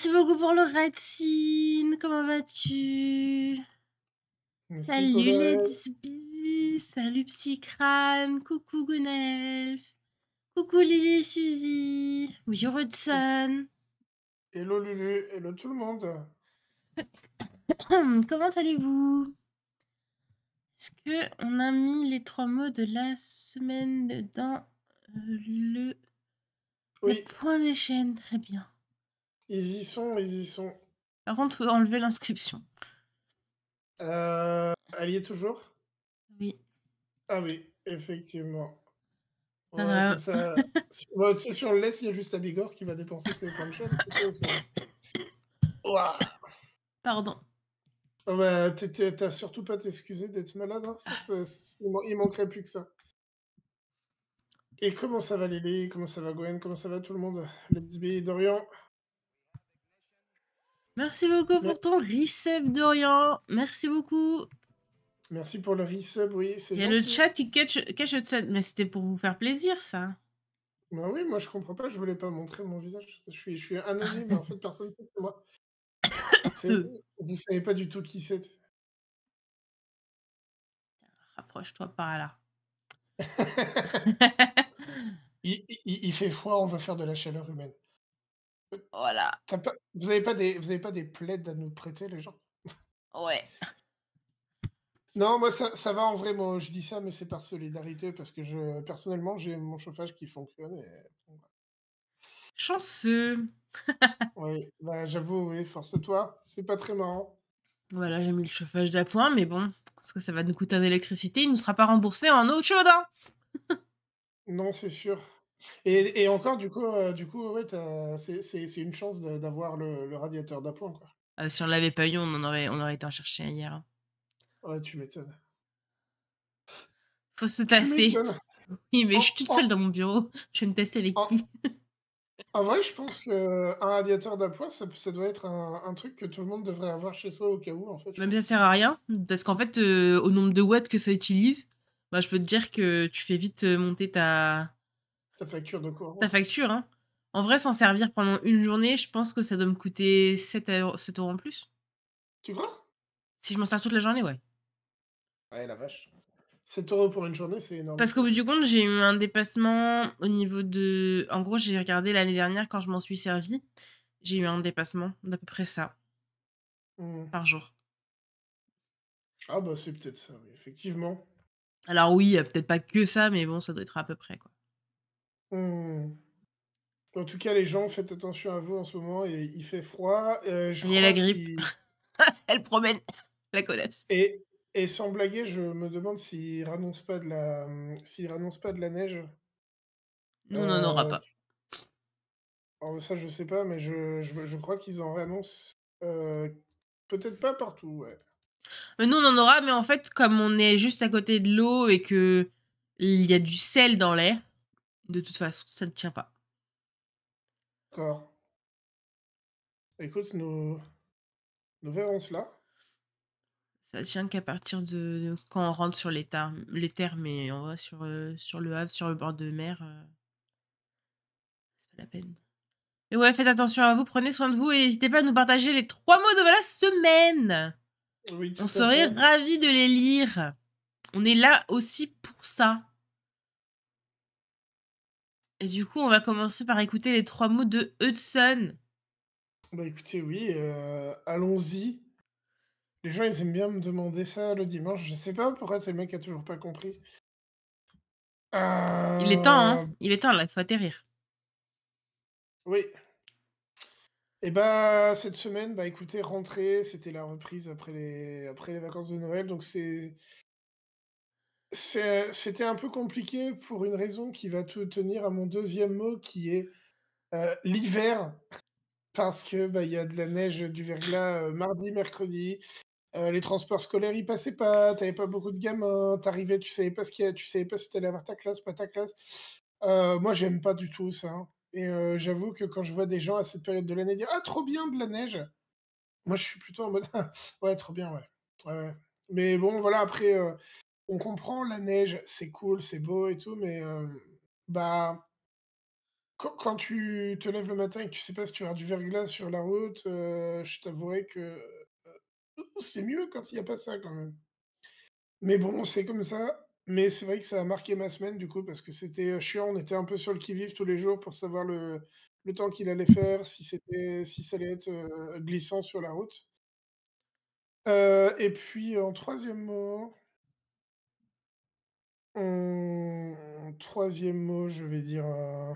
Merci beaucoup pour le scene Comment vas-tu Salut les be Salut Psychrane. Coucou Gunelf. Coucou Lily Suzy. Bonjour Hudson. Hello Lulu. Hello tout le monde. Comment allez-vous Est-ce que on a mis les trois mots de la semaine dans euh, le, point des chaînes Très bien. Ils y sont, ils y sont. Par contre, faut enlever l'inscription. Euh, elle y est toujours Oui. Ah oui, effectivement. ça... si, le laisse, il y a juste Abigor qui va dépenser ses points de Pardon. Oh bah, T'as surtout pas t'excuser d'être malade. Hein. il manquerait plus que ça. Et comment ça va Lily Comment ça va Gwen Comment ça va tout le monde Les be d'Orient Merci beaucoup pour ton resub, Dorian. Merci beaucoup. Merci pour le resub, oui. Il y a le chat qui catch, le chat, mais c'était pour vous faire plaisir, ça. Bah oui, moi je comprends pas, je voulais pas montrer mon visage. Je suis, je suis en fait personne ne sait que moi. Vous ne savez pas du tout qui c'est. Rapproche-toi par là. il, il fait froid, on va faire de la chaleur humaine. Voilà. Vous n'avez pas, des... Vous avez pas des plaides à nous prêter, les gens Ouais. Non, moi ça, ça, va en vrai, moi je dis ça, mais c'est par solidarité, parce que je personnellement j'ai mon chauffage qui fonctionne. Bah. Chanceux. oui, bah, j'avoue, oui, force toi, c'est pas très marrant. Voilà, j'ai mis le chauffage d'appoint, mais bon, parce que ça va nous coûter en électricité, il ne sera pas remboursé en eau chaude. Hein? non, c'est sûr. Et, encore, du coup, euh, du coup ouais, c'est une chance d'avoir le, radiateur d'appoint. Euh, si on l'avait pas eu, on, en aurait, on aurait été en chercher hier. Hein. Ouais, tu m'étonnes. Faut se tasser. Oui, mais je suis toute seule dans mon bureau. Je vais me tasser avec qui En vrai, je pense qu'un euh, radiateur d'appoint, ça, ça, doit être un, truc que tout le monde devrait avoir chez soi au cas où. En fait. Même ça sert à rien, parce qu'en fait, euh, au nombre de watts que ça utilise, bah, je peux te dire que tu fais vite monter ta ta facture de quoi hein Ta facture, hein. En vrai, s'en servir pendant une journée, je pense que ça doit me coûter 7 euros, euros en plus. Tu crois Si je m'en sers toute la journée, ouais. Ouais, la vache. 7 euros pour une journée, c'est énorme. Parce qu'au bout du compte, j'ai eu un dépassement au niveau de. En gros, j'ai regardé l'année dernière quand je m'en suis servi. J'ai eu un dépassement d'à peu près ça. Mmh. Par jour. Ah, bah, c'est peut-être ça, oui. effectivement. Alors, oui, peut-être pas que ça, mais bon, ça doit être à peu près, quoi. Mmh. En tout cas, les gens, faites attention à vous en ce moment. Il, il fait froid. Euh, il y a la grippe. Elle promène la connaisse. Et, sans blaguer, je me demande s'ils ne pas, de la... Mmh, pas de la neige. Nous, on n'en aura euh, pas. ça, je sais pas, mais je, je, crois qu'ils en réannoncent. Euh, peut-être pas partout, Mais nous, on en aura, mais en fait, comme on est juste à côté de l'eau et que il y a du sel dans l'air, de toute façon, ça ne tient pas. D'accord. Écoute, nous, nous verrons cela. Ça tient qu'à partir de, quand on rentre sur les, les terres, mais on va sur, euh, sur le Havre, sur le bord de mer. Euh, c'est pas la peine. Et ouais, faites attention à vous, prenez soin de vous et n'hésitez pas à nous partager les trois mots de la semaine. on serait ravis de les lire. On est là aussi pour ça. Et du coup, on va commencer par écouter les trois mots de Hudson. Bah écoutez, oui, euh, allons-y. Les gens, ils aiment bien me demander ça le dimanche. Je sais pas pourquoi c'est le mec qui a toujours pas compris. Il est temps, hein euh, Il est temps, là, il faut atterrir. Oui. Et eh bah, cette semaine, bah écoutez, rentrée, c'était la reprise après les, après les vacances de Noël. Donc c'est c'était un peu compliqué pour une raison qui va tout tenir à mon deuxième mot qui est euh, l'hiver. Parce que bah, y a de la neige, du verglas euh, mardi, mercredi. Euh, les transports scolaires ils passaient pas, t'avais pas beaucoup de gamins, t'arrivais, tu savais pas ce qu'il y tu savais pas si t'allais avoir ta classe, pas ta classe. moi j'aime pas du tout ça. Et j'avoue que quand je vois des gens à cette période de l'année dire Ah trop bien de la neige Moi je suis plutôt en mode Ouais trop bien ouais. Mais bon voilà après on comprend la neige, c'est cool, c'est beau et tout, mais euh, bah quand, tu te lèves le matin et que tu sais pas si tu as du verglas sur la route, euh, je t'avouerais que euh, c'est mieux quand il n'y a pas ça quand même. Mais bon, c'est comme ça. Mais c'est vrai que ça a marqué ma semaine du coup parce que c'était chiant. On était un peu sur le qui-vive tous les jours pour savoir le, le temps qu'il allait faire, si c'était, si ça allait être glissant sur la route. et puis en troisième mot, troisième mot, je vais dire. Euh,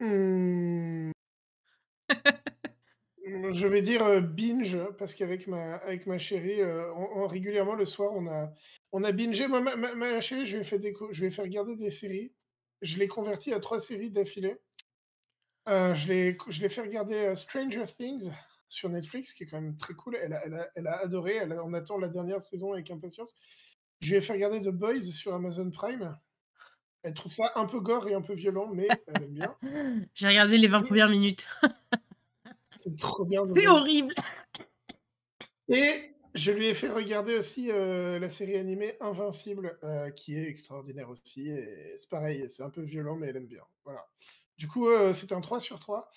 hmm, je vais dire euh, binge, parce qu'avec ma, avec ma chérie, euh, régulièrement le soir, on a, on a bingé. Moi, ma, chérie, je lui ai fait, regarder des séries. Je l'ai converti à trois séries d'affilée. je l'ai fait regarder Stranger Things sur Netflix, qui est quand même très cool. Elle a, adoré. Elle on attend la dernière saison avec impatience. Je lui ai fait regarder The Boys sur Amazon Prime. Elle trouve ça un peu gore et un peu violent, mais elle aime bien. J'ai regardé les 20 premières minutes. C'est bien. horrible. Et je lui ai fait regarder aussi euh, la série animée Invincible, euh, qui est extraordinaire aussi. C'est pareil, c'est un peu violent, mais elle aime bien. Voilà. Du coup, euh, c'est un 3 sur 3.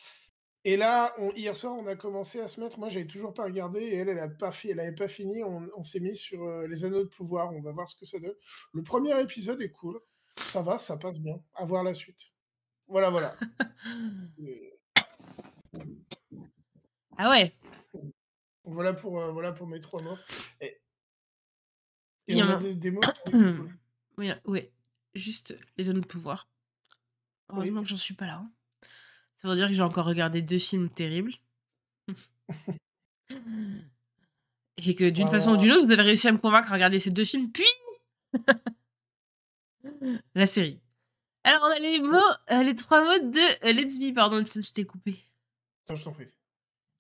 Et là, hier soir, on a commencé à se mettre. Moi, j'avais toujours pas regardé et elle, elle a pas elle avait pas fini. On, s'est mis sur euh, les anneaux de pouvoir. On va voir ce que ça donne. Le premier épisode est cool. Ça va, ça passe bien. À voir la suite. Voilà, voilà. Ah ouais. Voilà pour euh, voilà pour mes trois mots. Et, Il y on a, des, mots. oui, juste les anneaux de pouvoir. Heureusement que j'en suis pas là. Hein. Ça veut dire que j'ai encore regardé deux films terribles. Et que d'une façon ou d'une autre, vous avez réussi à me convaincre à regarder ces deux films, puis la série. Alors, on a les mots, euh, les trois mots de euh, Let's Be, pardon, je t'ai coupé. je t'en prie.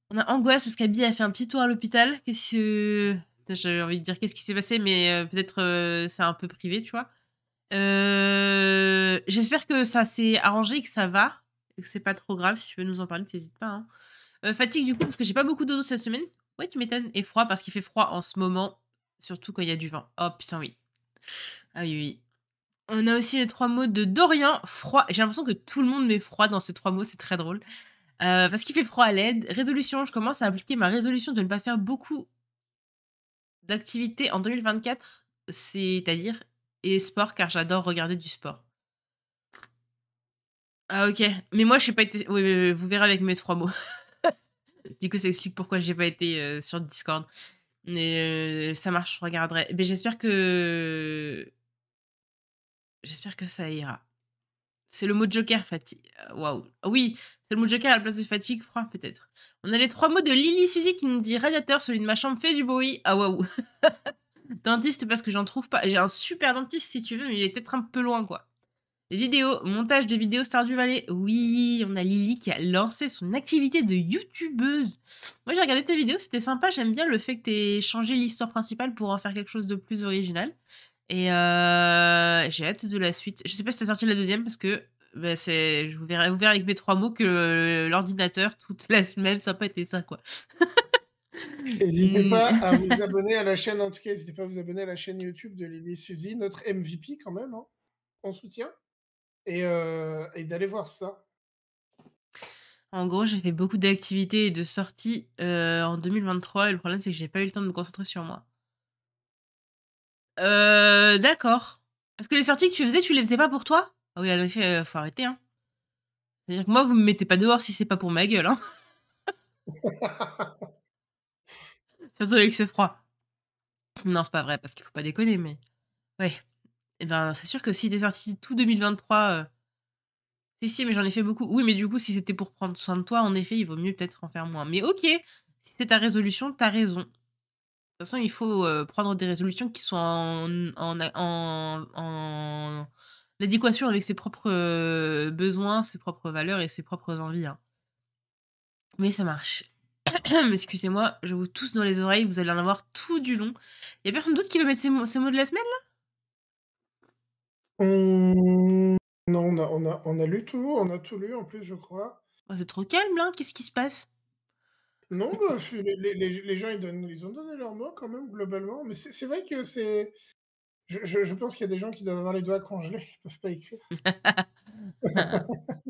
On a angoisse parce qu'Abby a fait un petit tour à l'hôpital. Qu'est-ce que. Euh, j'ai envie de dire qu'est-ce qui s'est passé, mais peut-être c'est un peu privé, tu vois. J'espère que ça s'est arrangé et que ça va c'est pas trop grave. Si tu veux nous en parler, t'hésites pas. Hein. Euh, fatigue du coup, parce que j'ai pas beaucoup d'eau cette semaine. Ouais, tu m'étonnes. Et froid, parce qu'il fait froid en ce moment, surtout quand il y a du vent. Oh putain, oui. Ah oui, oui. On a aussi les trois mots de Dorian, froid. J'ai l'impression que tout le monde met froid dans ces trois mots, c'est très drôle. Euh, parce qu'il fait froid à l'aide. Résolution, je commence à appliquer ma résolution de ne pas faire beaucoup d'activités en 2024, c'est-à-dire et sport, car j'adore regarder du sport. Ah ok, mais moi je suis pas été. Oui, vous verrez avec mes trois mots. du coup, ça explique pourquoi j'ai pas été euh, sur Discord. Mais euh, ça marche, je regarderai. Mais j'espère que j'espère que ça ira. C'est le mot Joker, fatigue. Euh, waouh. Ah oui, c'est le mot Joker à la place de fatigue, froid, peut-être. On a les trois mots de Lily Suzy qui nous dit radiateur, celui de ma chambre fait du bruit. Ah waouh. dentiste parce que j'en trouve pas. J'ai un super dentiste si tu veux, mais il est peut-être un peu loin, quoi. Vidéo. montage de vidéos Star du Valais. Oui, on a Lily qui a lancé son activité de youtubeuse. Moi, j'ai regardé tes vidéos, c'était sympa. J'aime bien le fait que tu aies changé l'histoire principale pour en faire quelque chose de plus original. Et euh, j'ai hâte de la suite. Je sais pas si t'as sorti la deuxième parce que ben c'est, je vous verrai, avec mes trois mots que l'ordinateur toute la semaine ça n'a pas été ça quoi. N'hésitez mm. pas à vous abonner à la chaîne, en tout cas, n'hésitez pas à vous abonner à la chaîne YouTube de Lily Suzy, notre MVP quand même, hein, en soutien et, d'aller voir ça. En gros, j'ai fait beaucoup d'activités et de sorties en 2023 et le problème c'est que j'ai pas eu le temps de me concentrer sur moi. d'accord. Parce que les sorties que tu faisais, tu les faisais pas pour toi Ah oui, en effet, faut arrêter. Hein. C'est-à-dire que moi, vous me mettez pas dehors si c'est pas pour ma gueule. Hein. Surtout avec ce froid. Non, c'est pas vrai, parce qu'il faut pas déconner, mais. Ouais. Eh ben, c'est sûr que si t'es sorti tout 2023. Euh, si, si, mais j'en ai fait beaucoup. Oui, mais du coup, si c'était pour prendre soin de toi, en effet, il vaut mieux peut-être en faire moins. Mais ok, si c'est ta résolution, t'as raison. De toute façon, il faut euh, prendre des résolutions qui soient en, en, en, en adéquation avec ses propres euh, besoins, ses propres valeurs et ses propres envies. Hein. Mais ça marche. Excusez-moi, je vous tousse dans les oreilles, vous allez en avoir tout du long. Il a personne d'autre qui veut mettre ces mots de la semaine là non, on a, on, a, lu tout, on a tout lu en plus, je crois. Oh, c'est trop calme, là. Hein, qu'est-ce qui se passe Non, bah, les, gens, ils, donnent- ils ont donné leur mots quand même, globalement. Mais c'est vrai que c'est. Je, pense qu'il y a des gens qui doivent avoir les doigts congelés, ils peuvent pas écrire.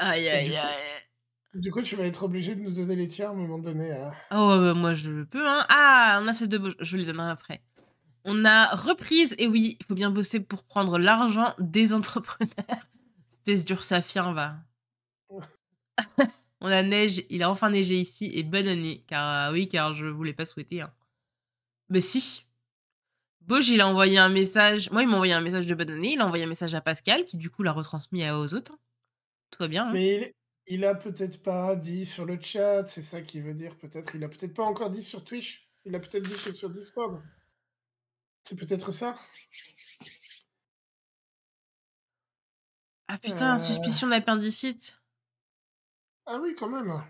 Aïe, aïe, du coup, aïe. du coup, tu vas être obligé de nous donner les tiens à un moment donné. hein. Oh, moi, je peux, hein. Ah, on a ces deux beaux... Je les donnerai après. On a reprise, et oui, il faut bien bosser pour prendre l'argent des entrepreneurs. Espèce d'ursafien, va. on a neige, il a enfin neigé ici, et bonne année, car euh, oui, car je voulais pas souhaiter. Mais hein. bah, si. Boj, il a envoyé un message. Moi, il m'a envoyé un message de bonne année. Il a envoyé un message à Pascal, qui du coup l'a retransmis aux autres. Hein. Tout va bien. Hein. Mais il, il a peut-être pas dit sur le chat, c'est ça qu'il veut dire peut-être. Il a peut-être pas encore dit sur Twitch. Il a peut-être dit sur Discord. C'est peut-être ça. Ah putain, euh. suspicion d'appendicite. Ah oui, quand même.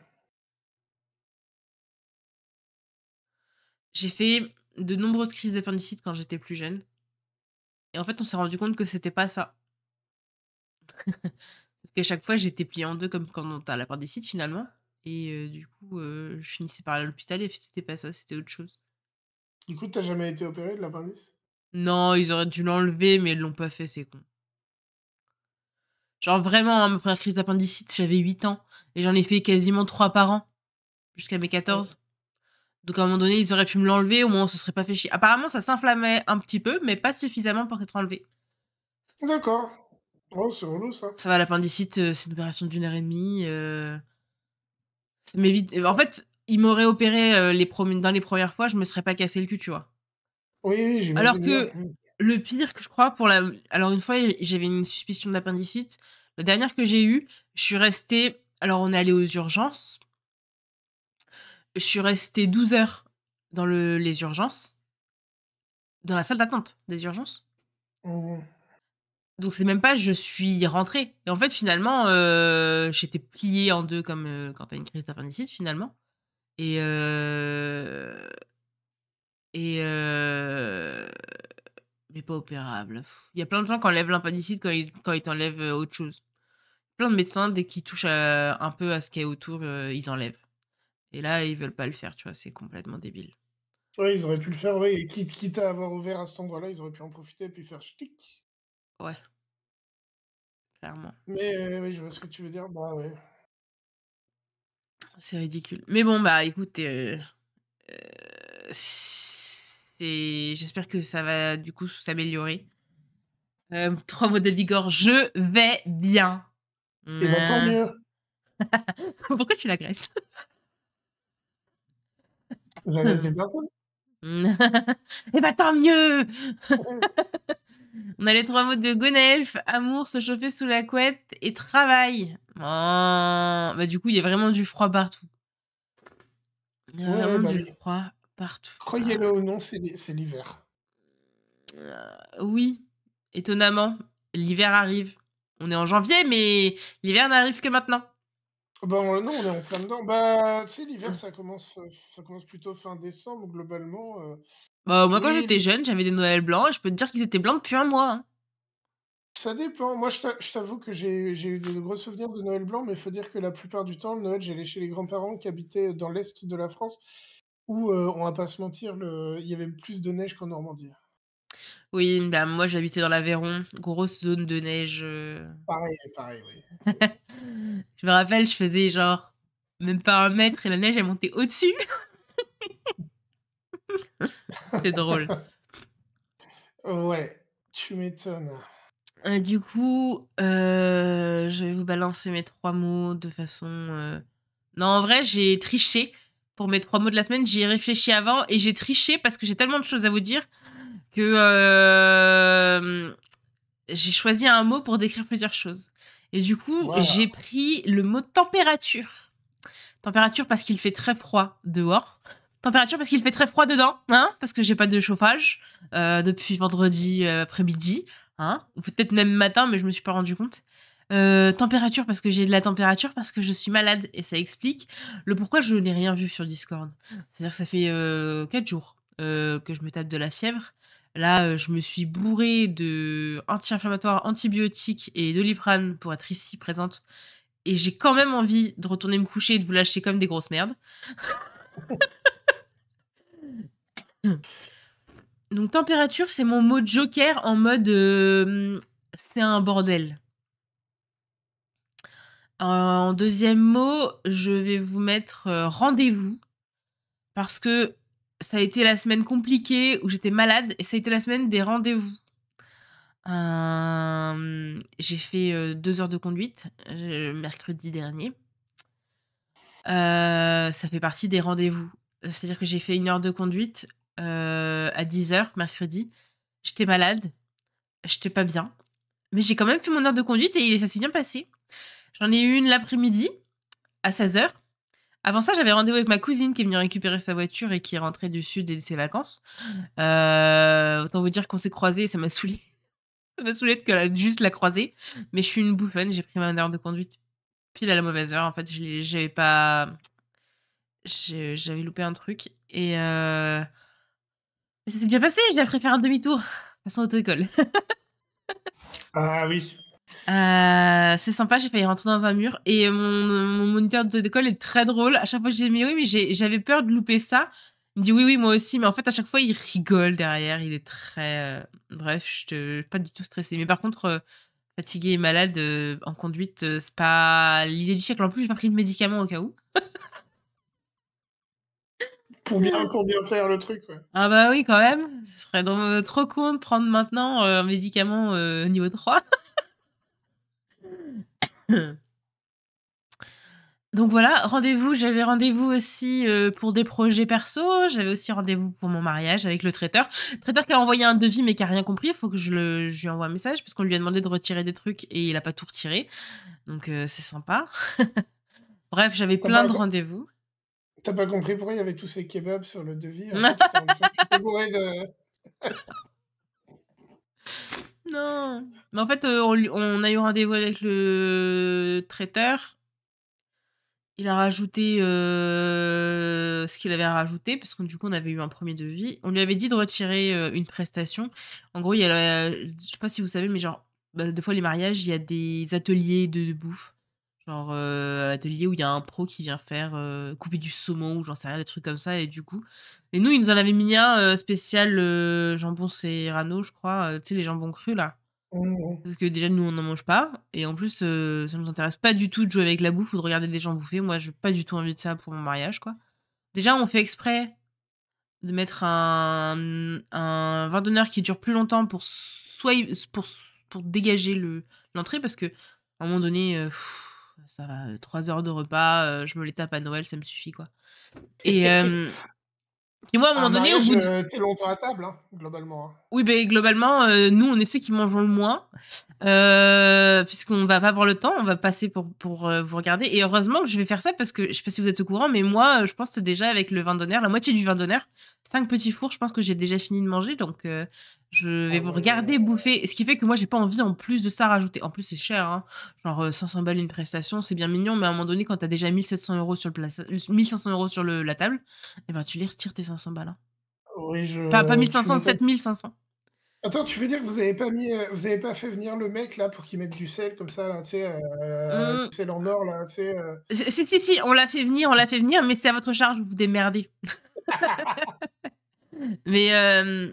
J'ai fait de nombreuses crises d'appendicite quand j'étais plus jeune. Et en fait, on s'est rendu compte que c'était pas ça. Sauf qu'à chaque fois, j'étais pliée en deux comme quand on t'a l'appendicite finalement. Et euh, du coup, euh, je finissais par aller à l'hôpital et c'était pas ça, c'était autre chose. Du coup, t'as jamais été opéré de l'appendice Non, ils auraient dû l'enlever, mais ils l'ont pas fait, c'est con. Genre vraiment, hein, ma première crise d'appendicite, j'avais 8 ans. Et j'en ai fait quasiment 3 par an. Jusqu'à mes 14. Donc à un moment donné, ils auraient pu me l'enlever, au moins on se serait pas fait chier. Apparemment, ça s'inflammait un petit peu, mais pas suffisamment pour être enlevé. D'accord. Oh, c'est relou ça. Ça va, l'appendicite, euh, c'est une opération d'une heure et demie. Euh, ça m'évite. En fait, il m'aurait opéré euh, les dans les premières fois, je me serais pas cassé le cul, tu vois. Oui, oui, j'ai Alors que le pire que je crois pour la. Alors, une fois, j'avais une suspicion d'appendicite. La dernière que j'ai eue, je suis restée. Alors, on est allé aux urgences. Je suis restée 12 heures dans le... les urgences. Dans la salle d'attente des urgences. Donc, mmh. Donc, c'est même pas je suis rentrée. Et en fait, finalement, euh, j'étais pliée en deux comme euh, quand tu as une crise d'appendicite, finalement. Et, et mais pas opérable. Il y a plein de gens qui enlèvent l'impanicide quand ils, quand ils t'enlèvent autre chose. Plein de médecins, dès qu'ils touchent un peu à ce qui est autour, ils enlèvent. Et là, ils veulent pas le faire, tu vois, c'est complètement débile. Ouais, ils auraient pu le faire, oui. Quitte, quitte à avoir ouvert à cet endroit-là, ils auraient pu en profiter et puis faire chic. Ouais. Clairement. Mais oui, je vois ce que tu veux dire. Bah ouais. C'est ridicule. Mais bon, bah écoute, euh, euh, c'est... j'espère que ça va du coup s'améliorer. Euh, trois mots de vigor, je vais bien. Et eh ben, tant mieux. Pourquoi tu l'agresses J'agresse une Et bah tant mieux On a les trois mots de Gonef, amour, se chauffer sous la couette et travail. Oh, bah du coup, il y a vraiment du froid partout. Il y a vraiment bah, du froid partout. Croyez-le ou non, c'est l'hiver. Euh, oui, étonnamment, l'hiver arrive. On est en janvier, mais l'hiver n'arrive que maintenant. Oh, bah, non, on est en plein dedans. Bah, tu sais, l'hiver, mmh. ça commence, euh, ça commence plutôt fin décembre, globalement. Euh, bah, moi, quand j'étais jeune, j'avais des Noëls blancs je peux te dire qu'ils étaient blancs depuis un mois. Hein. Ça dépend. Moi, je t'avoue que j'ai eu de gros souvenirs de Noël blanc, mais il faut dire que la plupart du temps, le Noël, j'allais chez les grands-parents qui habitaient dans l'est de la France, où, euh, on va pas se mentir, le... il y avait plus de neige qu'en Normandie. Oui, ben moi, j'habitais dans l'Aveyron, grosse zone de neige. Euh. Pareil, pareil, oui. Je me rappelle, je faisais genre même pas un mètre et la neige, elle montait au-dessus. C'est drôle. ouais, tu m'étonnes. Euh, du coup, euh, je vais vous balancer mes trois mots de façon. Euh, non, en vrai, j'ai triché pour mes trois mots de la semaine. J'y ai réfléchi avant et j'ai triché parce que j'ai tellement de choses à vous dire que j'ai choisi un mot pour décrire plusieurs choses. Et du coup, j'ai pris le mot température. Température parce qu'il fait très froid dehors température parce qu'il fait très froid dedans, hein, parce que j'ai pas de chauffage euh, depuis vendredi euh, après-midi, hein, ou peut-être même matin, mais je me suis pas rendu compte. Euh, température parce que j'ai de la température parce que je suis malade et ça explique le pourquoi je n'ai rien vu sur Discord. C'est-à-dire que ça fait 4 jours que je me tape de la fièvre. Là, je me suis bourrée de anti-inflammatoires, antibiotiques et doliprane pour être ici présente. Et j'ai quand même envie de retourner me coucher et de vous lâcher comme des grosses merdes. Donc température, c'est mon mot joker en mode euh, c'est un bordel. Euh, en deuxième mot, je vais vous mettre euh, rendez-vous parce que ça a été la semaine compliquée où j'étais malade et ça a été la semaine des rendez-vous. j'ai fait deux heures de conduite mercredi dernier. ça fait partie des rendez-vous. C'est-à-dire que j'ai fait une heure de conduite euh, à 10h mercredi. J'étais malade, j'étais pas bien, mais j'ai quand même pris mon heure de conduite et ça s'est bien passé. J'en ai eu une l'après-midi à 16h. Avant ça, j'avais rendez-vous avec ma cousine qui est venue récupérer sa voiture et qui est rentrée du sud et de ses vacances. Mmh. Euh, autant vous dire qu'on s'est croisés et ça m'a saoulé. ça m'a saoulé de juste la croiser. Mais je suis une bouffonne, j'ai pris ma heure de conduite pile à la mauvaise heure. En fait, j'avais pas. J'avais loupé un truc. Et. Euh, ça s'est bien passé, je l'ai un demi-tour. Façon auto-école. ah oui. Euh, c'est sympa, j'ai failli rentrer dans un mur. Et mon, moniteur de école est très drôle. À chaque fois, je dis, oui, mais j'avais peur de louper ça. Il me dit oui, oui, moi aussi. Mais en fait, à chaque fois, il rigole derrière. Il est très. Euh, bref, je suis Pas du tout stressée Mais par contre, euh, fatigué et malade en conduite, c'est pas l'idée du siècle. En plus, j'ai pas pris de médicaments au cas où. Pour bien, faire le truc. Ah bah oui, quand même. Ce serait euh, trop con de prendre maintenant euh, un médicament euh, niveau 3. donc voilà, rendez-vous. J'avais rendez-vous aussi pour des projets perso. J'avais aussi rendez-vous pour mon mariage avec le traiteur. traiteur qui a envoyé un devis mais qui a rien compris. Il faut que je, lui envoie un message parce qu'on lui a demandé de retirer des trucs et il a pas tout retiré. Donc c'est sympa. Bref, j'avais plein de rendez-vous. T'as pas compris pourquoi il y avait tous ces kebabs sur le devis hein, Non. Mais en fait, euh, on, a eu rendez-vous avec le traiteur. Il a rajouté euh, ce qu'il avait rajouté parce que du coup, on avait eu un premier devis. On lui avait dit de retirer euh, une prestation. En gros, il y a, je sais pas si vous savez, mais genre, bah, des fois, les mariages, il y a des ateliers de bouffe genre à euh, atelier où il y a un pro qui vient faire euh, couper du saumon ou j'en sais rien, des trucs comme ça. Et du coup, et nous, ils nous en avaient mis un euh, spécial jambon serrano, je crois, tu sais, les jambons crus là. Parce mmh. que déjà, nous, on n'en mange pas. Et en plus, ça nous intéresse pas du tout de jouer avec la bouffe ou de regarder des gens bouffer. Moi, j'ai pas du tout envie de ça pour mon mariage, quoi. Déjà, on fait exprès de mettre un, un vin d'honneur qui dure plus longtemps pour, soit, pour, pour dégager l'entrée parce que à un moment donné ça va, trois heures de repas, je me les tape à Noël, ça me suffit, quoi. Et, moi, à un moment donné, au bout de... longtemps à table, hein, globalement. Hein. Oui, ben globalement, euh, nous, on est ceux qui mangeons le moins, euh, puisqu'on va pas avoir le temps, on va passer pour, pour euh, vous regarder. Et heureusement que je vais faire ça, parce que je sais pas si vous êtes au courant, mais moi, je pense déjà avec le vin d'honneur, la moitié du vin d'honneur, cinq petits fours, je pense que j'ai déjà fini de manger, donc je vais ah vous regarder bouffer. Ce qui fait que moi, j'ai pas envie en plus de ça rajouter. En plus, c'est cher, hein. genre 500 balles une prestation, c'est bien mignon, mais à un moment donné, quand as déjà 1700 euros sur, le place... 1500 euros sur la table, et eh ben, tu les retires tes 500 balles. Hein. Pas, pas 1500, 7500. Attends, tu veux dire que vous avez pas mis, euh, vous avez pas fait venir le mec là pour qu'il mette du sel comme ça là, tu sais, euh, mmh. sel en or là, tu sais. Euh si si si, on l'a fait venir, on l'a fait venir, mais c'est à votre charge, vous vous démerdez. mais.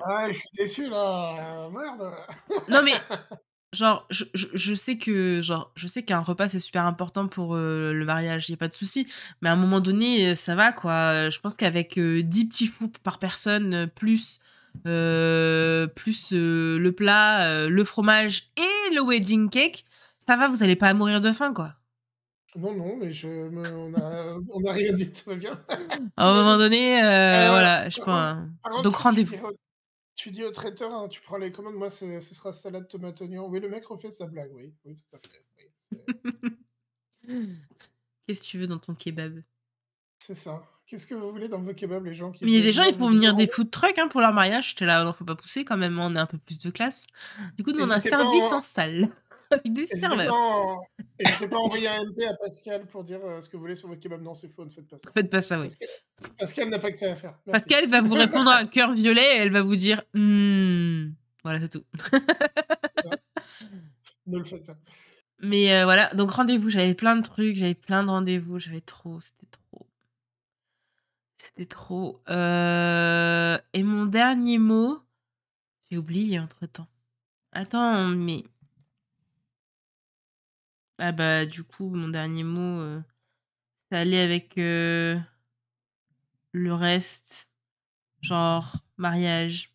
Ah, je suis déçu là, merde. non mais genre je, sais que genre je sais qu'un repas c'est super important pour euh, le mariage, il y a pas de souci, mais à un moment donné euh, ça va quoi. Je pense qu'avec 10 euh, petits fous par personne plus plus le plat, le fromage et le wedding cake, ça va, vous n'allez pas mourir de faim quoi. Non, non, mais je, on, a, on a rien dit, va bien. à un moment donné, voilà, je pense. Hein. Donc rendez-vous. Tu dis au traiteur, hein, tu prends les commandes, moi ce sera salade, tomate, oignon. Oui, le mec refait sa blague, oui. tout à fait. Qu'est-ce que tu veux dans ton kebab C'est ça. Qu'est-ce que vous voulez dans vos kebabs, les gens Mais il y a des gens, ils font venir des food trucks hein, pour leur mariage. J'étais là, on faut pas pousser quand même, hein, on est un peu plus de classe. Du coup, nous, on a un service en... en salle. Il des Et je ne pas envoyer un MT à Pascal pour dire euh, ce que vous voulez sur votre kebab. Non, c'est faux, ne faites pas ça. Faites pas ça, oui. Pascal, n'a pas que ça à faire. Pascal va vous répondre à un cœur violet et elle va vous dire hmm, Voilà, c'est tout. ne le faites pas. Mais euh, voilà, donc rendez-vous, j'avais plein de trucs, j'avais plein de rendez-vous, j'avais trop, c'était trop. C'était trop. Euh, et mon dernier mot, j'ai oublié entre temps. Attends, mais ah bah, du coup, mon dernier mot, euh, ça allait avec, euh, le reste, genre mariage.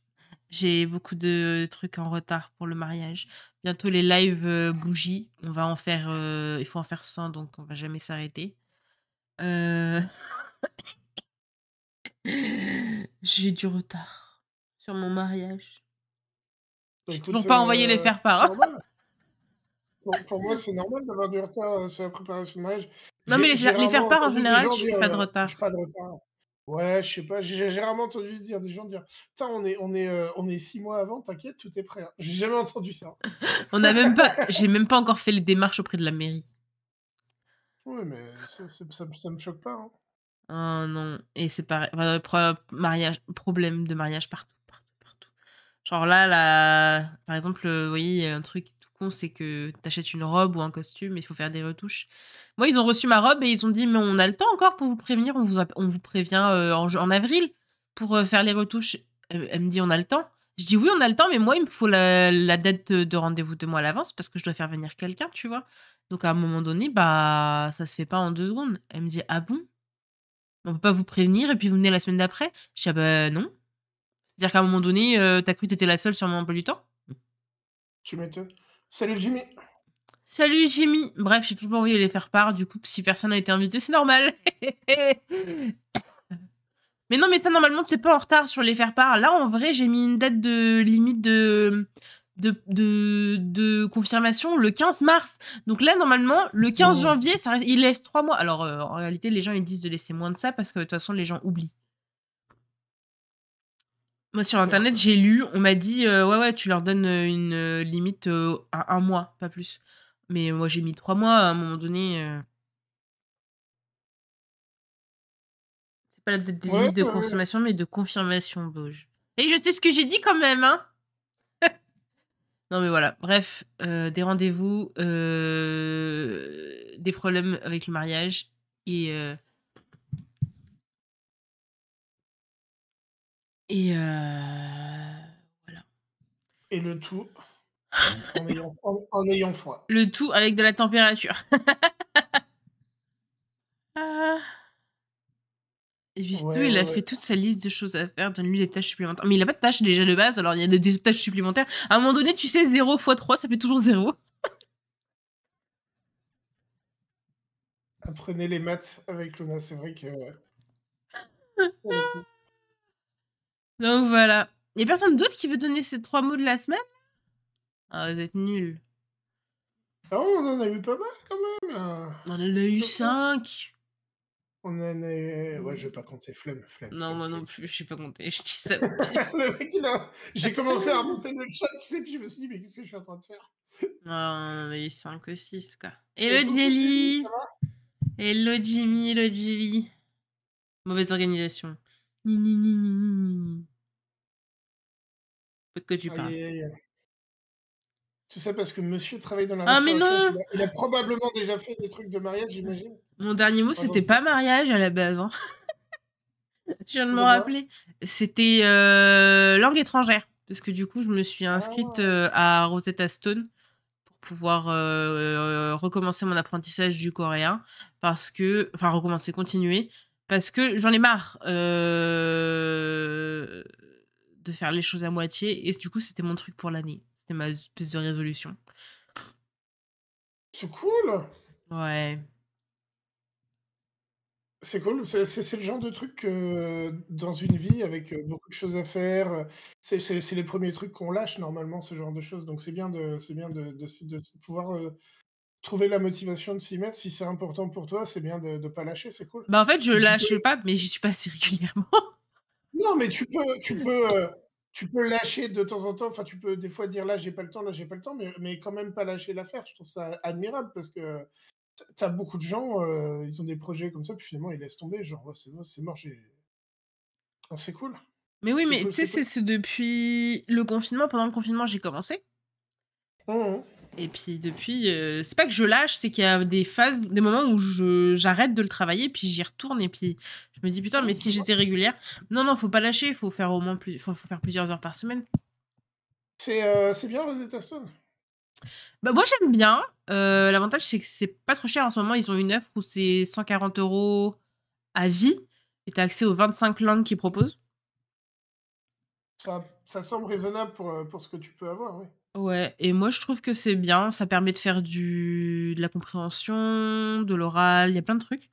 J'ai beaucoup de trucs en retard pour le mariage. Bientôt les lives, euh, bougies, on va en faire, il faut en faire 100 donc on va jamais s'arrêter. j'ai du retard sur mon mariage. J'ai bah, toujours pas envoyé les faire part pour moi, c'est normal d'avoir du retard euh, sur la préparation de mariage. Non, mais les, faire part en général, tu fais pas de euh, retard. Je pas de retard. Ouais, je sais pas, j'ai rarement entendu dire des gens dire Putain, on est, on, est, euh, on est six mois avant, t'inquiète, tout est prêt. Hein. J'ai jamais entendu ça. on a même pas, j'ai même pas encore fait les démarches auprès de la mairie. Oui, mais ça, ça, me choque pas. Ah non, et c'est pareil, mariage, problème de mariage partout, partout, partout. Genre là, par exemple, vous voyez, il y a un truc c'est que t'achètes une robe ou un costume et il faut faire des retouches. Moi, ils ont reçu ma robe et ils ont dit mais on a le temps encore pour vous prévenir, on vous, on vous prévient euh, en, en, avril pour euh, faire les retouches. Elle, me dit on a le temps. Je dis oui, on a le temps, mais moi, il me faut la, date de rendez-vous deux mois à l'avance parce que je dois faire venir quelqu'un, tu vois. Donc à un moment donné, bah ça se fait pas en deux secondes. Elle me dit ah bon On peut pas vous prévenir et puis vous venez la semaine d'après Je dis ah bah non. C'est-à-dire qu'à un moment donné, tu euh, t'as cru que t'étais la seule sur mon emploi du temps Tu m'étonnes. Salut Jimmy. Salut Jimmy. Bref, j'ai toujours envie de les faire part. Du coup, si personne n'a été invité, c'est normal. mais non, mais ça, normalement, tu n'es pas en retard sur les faire part. Là, en vrai, j'ai mis une date de limite de... De, de, confirmation le 15 mars. Donc là, normalement, le 15 janvier, ça il laisse trois mois. Alors, euh, en réalité, les gens, ils disent de laisser moins de ça parce que de toute façon, les gens oublient. Moi, sur Internet, j'ai lu, on m'a dit, euh, ouais, ouais, tu leur donnes euh, une euh, limite à un mois, pas plus. Mais moi, j'ai mis trois mois à un moment donné. C'est pas la date de consommation, mais de confirmation, Boge. Et je sais ce que j'ai dit quand même, hein Non, mais voilà. Bref, des rendez-vous, des problèmes avec le mariage et Et euh, voilà. Et le tout en, ayant, en, ayant froid. Le tout avec de la température. Et il a fait toute sa liste de choses à faire, donne-lui des tâches supplémentaires. Mais il n'a pas de tâches déjà de base, alors il y a des tâches supplémentaires. À un moment donné, tu sais, 0 x 3, ça fait toujours 0. Apprenez les maths avec Luna, c'est vrai que. Donc voilà. Il a personne d'autre qui veut donner ces trois mots de la semaine Ah, vous êtes nuls. Ah, on en a eu pas mal quand même. On en a eu cinq. On en a eu... Ouais, je vais pas compter. Flemme, flemme. Non, moi non plus, je sais pas compter. Je dis ça. le mec, J'ai commencé à remonter le chat, tu sais, puis je me suis dit, mais qu'est-ce que je suis en train de faire Non, on en a eu 5 ou six, quoi. Hello, Jelly Hello, Jimmy, hello, Jelly. Mauvaise organisation. Ni, ni, ni, ni, ni, ni. que tu parles. sais ça parce que monsieur travaille dans la Ah, mais Il a, probablement déjà fait des trucs de mariage, j'imagine. Mon dernier mot, c'était pas mariage à la base. hein. je viens de me rappeler. C'était euh, langue étrangère. Parce que du coup, je me suis inscrite ah. euh, à Rosetta Stone pour pouvoir euh, recommencer mon apprentissage du coréen. Parce que. Enfin, recommencer, continuer parce que j'en ai marre euh, de faire les choses à moitié. Et du coup, c'était mon truc pour l'année. C'était ma espèce de résolution. C'est cool. Ouais. C'est cool, c'est le genre de truc dans une vie avec euh, beaucoup de choses à faire, euh, c'est les premiers trucs qu'on lâche normalement, ce genre de choses. Donc c'est bien de, bien de, de, de pouvoir trouver la motivation de s'y mettre. Si c'est important pour toi, c'est bien de ne pas lâcher, c'est cool. Bah en fait, je lâche pas, mais j'y suis pas assez régulièrement. non, mais tu peux, tu peux, euh, tu peux lâcher de temps en temps. Enfin, tu peux des fois dire là, j'ai pas le temps, là, j'ai pas le temps, mais, quand même pas lâcher l'affaire. Je trouve ça admirable parce que tu as beaucoup de gens, euh, ils ont des projets comme ça, puis finalement, ils laissent tomber. Genre, c'est, mort, j'ai. Ah, c'est cool. Mais oui, mais tu sais, c'est depuis le confinement. Pendant le confinement, j'ai commencé. Mmh et puis depuis, euh, c'est pas que je lâche, c'est qu'il y a des phases, des moments où j'arrête de le travailler, puis j'y retourne, et puis je me dis putain, mais si j'étais régulière, non, non, faut pas lâcher, faut faire au moins plus, faut, faire plusieurs heures par semaine. C'est, euh, c'est bien Rosetta Stone. Bah moi j'aime bien. Euh, l'avantage c'est que c'est pas trop cher en ce moment. Ils ont une offre où c'est 140 euros à vie et t'as accès aux 25 langues qu'ils proposent. Ça, ça semble raisonnable pour, pour ce que tu peux avoir, oui. Ouais, et moi je trouve que c'est bien, ça permet de faire du de la compréhension, de l'oral, il y a plein de trucs.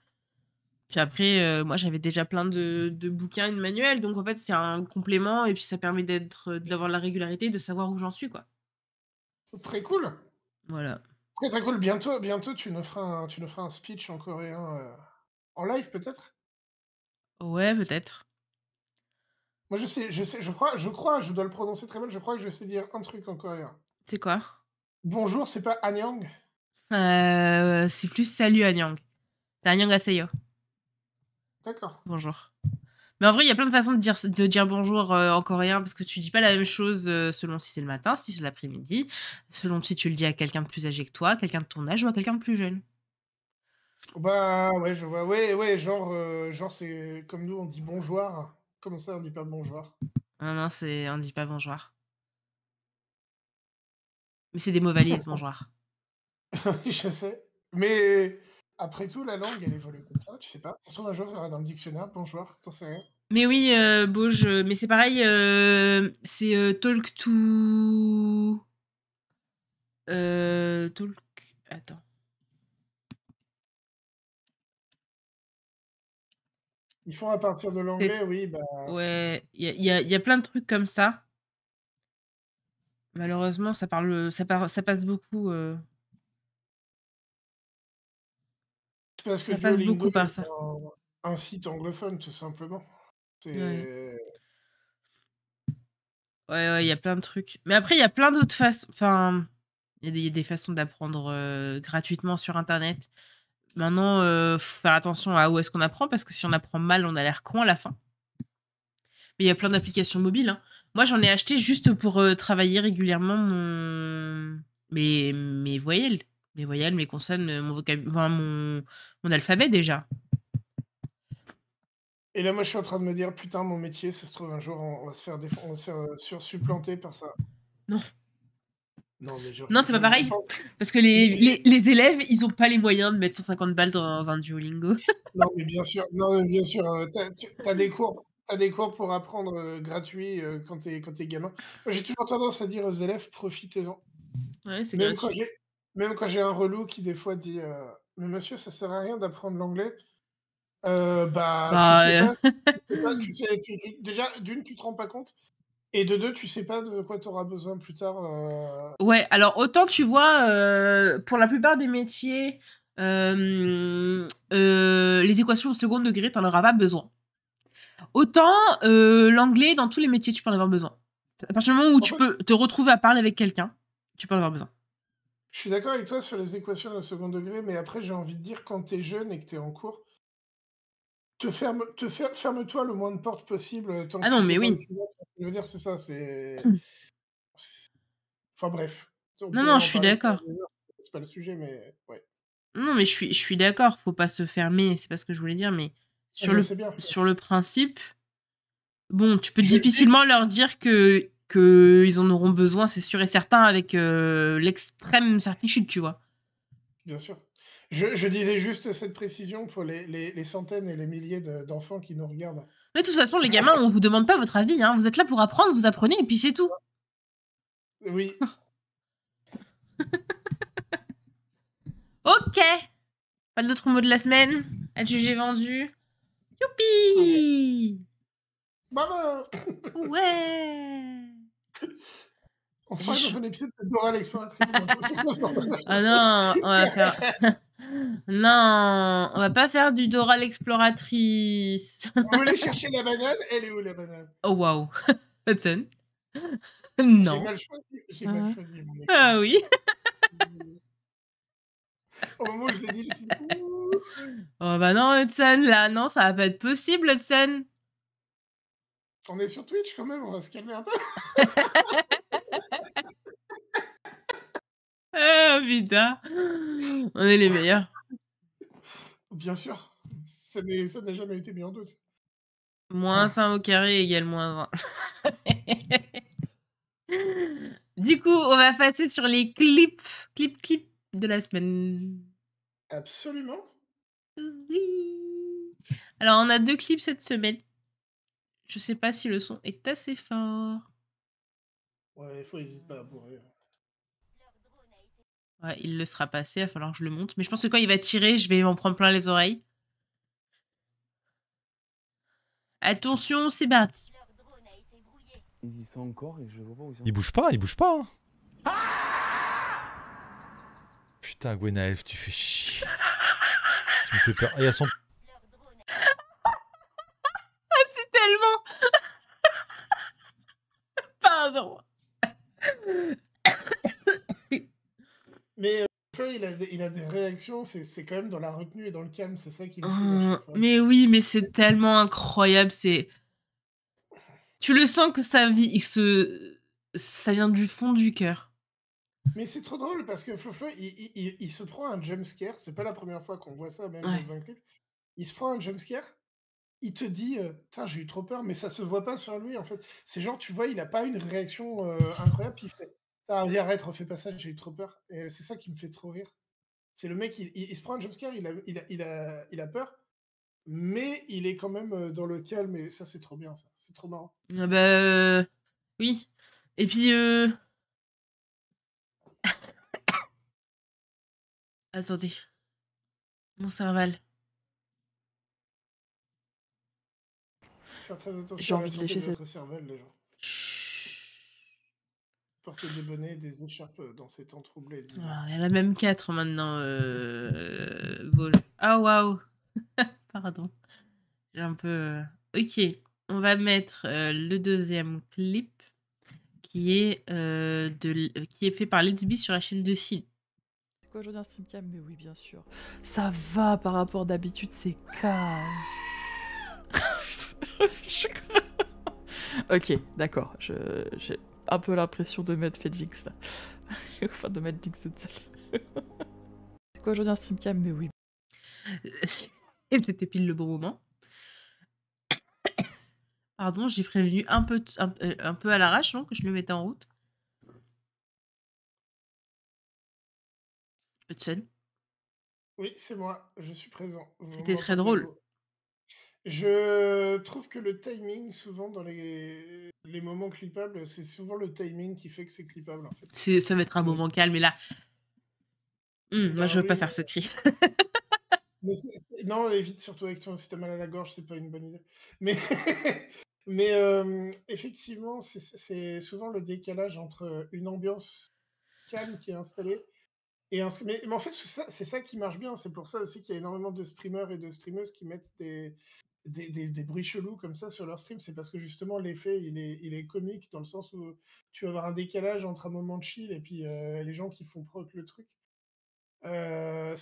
Puis après, euh, moi j'avais déjà plein de, de, bouquins et de manuels, donc en fait c'est un complément et puis ça permet d'être euh, d'avoir la régularité, de savoir où j'en suis quoi. Très cool. Voilà. Très très cool. Bientôt, bientôt tu nous feras un, tu feras un speech en coréen euh, en live peut-être. Ouais, peut-être. Moi, je sais, je crois, je crois, je dois le prononcer très mal, je crois que je sais dire un truc en coréen. C'est quoi Bonjour, c'est pas Anyang euh, C'est plus salut Anyang. C'est Anyang Aseyo. D'accord. Bonjour. Mais en vrai, il y a plein de façons de dire, de dire bonjour euh, en coréen parce que tu dis pas la même chose euh, selon si c'est le matin, si c'est l'après-midi, selon si tu le dis à quelqu'un de plus âgé que toi, quelqu'un de ton âge ou à quelqu'un de plus jeune. Bah ouais, je vois. Ouais, ouais, genre, genre c'est comme nous on dit bonjour. Comment ça, on dit pas bonjour Ah non, c'est on dit pas bonjour. Mais c'est des mots valises, bonjour. je sais. Mais après tout, la langue, elle évolue comme ça, tu sais pas. De toute un dans le dictionnaire, bonjour, t'en sais rien. Mais oui, euh, euh mais c'est pareil, euh, c'est euh, talk to. talk. Attends. Ils font à partir de l'anglais, oui. Bah, ouais, il y a, plein de trucs comme ça. Malheureusement, ça, parle, ça, ça passe beaucoup. Euh parce que ça passe beaucoup par ça. Un, site anglophone, tout simplement. Ouais. Ouais, il y a plein de trucs. Mais après, il y a plein d'autres façons. Enfin, il y, a des façons d'apprendre euh, gratuitement sur Internet. Maintenant, il euh, faut faire attention à où est-ce qu'on apprend, parce que si on apprend mal, on a l'air con à la fin. Mais il y a plein d'applications mobiles. Hein. Moi, j'en ai acheté juste pour euh, travailler régulièrement mon... mes, voyelles. Mes voyelles, mes consonnes, mon, vocabulaire, mon... alphabet déjà. Et là, moi, je suis en train de me dire, putain, mon métier, ça se trouve un jour, on va se faire, euh, sur supplanter par ça. Non. Non, c'est pas pareil. Parce que les, élèves, ils n'ont pas les moyens de mettre 150 balles dans un Duolingo. non, mais bien sûr. bien sûr. Euh, t'as, tu, des cours. des cours pour apprendre euh, gratuit euh, quand t'es quand gamin. J'ai toujours tendance à dire aux élèves profitez-en. même, quand j'ai, un relou qui des fois dit mais monsieur ça sert à rien d'apprendre l'anglais. Bah, bah, sais pas, déjà d'une tu te rends pas compte et de deux, tu sais pas de quoi tu auras besoin plus tard. Euh, ouais, alors autant tu vois, euh, pour la plupart des métiers, euh, les équations au second degré, tu n'en auras pas besoin. Autant l'anglais, dans tous les métiers, tu peux en avoir besoin. À partir du moment où tu peux te retrouver à parler avec quelqu'un, tu peux en avoir besoin. Je suis d'accord avec toi sur les équations au second degré, mais après, j'ai envie de dire, quand tu es jeune et que tu es en cours, te ferme, te ferme-toi le moins de portes possible. Euh, ah non, mais oui. Je veux dire, c'est ça, c'est. Mmh. Enfin bref. non, non, je suis d'accord. C'est pas le sujet, mais ouais. Non, mais je suis, je suis d'accord. Faut pas se fermer. C'est pas ce que je voulais dire, mais ah, sur le sur le principe, bon, tu peux difficilement leur dire que que ils en auront besoin, c'est sûr et certain, avec euh, l'extrême certitude, tu vois. Bien sûr. Je, disais juste cette précision pour les, centaines et les milliers d'enfants qui nous regardent. Mais de toute façon, les gamins, on vous demande pas votre avis. Hein. Vous êtes là pour apprendre, vous apprenez, et puis c'est tout. Oui. ok. Pas d'autres mots de la semaine. Adjugé vendu. Youpi Ouais On dans un épisode de Dora l'exploratrice. ah non, on va faire. Non, on va pas faire du Dora l'exploratrice. Vous voulez chercher la banane Elle est où la banane Oh waouh, Hudson. Non. J'ai mal ah. choisi, ah. oui. Au moment où je l'ai dit, je dit Oh bah non, Hudson, là, non, ça va pas être possible, Hudson. On est sur Twitch quand même, on va se calmer un peu. Ah putain, on est les meilleurs. Bien sûr, ça n'a jamais été mis en doute. Moins 1 au carré égale moins 20. du coup, on va passer sur les clips, clips, clips de la semaine. Absolument. Oui. Alors, on a deux clips cette semaine. Je sais pas si le son est assez fort. Ouais, il faut hésiter pas à bourrer. Hein. Ouais, il le sera passé, il va falloir que je le monte. Mais je pense que quand il va tirer, je vais m'en prendre plein les oreilles. Attention, c'est parti. Ils y sont encore et je vois pas où ils sont. Ils bougent pas, ils bougent pas. Hein. Putain, Gwenaël, tu fais chier. tu me fais peur. il y a son... Ah, c'est tellement... Pardon. Mais euh, il a, des, réactions, c'est quand même dans la retenue et dans le calme, c'est ça qui me Mais oui, mais c'est tellement incroyable, c'est... Tu le sens que ça, il se... ça vient du fond du cœur. Mais c'est trop drôle parce que Floflo, il, il, se prend un jumpscare, c'est pas la première fois qu'on voit ça même dans un clip. Il se prend un jumpscare, il te dit euh, Putain, j'ai eu trop peur, mais ça se voit pas sur lui en fait. C'est genre, tu vois, il a pas une réaction euh, incroyable, ah, vas-y, arrête, refais pas ça, j'ai eu trop peur. Et c'est ça qui me fait trop rire. C'est le mec, il, se prend un jumpscare, il a, il, a, il, a, il a peur, mais il est quand même dans le calme, et ça, c'est trop bien, ça. C'est trop marrant. Ah bah. oui. Et puis. Euh... Attendez. Mon cerval. Faire très attention à de votre cervelle, les gens des bonnets, des écharpes euh, dans ces temps troublés. Ah, il y en a même quatre maintenant. Euh... Ah waouh Pardon. J'ai un peu. Euh, ok, on va mettre euh, le deuxième clip qui est, de, qui est fait par Let's Be sur la chaîne de Cine. C'est quoi aujourd'hui un cam Mais oui, bien sûr. Ça va par rapport d'habitude, c'est calme. ok, d'accord. je, un peu l'impression de mettre Fedjix là. enfin, de mettre toute seule. C'est quoi aujourd'hui un streamcam Mais oui. C'était pile le bon moment. Pardon, j'ai prévenu un peu, euh, un, peu à l'arrache non, que je le mettais en route. Hudson Oui, c'est moi, je suis présent. C'était très drôle. Je trouve que le timing, souvent dans les, moments clippables, c'est souvent le timing qui fait que c'est clippable. En fait. Ça va être un mmh. moment calme, et là. Mmh, moi, je veux pas faire ce cri. non, évite surtout avec toi, si mal à la gorge, c'est pas une bonne idée. Mais, effectivement, c'est souvent le décalage entre une ambiance calme qui est installée et mais, en fait, c'est ça, ça, qui marche bien. C'est pour ça aussi qu'il y a énormément de streamers et de streameuses qui mettent des, des, bruits chelous comme ça sur leur stream, c'est parce que justement l'effet il est, il est comique dans le sens où tu vas avoir un décalage entre un moment de chill et puis euh, les gens qui font proc le truc. Euh,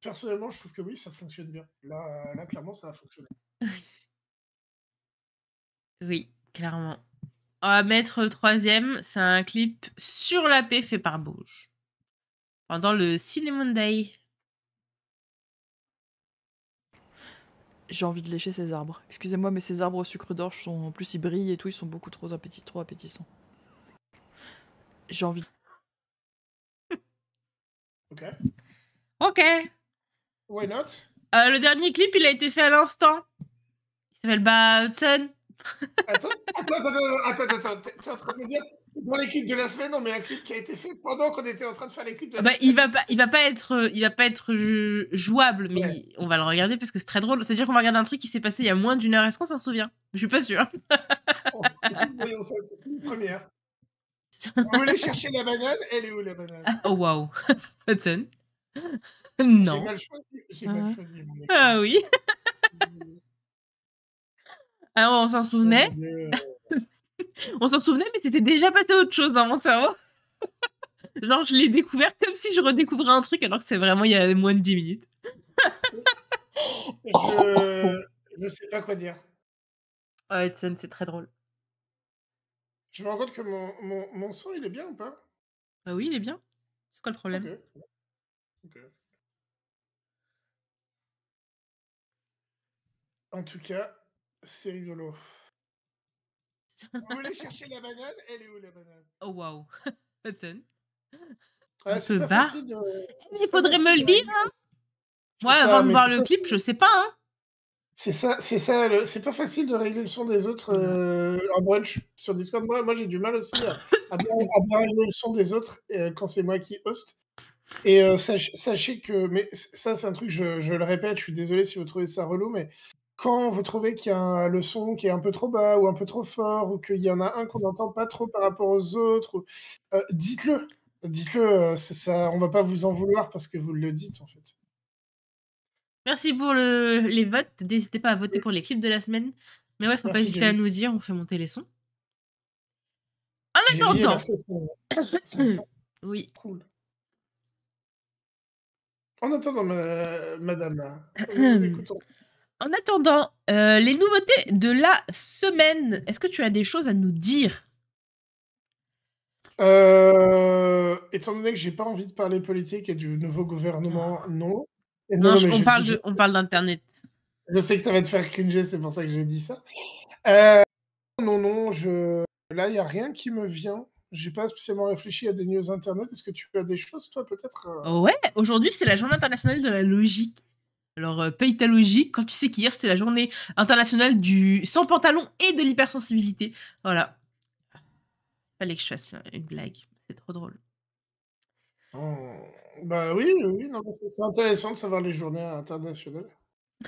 personnellement, je trouve que oui, ça fonctionne bien. Là, là clairement, ça a fonctionné. Oui, clairement. On va mettre le troisième, c'est un clip sur la paix fait par Bouge. pendant le Day j'ai envie de lécher ces arbres. Excusez-moi, mais ces arbres au sucre d'orge sont. En plus, ils brillent et tout, ils sont beaucoup trop, appétit... trop appétissants. J'ai envie. Ok. Ok. Why not euh, Le dernier clip, il a été fait à l'instant. Il s'appelle Bah attends, attends, attends, attends, attends, attends, en dans l'équipe de la semaine, on met un clip qui a été fait pendant qu'on était en train de faire l'équipe de ah la bah, semaine. Il va pas, il va pas être, euh, il va pas être jouable, mais on va le regarder parce que c'est très drôle. C'est-à-dire qu'on va regarder un truc qui s'est passé il y a moins d'une heure. Est-ce qu'on s'en souvient Je suis pas sûre. Oh, voyons ça, c'est une première. Vous voulez chercher la banane Elle est où la banane ah, Oh waouh Hudson Non. J'ai mal ah. choisi, ah. mal Ah oui Alors, on s'en oh, souvenait on s'en souvenait, mais c'était déjà passé à autre chose dans mon cerveau. Genre, je l'ai découvert comme si je redécouvrais un truc, alors que c'est vraiment il y a moins de 10 minutes. je... ne sais pas quoi dire. ah, c'est très drôle. Je me rends compte que mon, mon, son, il est bien ou pas bah oui, il est bien. C'est quoi le problème En tout cas, c'est rigolo. Vous voulez chercher la banane Elle est où la banane Oh waouh, Hudson. pas ah, facile De... Il faudrait me le dire. Hein. ouais, avant de voir le clip, je sais pas. Hein. C'est ça, c'est ça. C'est pas facile de régler le son des autres euh, en brunch sur Discord. Moi, moi j'ai du mal aussi à, régler le son des autres euh, quand c'est moi qui host. Et euh, sachez que, mais ça, c'est un truc, je, je, le répète, je suis désolé si vous trouvez ça relou, mais quand vous trouvez qu'il y a le son qui est un peu trop bas ou un peu trop fort ou qu'il y en a un qu'on mmh. n'entend pas trop par rapport aux autres, euh, dites-le. Dites-le, on euh, ça, on va pas vous en vouloir parce que vous le dites en fait. Merci pour les votes. N'hésitez pas à voter pour les clips de la semaine. Mais ouais, faut pas hésiter à nous dire, on fait monter les sons. En attendant. Mmh. oui. Cool. En attendant, madame, nous écoutons. En attendant, euh, les nouveautés de la semaine, est-ce que tu as des choses à nous dire euh, Étant donné que j'ai pas envie de parler politique et du nouveau gouvernement, ah. non. non, on, parle on, parle d'Internet. Je sais que ça va te faire cringer, c'est pour ça que j'ai dit ça. Euh, non, non, je... là, il n'y a rien qui me vient. J'ai pas spécialement réfléchi à des news Internet. Est-ce que tu as des choses, toi, peut-être Ouais, aujourd'hui, c'est la journée internationale de la logique. Alors, euh, paye quand tu sais qu'hier c'était la journée internationale du sans pantalon et de l'hypersensibilité. Voilà. Fallait que je fasse une blague. C'est trop drôle. Oh, bah oui, oui, c'est intéressant de savoir les journées internationales.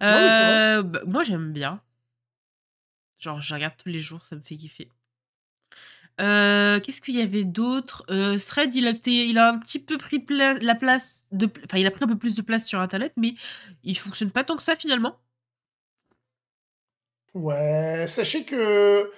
Euh, bah, moi j'aime bien. Genre, je regarde tous les jours, ça me fait kiffer. Euh, qu'est-ce qu'il y avait d'autre euh, Thread, il a, un petit peu pris la place enfin, il a pris un peu plus de place sur Internet, mais il fonctionne pas tant que ça finalement. Ouais, sachez que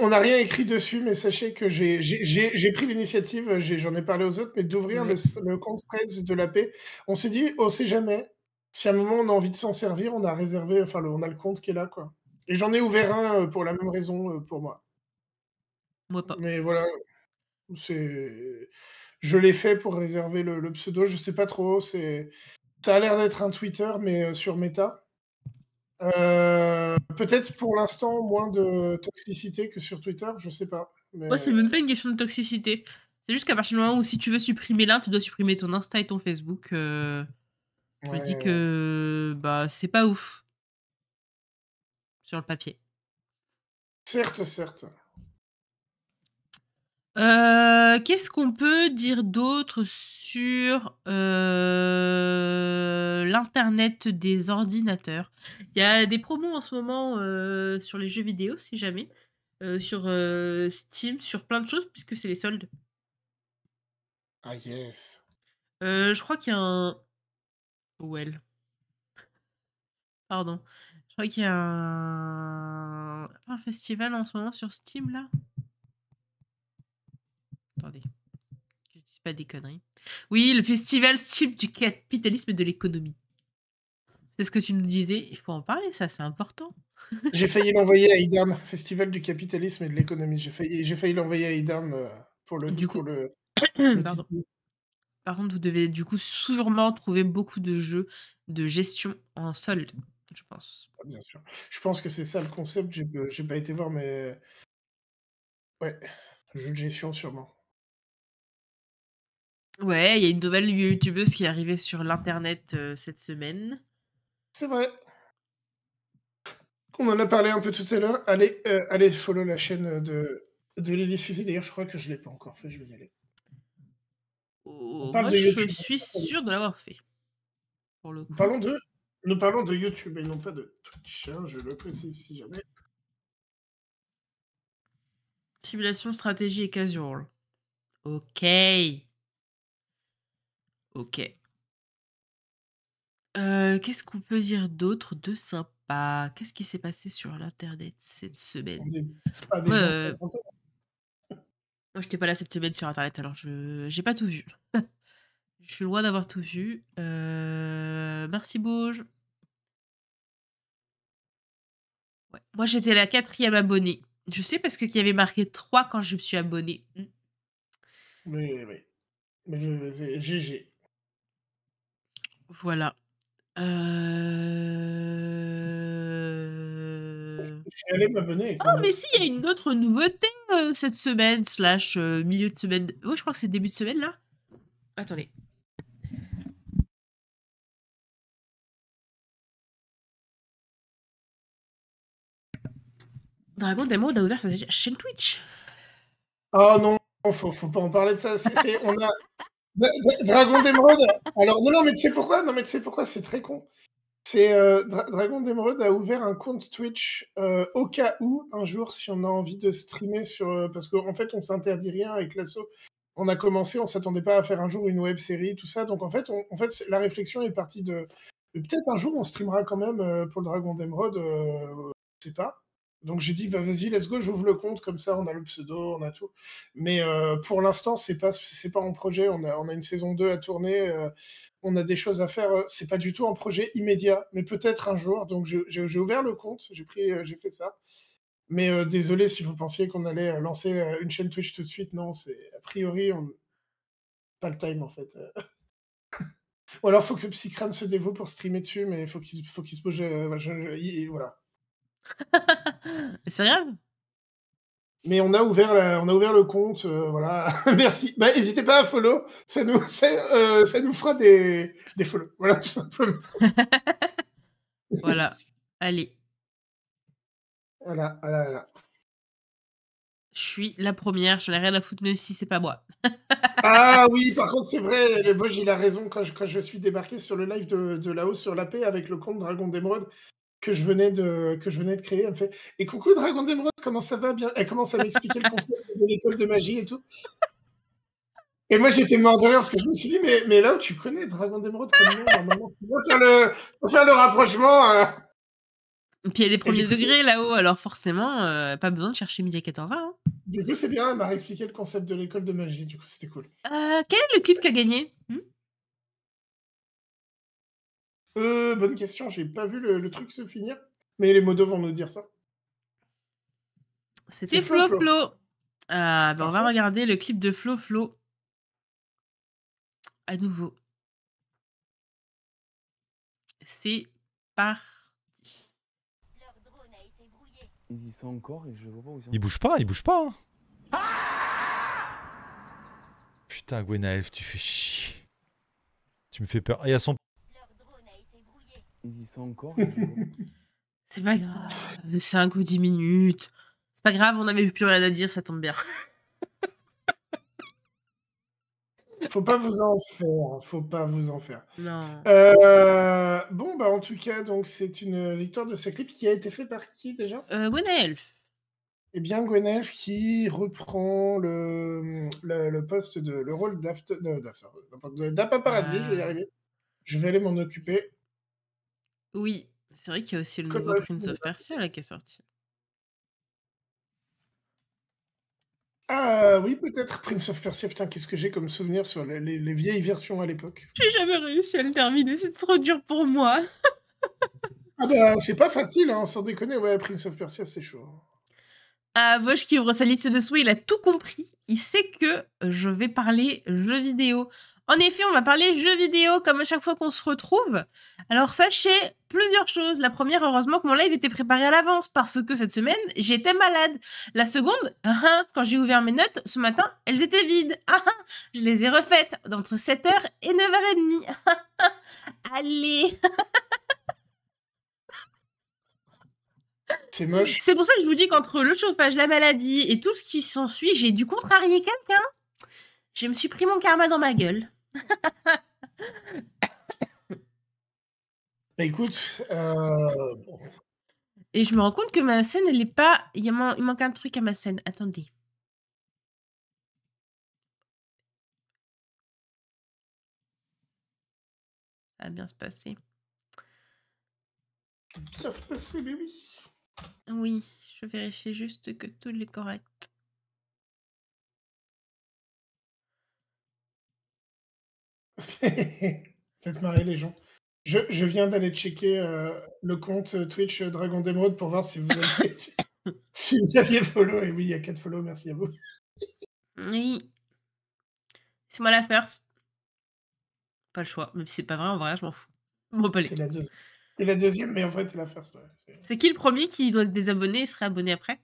on n'a rien écrit dessus, mais sachez que j'ai pris l'initiative, j'en ai, parlé aux autres, mais d'ouvrir le, compte Threads de la paix. On s'est dit, on sait jamais. Si à un moment on a envie de s'en servir, on a réservé, enfin, on a le compte qui est là, quoi. Et j'en ai ouvert un euh, pour la même raison euh, pour moi. Moi pas. Mais voilà, c'est. Je l'ai fait pour réserver le, pseudo. Je sais pas trop. C'est. Ça a l'air d'être un Twitter, mais euh, sur Meta. Euh, peut-être pour l'instant moins de toxicité que sur Twitter, je sais pas. Mais... c'est même pas une question de toxicité. C'est juste qu'à partir du moment où si tu veux supprimer l'un, tu dois supprimer ton Insta et ton Facebook. Euh... Je me dis que bah c'est pas ouf sur le papier. Certes, certes. Euh, qu'est-ce qu'on peut dire d'autre sur euh, l'internet des ordinateurs Il y a des promos en ce moment euh, sur les jeux vidéo, si jamais, sur Steam, sur plein de choses, puisque c'est les soldes. Ah yes. je crois qu'il y a un. Well. Pardon. Je crois qu'il y a un... un festival en ce moment sur Steam là je ne je pas des conneries. Oui, le festival style du capitalisme et de l'économie. C'est ce que tu nous disais. Il faut en parler, ça, c'est important. j'ai failli l'envoyer à Idern. Festival du capitalisme et de l'économie. J'ai failli, failli l'envoyer à Idern euh, pour le. Du coup, le, Par contre, vous devez du coup sûrement trouver beaucoup de jeux de gestion en solde, je pense. Ah, bien sûr. Je pense que c'est ça le concept. J'ai, j'ai pas été voir, mais. Ouais. Jeu de gestion, sûrement. Ouais, il y a une nouvelle youtubeuse qui est arrivée sur l'internet cette semaine. C'est vrai. On en a parlé un peu tout à l'heure. Allez, euh, allez follow la chaîne de, de Lily Fusée. D'ailleurs, je crois que je ne l'ai pas encore fait. Je vais y aller. Oh, je suis sûr de l'avoir fait. Pour le Nous, parlons de, nous parlons de YouTube et non pas de Twitch. Hein, je le précise si jamais. Simulation, stratégie et casual. Ok. Ok. Euh, qu'est-ce qu'on peut dire d'autre de sympa Qu'est-ce qui s'est passé sur l'internet cette semaine euh, Moi, pas là cette semaine sur internet, alors je j'ai pas tout vu. Je suis loin d'avoir tout vu. Euh, merci Bouge. Moi, j'étais la quatrième abonnée. Je sais parce qu'il y avait marqué 3 quand je me suis abonnée. Oui, oui, Mais je, GG. Voilà. Euh... Allé m'abonner. oh, ah, mais si, il y a une autre nouveauté euh, cette semaine, slash euh, milieu de semaine. Oh, je crois que c'est début de semaine là. Attendez. Dragon mots a ouvert sa chaîne Twitch. Oh non, faut, faut pas en parler de ça. Si, on a, Dragon d'Émeraude. Alors, non, mais tu sais pourquoi Non, mais tu sais pourquoi C'est très con. C'est euh, Dragon d'Emeraude a ouvert un compte Twitch euh, au cas où, un jour, si on a envie de streamer sur. Euh, parce qu'en fait, on s'interdit rien avec l'assaut. On a commencé, on s'attendait pas à faire un jour une web série, tout ça. Donc, en fait, en fait la réflexion est partie de. Peut-être un jour, on streamera quand même pour le Dragon d'Émeraude. je sais pas. Donc j'ai dit, bah, vas-y, let's go, j'ouvre le compte, comme ça on a le pseudo, on a tout. Mais euh, pour l'instant, c'est pas, c'est pas en projet, on a, on a une saison 2 à tourner, euh, on a des choses à faire, euh, c'est pas du tout en projet immédiat, mais peut-être un jour. Donc j'ai ouvert le compte, j'ai, pris, j'ai fait ça. Mais désolé si vous pensiez qu'on allait lancer une chaîne Twitch tout de suite, non, c'est a priori, on... pas le time en fait. Ou alors faut que Psycrane se dévoue pour streamer dessus, mais faut qu'il, faut qu'il se bouge. voilà c'est pas grave. Mais on a ouvert, la, on a ouvert le compte, euh, voilà. Merci. Bah, n'hésitez pas à follow, ça nous, ça, euh, ça nous fera des, des follow. Voilà, tout simplement. voilà. Allez. Voilà, ah voilà, ah voilà. Ah je suis la première, je n'ai rien à foutre même si c'est pas moi. ah oui, par contre, c'est vrai, le Boj, il a raison. Quand je, quand je suis débarqué sur le live de, de là-haut sur la paix avec le compte Dragon d'Emeraude, que je venais de, que je venais de créer. Elle me fait Et coucou Dragon d'Emeraude, comment ça va bien Elle commence à m'expliquer le concept de l'école de magie et tout. Et moi, j'étais mort de rire parce que je me suis dit, mais, mais là, tu connais Dragon d'Emeraude comme faire le, faire le rapprochement. Euh... Puis elle est premier degré là-haut, alors forcément, euh, pas besoin de chercher midi à 14h. Du coup, c'est bien, elle m'a expliqué le concept de l'école de magie, du coup, c'était cool. Euh, quel est le clip qui a gagné hmm? Euh, bonne question, j'ai pas vu le, truc se finir. Mais les modos vont nous dire ça. C'est Flo Flo. Euh, ben, on va regarder le clip de Flo Flo. À nouveau. C'est parti. Leur drone Ils y sont encore et je vois pas où ils sont. Ils bougent pas, ils bougent pas. Hein. Putain, Gwenaëlle, tu fais chier. Tu me fais peur. Ils y sont encore. c'est pas grave. 5 ou 10 minutes. C'est pas grave, on n'avait plus rien à dire, ça tombe bien. Faut pas vous en faire, faut pas vous en faire. Non. Euh, bon, bah en tout cas, donc c'est une victoire de ce clip qui a été fait partie déjà euh, Gwen Elf Eh bien, Elf qui reprend le, poste de le rôle d'Apa Paradis, je vais y ah. arriver. Je vais aller m'en occuper. Oui, c'est vrai qu'il y a aussi le nouveau Prince of Persia qui est sorti. Ah oui, peut-être Prince of Persia. Putain, qu'est-ce que j'ai comme souvenir sur les, vieilles versions à l'époque J'ai jamais réussi à le terminer, c'est trop dur pour moi. Ah bah, c'est pas facile, on hein, sans déconner. Ouais, Prince of Persia, c'est chaud. Ah, Vosh qui ouvre sa liste de souhaits, il a tout compris. Il sait que je vais parler jeux vidéo. En effet, on va parler jeux vidéo comme à chaque fois qu'on se retrouve. Alors sachez plusieurs choses. La première, heureusement que mon live était préparé à l'avance parce que cette semaine, j'étais malade. La seconde, ah ah, quand j'ai ouvert mes notes ce matin, elles étaient vides. Ah je les ai refaites d'entre 7h et 9h30. Allez C'est moche. C'est pour ça que je vous dis qu'entre le chauffage, la maladie et tout ce qui s'ensuit, j'ai dû contrarier quelqu'un. Je me suis pris mon karma dans ma gueule. Bah, écoute, euh, Et je me rends compte que ma scène, elle est pas. Il, il manque un truc à ma scène. Attendez. Ça va bien se passer. ça se passe, bébé. Oui, je vérifie juste que tout est correct. Faites marrer les gens. Je, viens d'aller checker euh, le compte euh, Twitch euh, Dragon d'émeraude pour voir si vous avez si vous aviez follow. Et oui, il y a 4 follow, merci à vous. Oui. C'est moi la first. Pas le choix, même si c'est pas vrai, en vrai, je m'en fous. Bon, T'es la, la, deuxième, mais en vrai, t'es la first. C'est qui le premier qui doit se désabonner et se réabonner après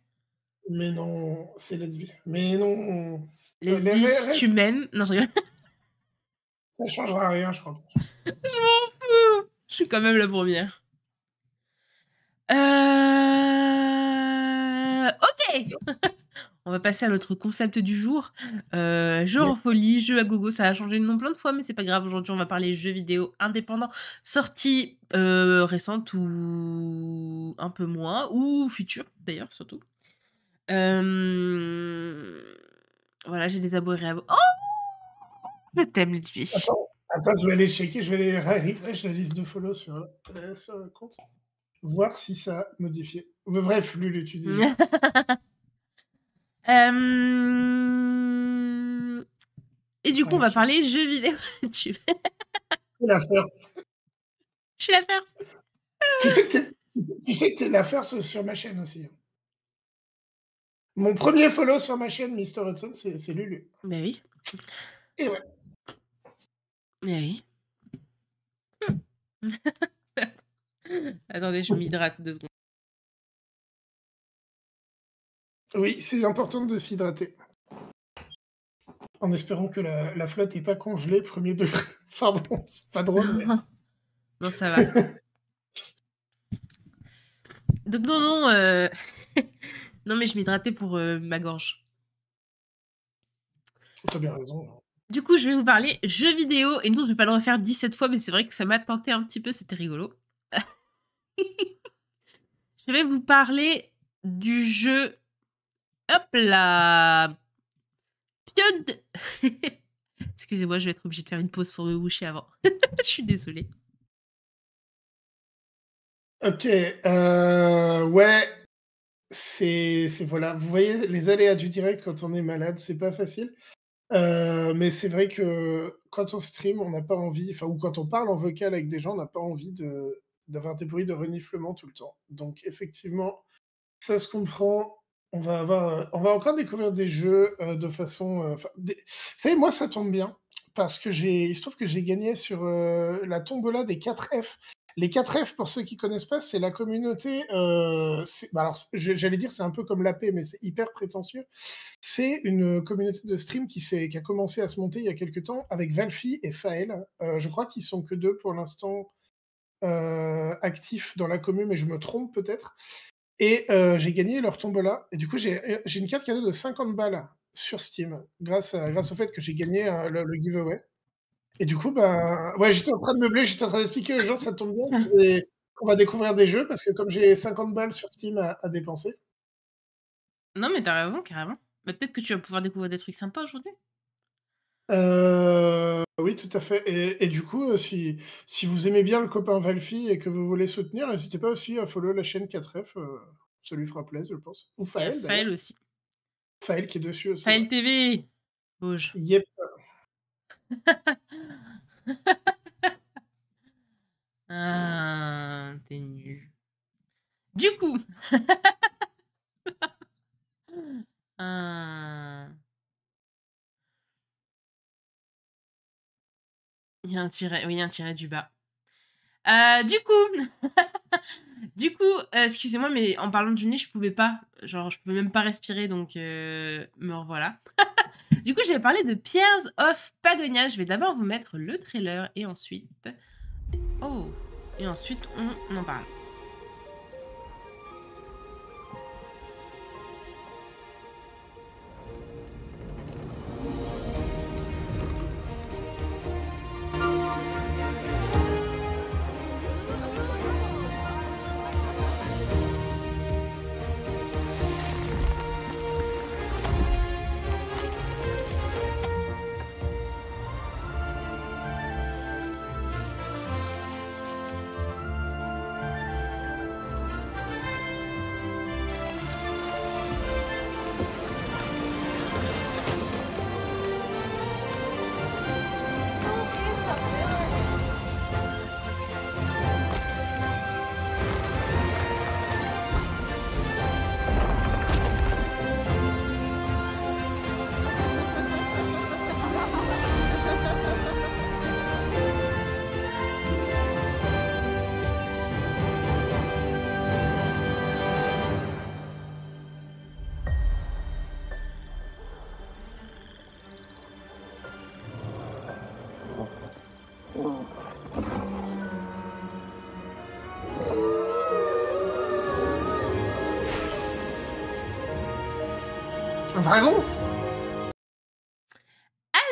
Mais non, c'est la Mais non. tu m'aimes. Non, je rigole. Ça changera rien, je crois. je m'en fous. Je suis quand même la première. Euh... Ok. On va passer à notre concept du jour. Euh, jeu en folie, jeu à gogo, ça a changé de nom plein de fois, mais c'est pas grave. Aujourd'hui, on va parler jeux vidéo indépendants, sorties euh, récentes ou un peu moins, ou futurs d'ailleurs, surtout. Euh, voilà, j'ai des abos et réabos. Oh je t'aime, Attends, attends, je vais aller checker, je vais aller refresh la liste de follow euh, sur, le compte, voir si ça a modifié. Bref, Lulu, tu dis. Euh, et du coup, on va parler jeux vidéo. tu la first. Je suis la first. tu sais que tu es la first sur ma chaîne aussi. Hein. Mon premier follow sur ma chaîne, Mr. Hudson, c'est Lulu. Mais ben oui. Et ouais. Eh oui. Attendez, je m'hydrate deux secondes. Oui, c'est important de s'hydrater. En espérant que la, flotte n'est pas congelée, premier degré. Pardon, c'est pas drôle. non, ça va. Donc non, non. Euh, non, mais je m'hydratais pour euh, ma gorge. T'as bien raison. Du coup, je vais vous parler jeux vidéo. Et non, je vais pas le refaire 17 fois, mais c'est vrai que ça m'a tenté un petit peu, c'était rigolo. je vais vous parler du jeu. Hop là Piode Excusez-moi, je vais être obligée de faire une pause pour me boucher avant. je suis désolée. Ok, euh, ouais, c'est voilà. Vous voyez les aléas du direct quand on est malade, c'est pas facile. Euh, mais c'est vrai que quand on stream, on n'a pas envie, enfin, ou quand on parle en vocal avec des gens, on n'a pas envie de, d'avoir des bruits de reniflement tout le temps. Donc, effectivement, ça se comprend. On va, euh, on va encore découvrir des jeux euh, de façon. Vous savez, moi, ça tombe bien parce que j'ai, il se trouve que j'ai gagné sur la tombola des 4F. Les 4F, pour ceux qui connaissent pas, c'est la communauté. Euh, bah alors, j'allais dire, c'est un peu comme la paix, mais c'est hyper prétentieux. C'est une communauté de stream qui, qui a commencé à se monter il y a quelques temps avec Valfi et Faël. Euh, je crois qu'ils sont que deux pour l'instant euh, actifs dans la commune, mais je me trompe peut-être. Et j'ai gagné leur tombola. Et du coup, j'ai une carte cadeau de 50 balles sur Steam grâce, grâce au fait que j'ai gagné le giveaway. Et du coup, bah, ouais, j'étais en train de meubler, j'étais en train d'expliquer aux gens, ça tombe bien, qu'on va découvrir des jeux, parce que comme j'ai 50 balles sur Steam à, dépenser. Non, mais t'as raison, carrément. Peut-être que tu vas pouvoir découvrir des trucs sympas aujourd'hui. Euh, oui, tout à fait. Et, du coup, euh, si, si vous aimez bien le copain Valfi et que vous voulez soutenir, n'hésitez pas aussi à follow la chaîne 4F. Euh, ça lui fera plaisir, je pense. Ou Faël. Faël aussi. Faël qui est dessus aussi. Faël TV. Bouge. Yep. ah, t'es nul. Du coup. Ah. Il y a un tiret, oui, un tiret du bas. Euh, du coup, du coup, euh, excusez-moi, mais en parlant du nez, je pouvais pas, genre, je pouvais même pas respirer, donc euh, me revoilà. Du coup, je vais parler de Pierres of Pagonia. Je vais d'abord vous mettre le trailer et ensuite... Oh Et ensuite, on en parle.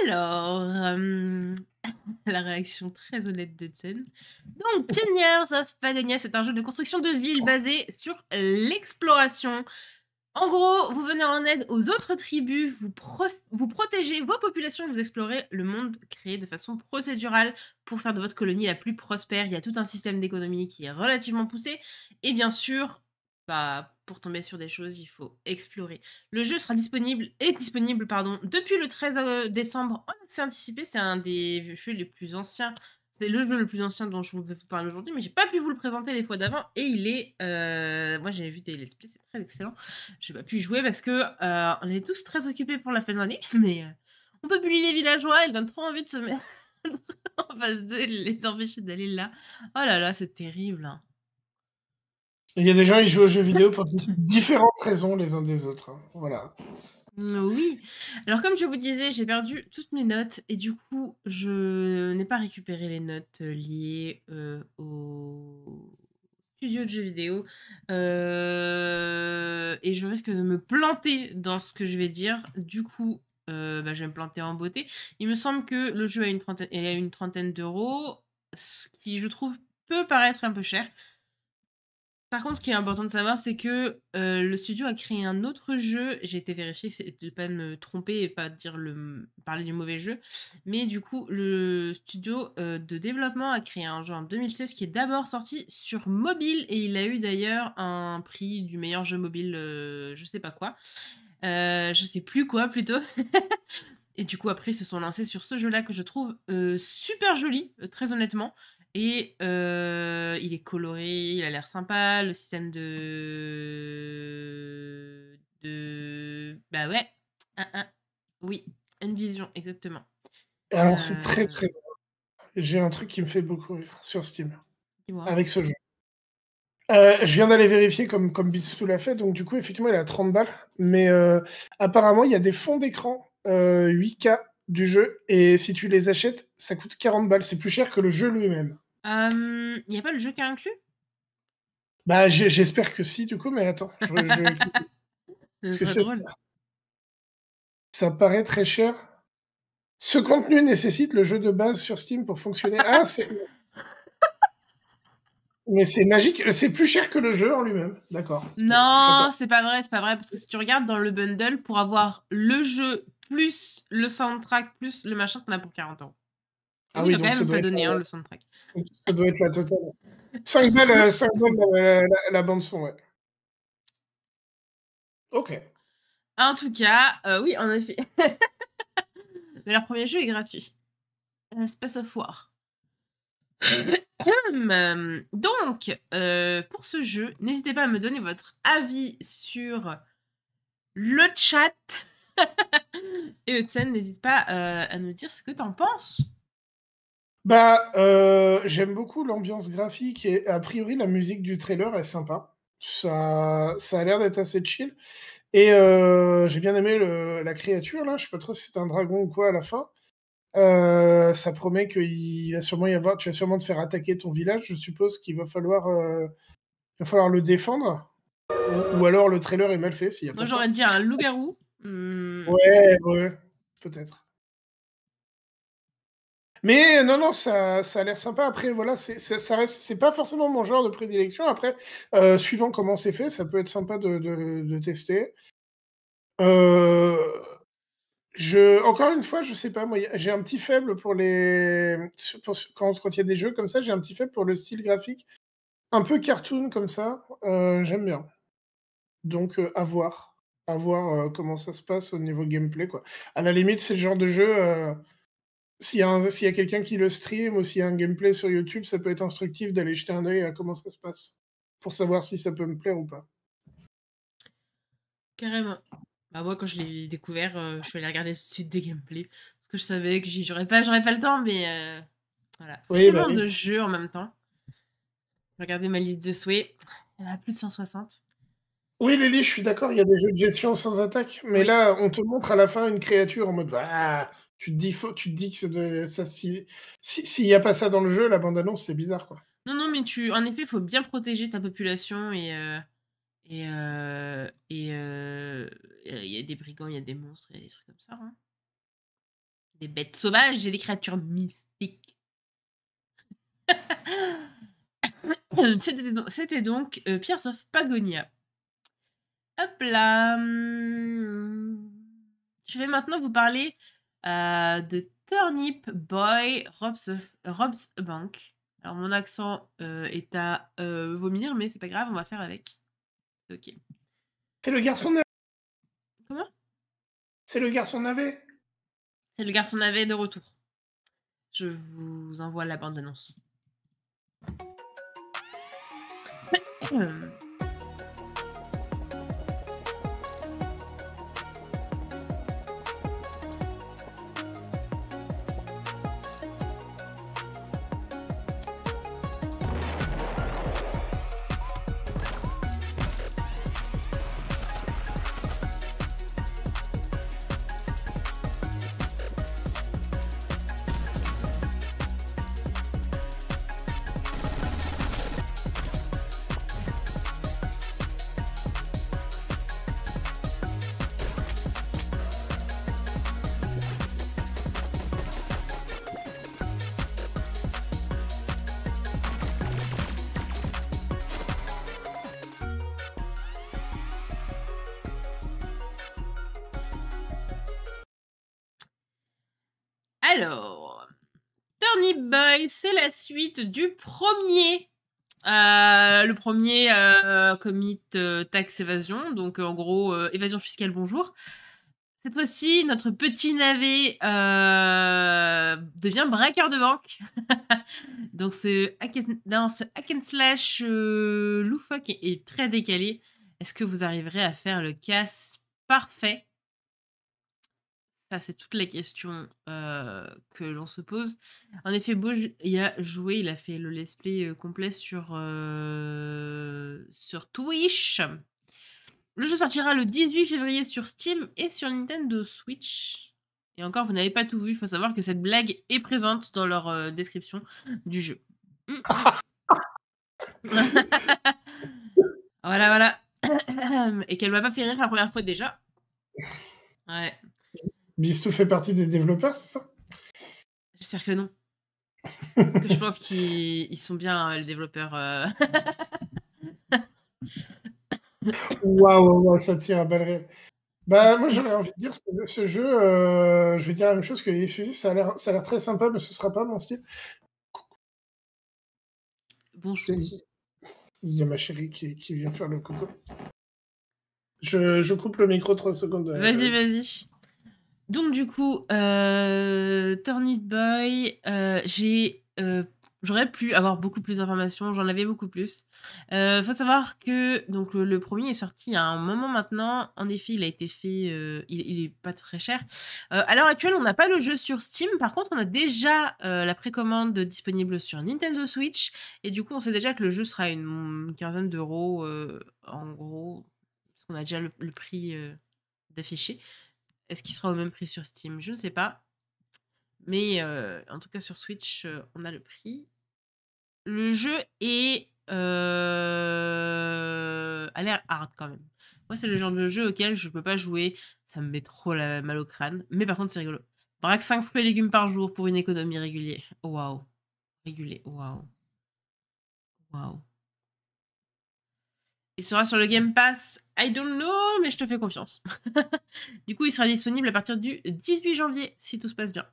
Alors, euh, la réaction très honnête de Zen. Donc, Pioneers of Pagania, c'est un jeu de construction de ville basé sur l'exploration. En gros, vous venez en aide aux autres tribus, vous, vous protégez vos populations, vous explorez le monde créé de façon procédurale pour faire de votre colonie la plus prospère. Il y a tout un système d'économie qui est relativement poussé. Et bien sûr, pour tomber sur des choses, il faut explorer. Le jeu sera disponible, est disponible, pardon, depuis le 13 euh, décembre C'est anticipé. C'est un des jeux les plus anciens. C'est le jeu le plus ancien dont je vous parle aujourd'hui, mais j'ai pas pu vous le présenter les fois d'avant. Et il est. Euh, moi, j'ai vu des let's play, c'est très excellent. J'ai pas pu jouer parce que euh, on est tous très occupés pour la fin d'année, mais on peut publier les villageois, ils donnent trop envie de se mettre en face d'eux et les empêcher d'aller là. Oh là là, c'est terrible. Hein. Il y a des gens qui jouent aux jeux vidéo pour différentes raisons les uns des autres. Hein. Voilà. Mmh, oui. Alors comme je vous disais, j'ai perdu toutes mes notes et du coup, je n'ai pas récupéré les notes euh, liées euh, au studio de jeux vidéo. Euh, et je risque de me planter dans ce que je vais dire. Du coup, bah, je vais me planter en beauté. Il me semble que le jeu a une trentaine, une trentaine d'euros, ce qui, je trouve, peut paraître un peu cher. Par contre, ce qui est important de savoir, c'est que euh, le studio a créé un autre jeu. J'ai été vérifier de ne pas me tromper et pas dire le, parler du mauvais jeu. Mais du coup, le studio euh, de développement a créé un jeu en 2016 qui est d'abord sorti sur mobile et il a eu d'ailleurs un prix du meilleur jeu mobile, je euh, je sais pas quoi. je sais plus quoi plutôt. et du coup, après, ils se sont lancés sur ce jeu-là que je trouve super joli, très honnêtement. Et euh, il est coloré, il a l'air sympa, le système de... Bah ouais, oui, une vision, exactement. Alors c'est euh, très très drôle. J'ai un truc qui me fait beaucoup rire sur Steam, avec ce jeu. Euh, je viens d'aller vérifier comme, comme Bitsou l'a fait, donc du coup effectivement il a 30 balles, mais apparemment il y a des fonds d'écran 8K du jeu. Et si tu les achètes, ça coûte 40 balles. C'est plus cher que le jeu lui-même. Il euh, n'y a pas le jeu qui est inclus Bah, j'espère que si, du coup, mais attends. ça, ça paraît très cher. Ce contenu nécessite le jeu de base sur Steam pour fonctionner. Ah, c'est. Mais c'est magique, c'est plus cher que le jeu en lui-même, d'accord. Non, c'est pas vrai, c'est pas vrai, parce que si tu regardes dans le bundle, pour avoir le jeu plus le soundtrack, plus le machin, qu'on a pour 40 euros. Ah oui, donc quand même pas donné hein, le soundtrack. Ça doit être la totale. 5 balles, 5 euh, balles euh, la, bande-son, ouais. Ok. En tout cas, euh, oui, en effet. Mais leur premier jeu est gratuit. Euh, Space of War. Hum, hum. donc, pour ce jeu, n'hésitez pas à me donner votre avis sur le chat. Et Hudson, n'hésite pas euh, à nous dire ce que t'en penses. Bah, euh, j'aime beaucoup l'ambiance graphique et a priori la musique du trailer est sympa. Ça, ça a l'air d'être assez chill. Et euh, j'ai bien aimé la créature là. Je sais pas trop si c'est un dragon ou quoi à la fin. ça promet qu'il va sûrement y avoir. Tu vas sûrement te faire attaquer ton village. Je suppose qu'il va falloir, va falloir le défendre. Ou, alors le trailer est mal fait. S'il y a Moi j'aurais dit un loup-garou. Mmh. Ouais, ouais, peut-être. Mais non, non, ça, ça a l'air sympa. Après, voilà, c'est, ça, reste, c'est pas forcément mon genre de prédilection. Après, euh, suivant comment c'est fait, ça peut être sympa de, de, tester. Euh, je, encore une fois, je sais pas, moi, j'ai un petit faible pour les. quand il y a des jeux comme ça, j'ai un petit faible pour le style graphique. Un peu cartoon comme ça, euh, j'aime bien. Donc, à voir à voir euh, comment ça se passe au niveau gameplay. Quoi. À la limite, c'est le genre de jeu. Euh, s'il y a, a quelqu'un qui le stream ou s'il y a un gameplay sur YouTube, ça peut être instructif d'aller jeter un œil à comment ça se passe pour savoir si ça peut me plaire ou pas. Carrément. Bah moi quand je l'ai découvert, euh, je suis allée regarder tout de suite des gameplays parce que je savais que j'aurais pas, j'aurais pas le temps, mais voilà. Bah oui, de jeux en même temps. Regardez ma liste de souhaits, elle a plus de 160. Oui, Lélie, je suis d'accord, il y a des jeux de gestion sans attaque, mais là, on te montre à la fin une créature en mode ah, tu te dis tu dis que ça, ça si s'il n'y a pas ça dans le jeu, la bande-annonce, c'est bizarre quoi. Non, non, mais tu en effet, il faut bien protéger ta population et euh, euh, euh, et il y a des brigands, il y a des monstres, il y a des trucs comme ça. Hein. Des bêtes sauvages et des créatures mystiques. C'était donc Pierre sauf Pagonia. Hop là. Je vais maintenant vous parler euh, de Turnip Boy Rob's, Rob's Bank. Alors mon accent euh, est à euh, vomir, mais c'est pas grave, on va faire avec. Ok. C'est le garçon navet. Comment C'est le garçon navet. C'est le garçon navet de retour. Je vous envoie la bande annonce. c'est la suite du premier. Euh, le premier euh, commit euh, tax évasion, donc en gros évasion fiscale bonjour. Cette fois-ci, notre petit navet devient braqueur de banque. donc ce hack, ce hack and slash loufoque est très décalé. Est-ce que vous arriverez à faire le casse parfait ça, c'est toute la question que l'on se pose. En effet, beau il a joué, il a fait le let's play complet sur, sur Twitch. Le jeu sortira le 18 février sur Steam et sur Nintendo Switch. Et encore, vous n'avez pas tout vu, il faut savoir que cette blague est présente dans leur description du jeu. Mmh. voilà, voilà. et qu'elle m'a pas fait rire la première fois déjà. Ouais. Bistou fait partie des développeurs, c'est ça J'espère que non. je pense qu'ils sont bien, euh, les développeurs. Euh. Waouh, ça tire à balles Bah, moi, j'aurais envie de dire ce, ce jeu, euh, je vais dire la même chose que les fusils, ça a l'air très sympa, mais ce sera pas mon style. Bonjour. Il y a ma chérie qui, vient faire le coco. Je, coupe le micro 3 secondes. Vas-y, vas-y. Donc du coup, euh, Boy, euh, j'ai, euh, j'aurais pu avoir beaucoup plus d'informations, j'en avais beaucoup plus. Il euh, faut savoir que donc le, premier est sorti à un moment maintenant. En effet, il a été fait, il, est pas très cher. à l'heure actuelle, on n'a pas le jeu sur Steam. Par contre, on a déjà la précommande disponible sur Nintendo Switch et du coup, on sait déjà que le jeu sera une quinzaine d'euros en gros, parce qu'on a déjà le, le prix d'affiché. Est-ce qu'il sera au même prix sur Steam Je ne sais pas. Mais euh, en tout cas, sur Switch, euh, on a le prix. Le jeu est. Euh, a l'air hard quand même. Moi, c'est le genre de jeu auquel je ne peux pas jouer. Ça me met trop la, mal au crâne. Mais par contre, c'est rigolo. Braque 5 fruits et légumes par jour pour une économie régulière. Waouh. Régulier. Waouh. Waouh. Il sera sur le Game Pass, I don't know, mais je te fais confiance. du coup, il sera disponible à partir du 18 janvier, si tout se passe bien.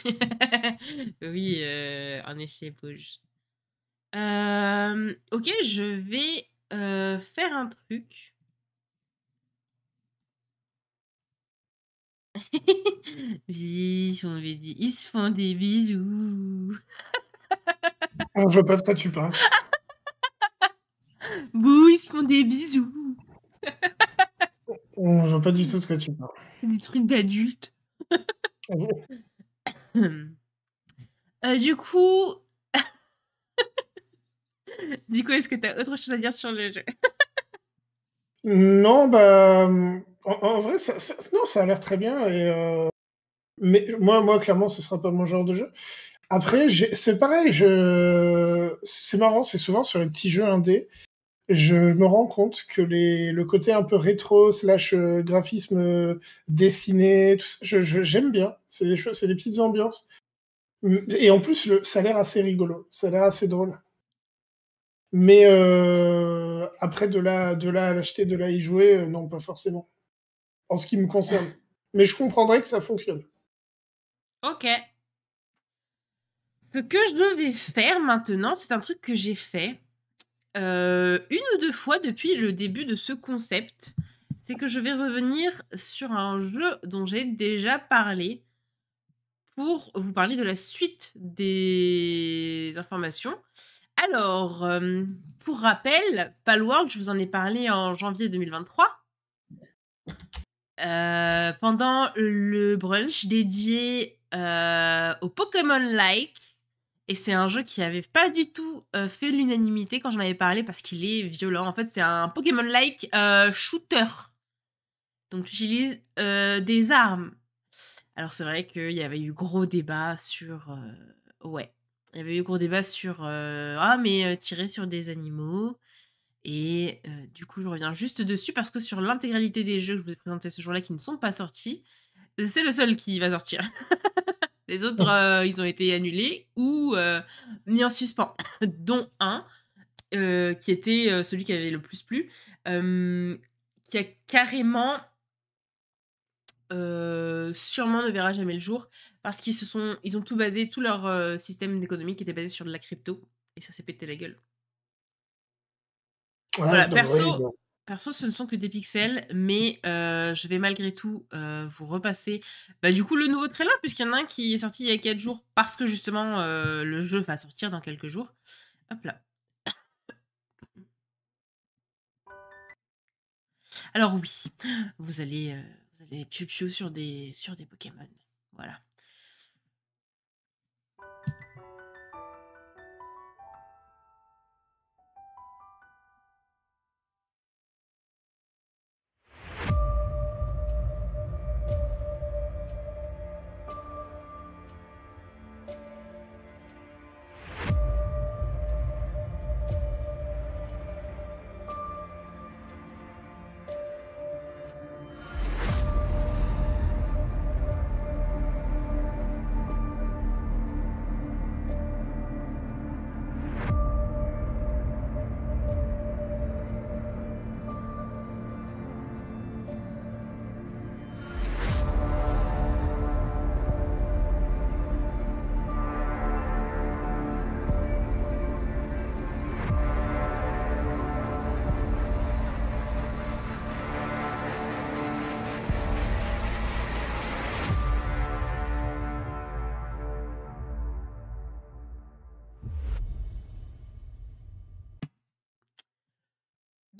oui, euh, en effet, bouge. Euh, ok, je vais euh, faire un truc. on lui dit, ils se font des bisous. on ah, veut pas de quoi tu parles. Bouh, ils se font des bisous. on oh, veut pas du tout de quoi tu parles. Des trucs d'adultes. Euh, du coup. du coup, est-ce que tu as autre chose à dire sur le jeu non, bah, en, vrai, ça, non, ça a l'air très bien. Et, mais moi, moi, clairement, ce sera pas mon genre de jeu. Après, c'est pareil, je... c'est marrant, c'est souvent sur les petits jeux indés, je me rends compte que les... le côté un peu rétro, slash graphisme dessiné, tout ça, j'aime bien, c'est des, choses, des petites ambiances. Mmh, et en plus, ça a l'air assez rigolo, ça a l'air assez drôle. Mais euh, après, de là, de l'acheter, de là à y jouer, euh, non, pas forcément. En ce qui me concerne. Mais je comprendrais que ça fonctionne. Ok. Ce que je devais faire maintenant, c'est un truc que j'ai fait euh, une ou deux fois depuis le début de ce concept. C'est que je vais revenir sur un jeu dont j'ai déjà parlé pour vous parler de la suite des informations. Alors, euh, pour rappel, Palworld, je vous en ai parlé en janvier 2023. Euh, pendant le brunch dédié euh, au Pokémon Like. Et c'est un jeu qui avait pas du tout fait l'unanimité quand j'en avais parlé parce qu'il est violent. En fait, c'est un Pokémon Like shooter. Donc, tu utilises des armes. Alors, c'est vrai qu'il y avait eu gros débat sur. ouais il y avait eu gros débat sur euh, ah mais euh, tirer sur des animaux. Et euh, du coup, je reviens juste dessus parce que sur l'intégralité des jeux que je vous ai présentés ce jour-là qui ne sont pas sortis, c'est le seul qui va sortir. Les autres, ils ont été annulés ou mis en suspens, dont un qui était celui qui avait le plus plu, qui a carrément sûrement ne verra jamais le jour parce qu'ils se sont, ils ont tout basé, tout leur euh, système système économique était basé sur de la crypto, et ça s'est pété la gueule. voilà, hein. perso, ce ne sont que des pixels, mais euh, je vais malgré tout euh, vous repasser bah, du coup le nouveau trailer, puisqu'il y en a un qui est sorti il y a 4 jours, parce que justement le jeu va sortir dans quelques jours. Hop là. Alors oui, vous allez, vous allez piou sur des, sur des Pokémon. Voilà.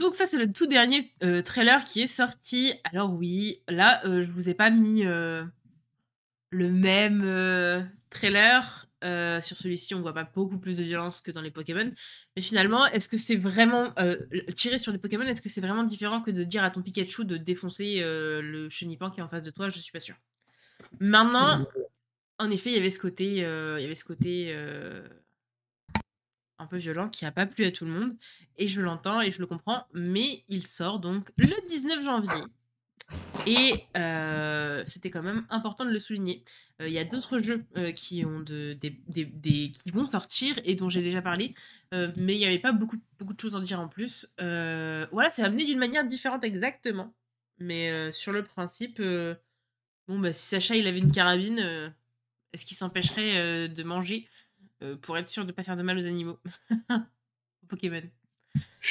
Donc ça, c'est le tout dernier euh, trailer qui est sorti. Alors oui, là, je euh, je vous ai pas mis euh, le même trailer. sur celui-ci, on voit pas beaucoup plus de violence que dans les Pokémon. Mais finalement, est-ce que c'est vraiment tirer sur les Pokémon Est-ce que c'est vraiment différent que de dire à ton Pikachu de défoncer le Chenipan qui est en face de toi Je suis pas sûre. Maintenant, en effet, il y avait ce côté, il y avait ce côté un peu violent qui a pas plu à tout le monde. Et je l'entends et je le comprends, mais il sort donc le 19 janvier. Et euh, c'était quand même important de le souligner. Euh, il y a d'autres jeux euh, qui, ont de, des, qui vont sortir et dont j'ai déjà parlé, mais il n'y avait pas beaucoup, beaucoup de choses à en dire en plus. voilà, c'est amené d'une manière différente exactement. Mais sur le principe, bon, bah, si Sacha il avait une carabine, est-ce qu'il s'empêcherait de manger euh, pour être sûr de ne pas faire de mal aux animaux. Pokémon.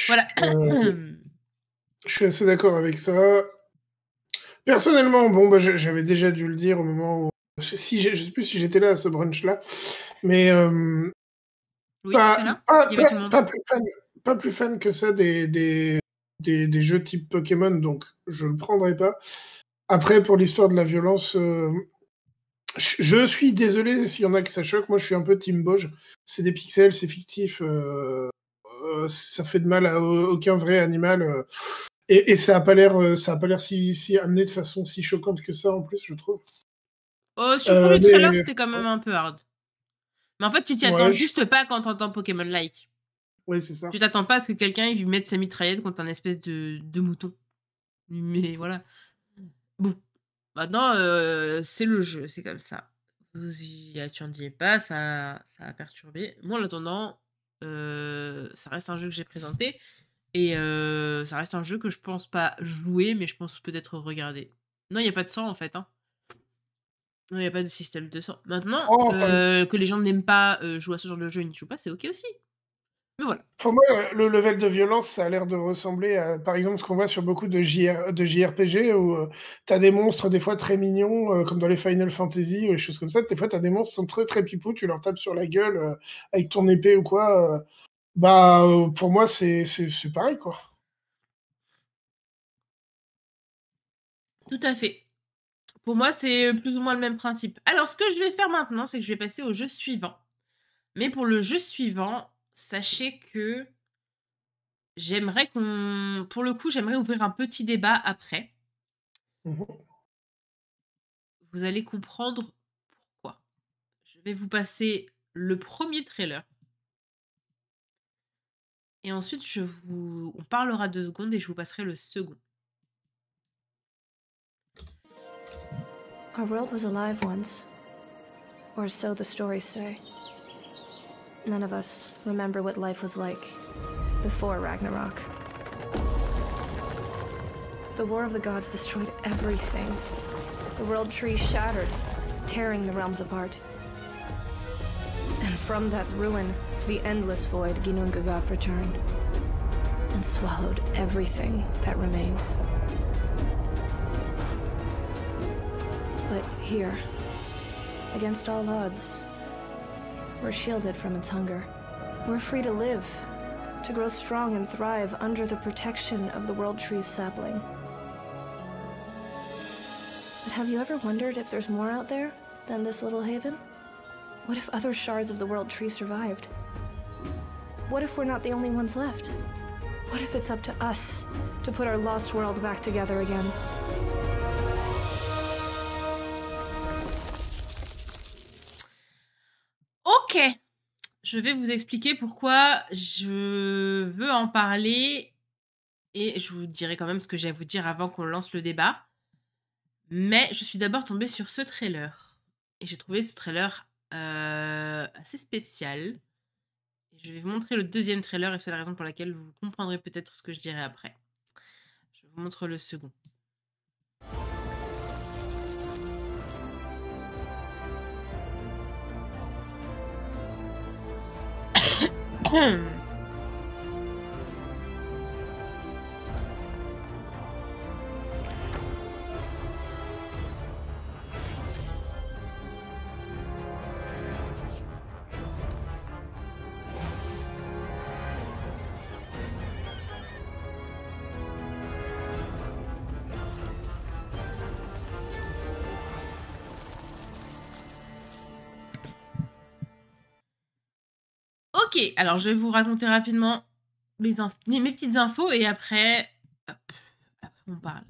Voilà. je suis assez d'accord avec ça. Personnellement, bon, bah, j'avais déjà dû le dire au moment où. Si, je ne sais plus si j'étais là à ce brunch-là, mais. pas, plus fan, que ça des, jeux type Pokémon, donc je ne le prendrai pas. Après, pour l'histoire de la violence, euh, je suis désolé s'il y en a que ça choque. Moi, je suis un peu Team Boge. C'est des pixels, c'est fictif. Euh, euh, ça fait de mal à aucun vrai animal. Euh, et, ça a pas l'air, ça a pas l'air si, amené de façon si choquante que ça en plus, je trouve. Oh, sur le trailer, c'était quand même un peu hard. Mais en fait, tu t'y attends juste pas quand t'entends Pokémon Like. ouais c'est ça. Tu t'attends pas à ce que quelqu'un lui mette sa mitraillette contre un espèce de, de mouton. Mais voilà. Bon. Maintenant, c'est le jeu, c'est comme ça. Vous y attendiez pas, ça, a perturbé. Moi, en attendant, ça reste un jeu que j'ai présenté. Et ça reste un jeu que je pense pas jouer, mais je pense peut-être regarder. Non, il n'y a pas de sang en fait. Hein. Non, il n'y a pas de système de sang. Maintenant, oh, que les gens n'aiment pas jouer à ce genre de jeu, et n'y jouent pas, c'est ok aussi. Pour moi, le level de violence, ça a l'air de ressembler à, par exemple, ce qu'on voit sur beaucoup de, de JRPG où euh, tu as des monstres, des fois très mignons, euh, comme dans les Final Fantasy ou les choses comme ça. Des fois, tu as des monstres qui sont très très pipous, tu leur tapes sur la gueule euh, avec ton épée ou quoi. bah, pour moi, c'est pareil, quoi. Tout à fait. Pour moi, c'est plus ou moins le même principe. Alors, ce que je vais faire maintenant, c'est que je vais passer au jeu suivant. Mais pour le jeu suivant, sachez que j'aimerais qu'on. Pour le coup, j'aimerais ouvrir un petit débat après. Mmh vous allez comprendre pourquoi. Je vais vous passer le premier trailer. Et ensuite, je vous... on parlera deux secondes et je vous passerai le second. Our world was alive once, or so the stories say. None of us remember what life was like before Ragnarok. The War of the Gods destroyed everything. The World Tree shattered, tearing the realms apart. And from that ruin, the endless void Ginnungagap returned and swallowed everything that remained. But here, against all odds, we're shielded from its hunger. We're free to live, to grow strong and thrive under the protection of the world tree's sapling. But have you ever wondered if there's more out there than this little haven? What if other shards of the world tree survived? What if we're not the only ones left? What if it's up to us to put our lost world back together again? Je vais vous expliquer pourquoi je veux en parler et je vous dirai quand même ce que j'ai à vous dire avant qu'on lance le débat. Mais je suis d'abord tombée sur ce trailer et j'ai trouvé ce trailer euh, assez spécial. Je vais vous montrer le deuxième trailer et c'est la raison pour laquelle vous comprendrez peut-être ce que je dirai après. Je vous montre le second. Hmm. alors je vais vous raconter rapidement mes, petites infos et après, on parle.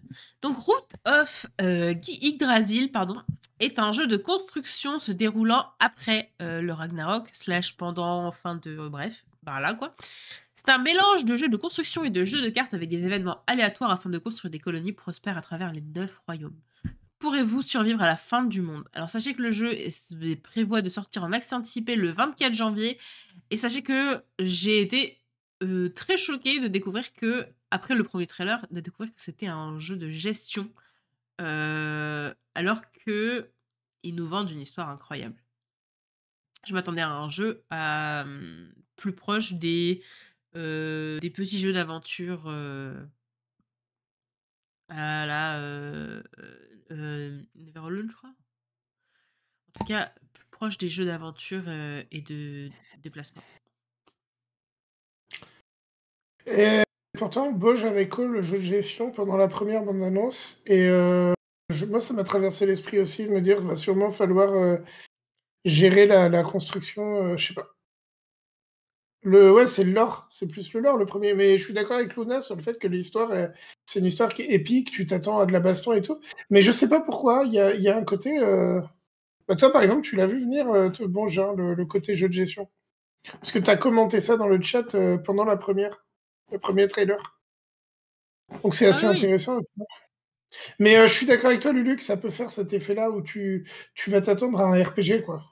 Donc Root of euh, Yggdrasil pardon, est un jeu de construction se déroulant après euh, le Ragnarok, slash pendant fin de... Euh, bref, par là quoi. C'est un mélange de jeux de construction et de jeux de cartes avec des événements aléatoires afin de construire des colonies prospères à travers les neuf royaumes. Pourrez-vous survivre à la fin du monde Alors sachez que le jeu prévoit de sortir en accès anticipé le 24 janvier et sachez que j'ai été euh, très choquée de découvrir que, après le premier trailer, de découvrir que c'était un jeu de gestion euh, alors que il nous vendent une histoire incroyable. Je m'attendais à un jeu euh, plus proche des, des petits jeux d'aventure à euh, Neverland, je crois. En tout cas, plus proche des jeux d'aventure euh, et de déplacement. Et pourtant, Bosch avait eu le jeu de gestion pendant la première bande-annonce. Et euh, je, moi, ça m'a traversé l'esprit aussi de me dire va sûrement falloir euh, gérer la, la construction, je sais pas. Le, ouais, c'est le c'est plus le lore le premier. Mais je suis d'accord avec Luna sur le fait que l'histoire, c'est une histoire qui est épique, tu t'attends à de la baston et tout. Mais je sais pas pourquoi, il y a, un côté. Euh, bah, toi, par exemple, tu l'as vu venir, euh, bon, le, côté jeu de gestion. Parce que tu as commenté ça dans le chat euh, pendant la première, le premier trailer. Donc c'est ah assez intéressant. Mais je suis d'accord avec toi, Lulu, que ça peut faire cet effet-là où tu, tu vas t'attendre à un RPG, quoi.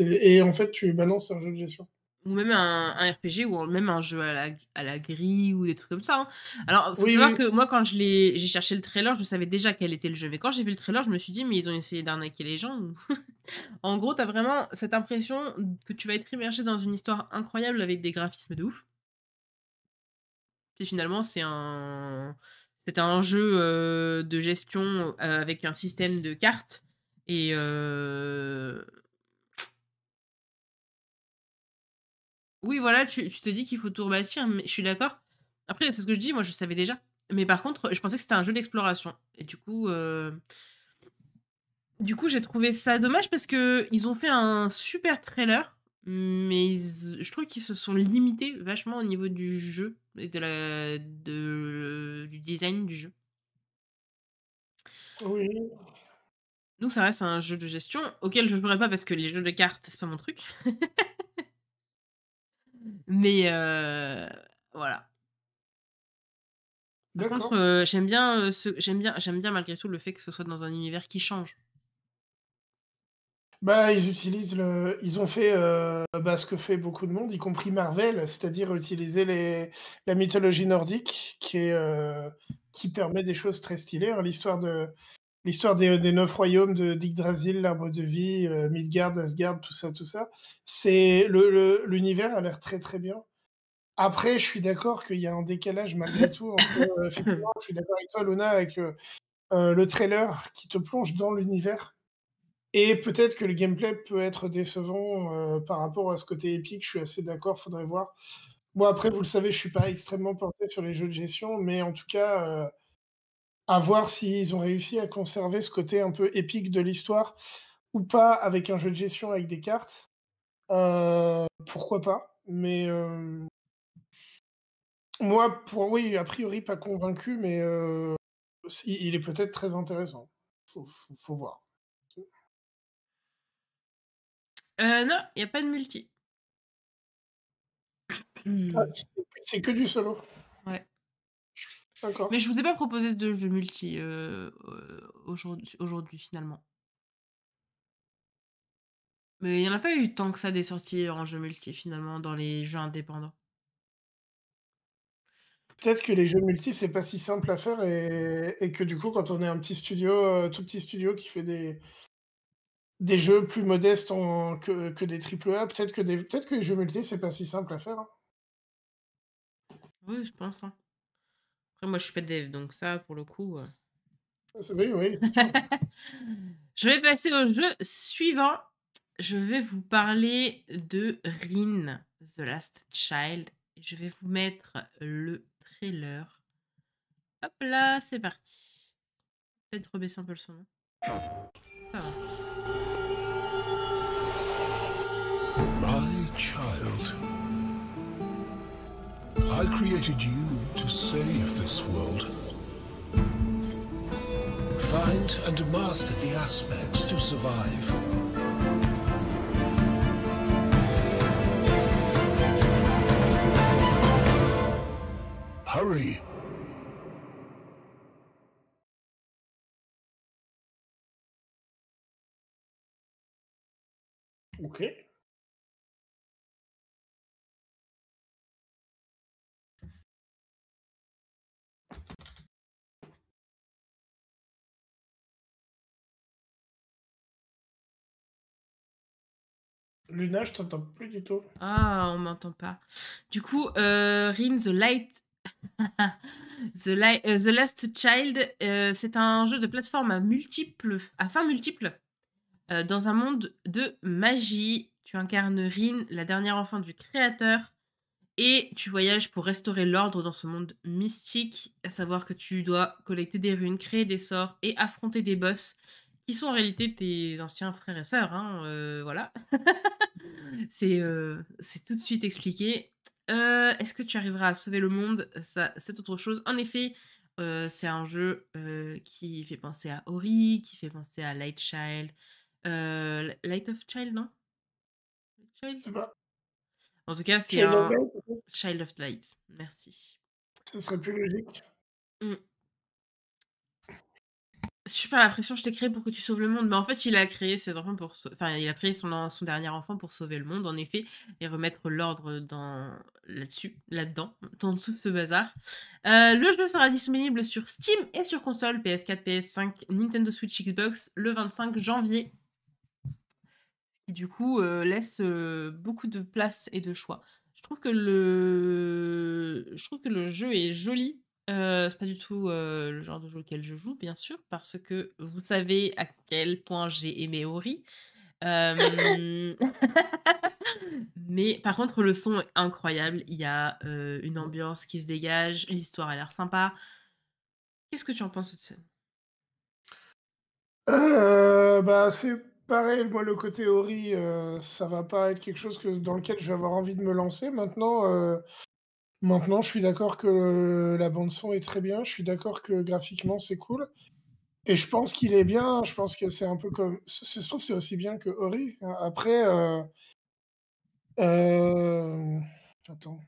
et en fait, tu balances un jeu de gestion ou même un, RPG ou même un jeu à la, à la grille ou des trucs comme ça. Hein. Alors, faut savoir que moi, quand je j'ai cherché le trailer, je savais déjà quel était le jeu. Mais quand j'ai vu le trailer, je me suis dit, mais ils ont essayé d'arnaquer les gens. en gros, t'as vraiment cette impression que tu vas être immergé dans une histoire incroyable avec des graphismes de ouf. Puis finalement, c'est un, c'est un jeu euh, de gestion euh, avec un système de cartes et. Euh Oui, voilà, tu, te dis qu'il faut tout rebâtir, mais je suis d'accord. Après, c'est ce que je dis, moi je savais déjà. Mais par contre, je pensais que c'était un jeu d'exploration. Et du coup, euh, du coup, j'ai trouvé ça dommage parce que ils ont fait un super trailer, mais je trouve qu'ils se sont limités vachement au niveau du jeu et de la... de... du design du jeu. Oui. Donc ça reste un jeu de gestion auquel je jouerai pas parce que les jeux de cartes, c'est pas mon truc. Mais voilà. Par contre, j'aime bien, ce... j'aime bien, j'aime bien malgré tout le fait que ce soit dans un univers qui change. Bah, ils utilisent le, ils ont fait bah, ce que fait beaucoup de monde, y compris Marvel, c'est-à-dire utiliser les... la mythologie nordique qui est qui permet des choses très stylées. Hein. L'histoire de l'histoire des, neuf royaumes de Drazil, l'arbre de vie, euh, Midgard, Asgard, tout ça, tout ça. C'est le, l'univers a l'air très très bien. Après, je suis d'accord qu'il y a un décalage malgré tout. Euh, je suis d'accord avec toi, Luna, avec euh, le trailer qui te plonge dans l'univers. Et peut-être que le gameplay peut être décevant par rapport à ce côté épique. Je suis assez d'accord, faudrait voir. Bon, après, vous le savez, je suis pas extrêmement porté sur les jeux de gestion, mais en tout cas, à voir s'ils ont réussi à conserver ce côté un peu épique de l'histoire ou pas avec un jeu de gestion avec des cartes. Euh, pourquoi pas Mais euh, moi, pour oui, a priori pas convaincu, mais euh, il est peut-être très intéressant. Faut, faut, voir. non, il n'y a pas de multi. Hmm. Ah, c'est que du solo. Mais je vous ai pas proposé de jeux multi euh, euh, aujourd'hui, finalement. Mais il n'y en a pas eu tant que ça des sorties en jeu multi finalement dans les jeux indépendants. Peut-être que les jeux multi, c'est pas si simple à faire et, que du coup, quand on est un petit studio, euh, tout petit studio qui fait des, des jeux plus modestes que, que, des AAA, peut-être que, peut que les jeux multi, c'est pas si simple à faire. Hein. Oui, je pense. Hein. Ah, moi, je suis pas dev, donc ça, pour le coup. Euh. Ah, c'est bien oui. Je vais passer au jeu suivant. Je vais vous parler de Rin, The Last Child. Je vais vous mettre le trailer. Hop là, c'est parti. Peut-être rebaisser un peu le son. Hein. My child, I created you to save this world. Find and master the aspects to survive. Hurry! Luna, je t'entends plus du tout. Ah, on m'entend pas. Du coup, euh, Rin the Light. Euh, the, Last Child, euh, c'est un jeu de plateforme à, multiples, fin multiple dans un monde de magie. Tu incarnes Rin, la dernière enfant du créateur, et tu voyages pour restaurer l'ordre dans ce monde mystique, à savoir que tu dois collecter des runes, créer des sorts et affronter des boss qui sont en réalité tes anciens frères et sœurs. Hein, euh, voilà. Mmh. c'est euh, tout de suite expliqué. Euh, est-ce que tu arriveras à sauver le monde Ça, c'est autre chose. En effet, euh, c'est un jeu qui fait penser à Ori, qui fait penser à Light Child. Light of Child, non Light Child pas. En tout cas, c'est un Child of Light. Merci. Ce serait plus logique. Mmh super la pression, je t'ai créé pour que tu sauves le monde. Mais en fait, il a créé ses enfants pour, enfin, il a créé son, son dernier enfant pour sauver le monde, en effet, et remettre l'ordre dans là-dessus, là-dedans, en dessous de ce bazar. Euh, le jeu sera disponible sur Steam et sur console PS4, PS5, Nintendo Switch, Xbox le 25 janvier. Qui du coup euh, laisse euh, beaucoup de place et de choix. Je trouve que le, je trouve que le jeu est joli euh, c'est pas du tout, euh, le genre de jeu auquel je joue, bien sûr, parce que vous savez à quel point j'ai aimé Ori. Euh, mais par contre, le son est incroyable. Il y a, une ambiance qui se dégage, l'histoire a l'air sympa. Qu'est-ce que tu en penses de ça bah, c'est pareil, moi, le côté Ori, ça va pas être quelque chose que dans lequel je vais avoir envie de me lancer. Maintenant, Maintenant, je suis d'accord que la bande son est très bien. Je suis d'accord que graphiquement c'est cool. Et je pense qu'il est bien. Je pense que c'est un peu comme. se trouve c'est aussi bien que Ori. Hein. Après, euh, euh, attends.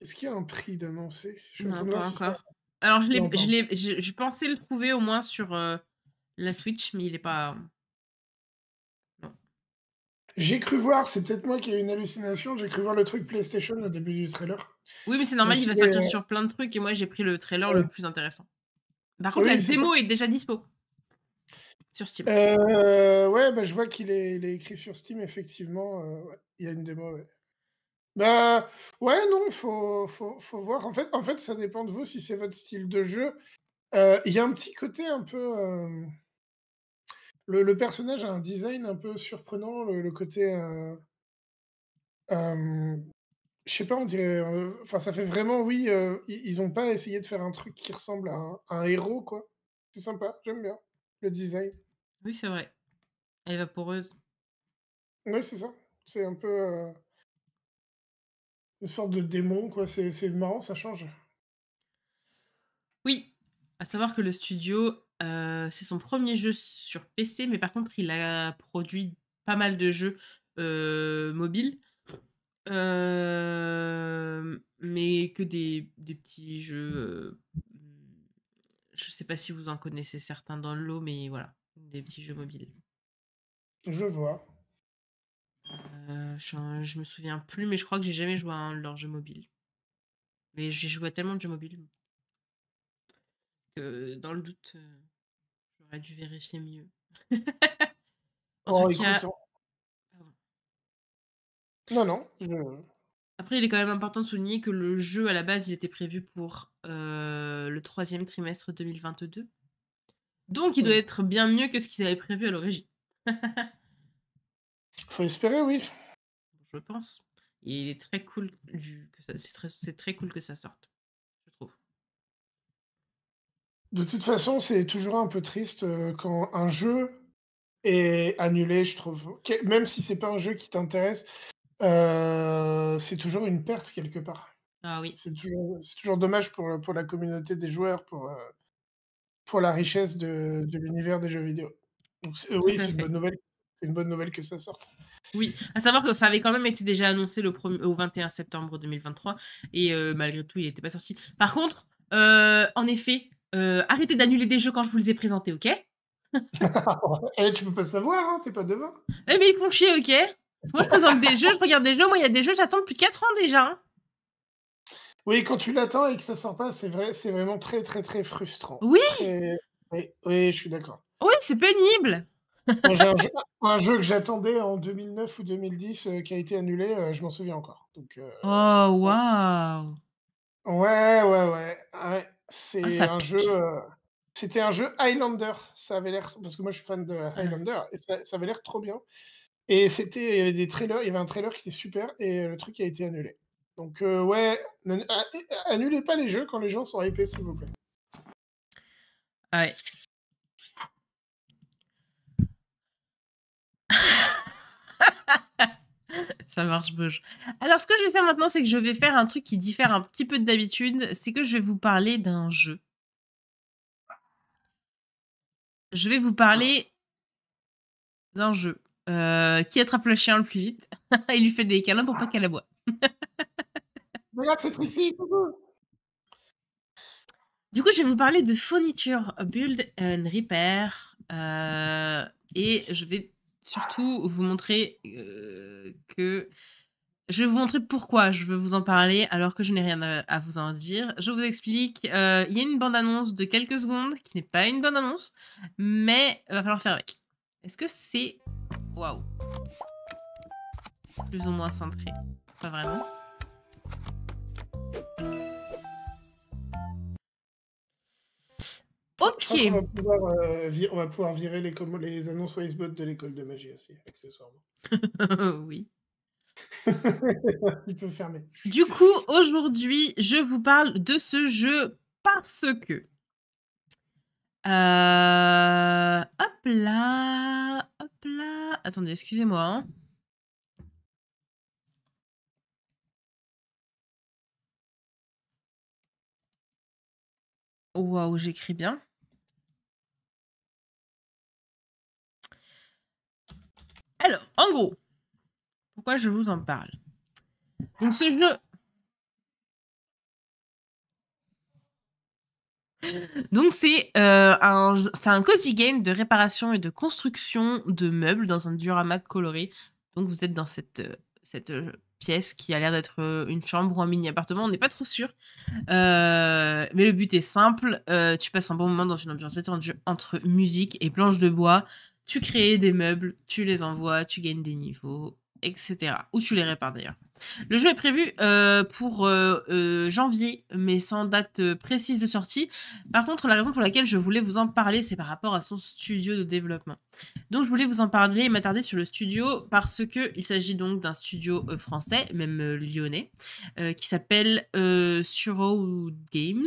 Est-ce qu'il y a un prix d'annoncer Je sais pas Alors, je, je, pensais le trouver au moins sur euh, la Switch, mais il n'est pas. J'ai cru voir, c'est peut-être moi qui ai eu une hallucination, j'ai cru voir le truc PlayStation au début du trailer. Oui, mais c'est normal, il va sortir euh, sur plein de trucs et moi j'ai pris le trailer le plus intéressant. Par contre, la démo est déjà dispo sur Steam. Euh, ouais, bah, je vois qu'il est, écrit sur Steam, effectivement. Euh, il y a une démo, ouais. Bah, ouais, non, faut, faut, voir. En fait, en fait, ça dépend de vous si c'est votre style de jeu. Il y a un petit côté un peu le, personnage a un design un peu surprenant, le, côté. Euh, je sais pas, on dirait. Euh, enfin, ça fait vraiment, oui, euh, ils n'ont pas essayé de faire un truc qui ressemble à un, à un héros, quoi. C'est sympa, j'aime bien le design. Oui, c'est vrai. Elle est vaporeuse. Oui, c'est ça. C'est un peu une sorte de démon, quoi. C'est marrant, ça change. À savoir que le studio, euh, c'est son premier jeu sur PC, mais par contre, il a produit pas mal de jeux euh, mobiles. Euh, mais que des, petits jeux. je ne sais pas si vous en connaissez certains dans le lot, mais voilà, des petits jeux mobiles. Je vois. Je, ne me souviens plus, mais je crois que j'ai jamais joué à un de leurs jeux Mais j'ai joué à tellement de jeux mobiles dans le doute, j'aurais dû vérifier mieux. Oh, non, non. Après, il est quand même important de souligner que le jeu, à la base, il était prévu pour le troisième trimestre 2022. Donc, il doit être bien mieux que ce qu'ils avaient prévu à l'origine. Faut espérer, oui. Je pense. il est très cool que c'est très cool que ça sorte. De toute façon, c'est toujours un peu triste euh, quand un jeu est annulé, je trouve. Même si c'est pas un jeu qui t'intéresse, euh, c'est toujours une perte quelque part. Ah oui. C'est toujours, dommage pour, pour la communauté des joueurs, pour, euh, pour la richesse de, l'univers des jeux vidéo. oui, c'est une bonne nouvelle. que ça sorte. Oui, à savoir que ça avait quand même été déjà annoncé le au 21 septembre 2023 et malgré tout, il n'était pas sorti. Par contre, en effet, euh, arrêtez d'annuler des jeux quand je vous les ai présentés, ok Et eh, tu peux pas savoir, hein, t'es pas devant. Eh, mais ils font chier, ok Moi je présente des jeux, je regarde des jeux, moi il y a des jeux, j'attends depuis 4 ans déjà. Hein. Oui, quand tu l'attends et que ça sort pas, c'est vrai, c'est vraiment très très très frustrant. Oui oui, je suis d'accord. Oui, c'est pénible. un, jeu, que j'attendais en 2009 ou 2010 euh, qui a été annulé, euh, je m'en souviens encore. oh, waouh Ouais, ouais, ouais. Ah, c'est un jeu. Euh, c'était un jeu Highlander. Ça avait l'air. Parce que moi, je suis fan de Highlander. Et ça, avait l'air trop bien. Et c'était. Il y avait des trailers. Il y avait un trailer qui était super. Et le truc a été annulé. Donc, euh, ouais. Annulez pas les jeux quand les gens sont hypés, s'il vous plaît. Ouais. ça marche, bouge. Alors, ce que je vais faire maintenant, c'est que je vais faire un truc qui diffère un petit peu d'habitude. C'est que je vais vous parler d'un jeu. Je vais vous parler d'un jeu euh, qui attrape le chien le plus vite et lui fait des câlins pour pas qu'elle aboie. Voilà, c'est Coucou. du coup, je vais vous parler de Furniture Build and Repair. Euh, et je vais surtout vous montrer que. Je vais vous montrer pourquoi je veux vous en parler alors que je n'ai rien à, vous en dire. Je vous explique. Il y a une bande-annonce de quelques secondes qui n'est pas une bande-annonce, mais va falloir faire avec. Est-ce que c'est. Waouh! Plus ou moins centré. Pas vraiment. Euh, on, va pouvoir, virer les, annonces Wisebot de l'école de magie aussi, accessoirement. oui. Il peut fermer. Du coup, aujourd'hui, je vous parle de ce jeu parce que. Euh, hop là, hop là. Attendez, excusez-moi. Hein. Waouh, j'écris bien. Alors, en gros, pourquoi je vous en parle Donc ce jeu... Donc c'est euh, un, un cozy game de réparation et de construction de meubles dans un diorama coloré. Donc vous êtes dans cette, euh, cette euh, pièce qui a l'air d'être une chambre ou un mini-appartement, on n'est pas trop sûr. mais le but est simple, tu passes un bon moment dans une ambiance étendue entre musique et planches de bois tu crées des meubles, tu les envoies, tu gagnes des niveaux, etc. Ou tu les répares d'ailleurs. Le jeu est prévu euh, pour euh, euh, janvier, mais sans date précise de sortie. Par contre, la raison pour laquelle je voulais vous en parler, c'est par rapport à son studio de développement. Donc, je voulais vous en parler et m'attarder sur le studio parce que il s'agit donc d'un studio français, même lyonnais, qui s'appelle Suro Games.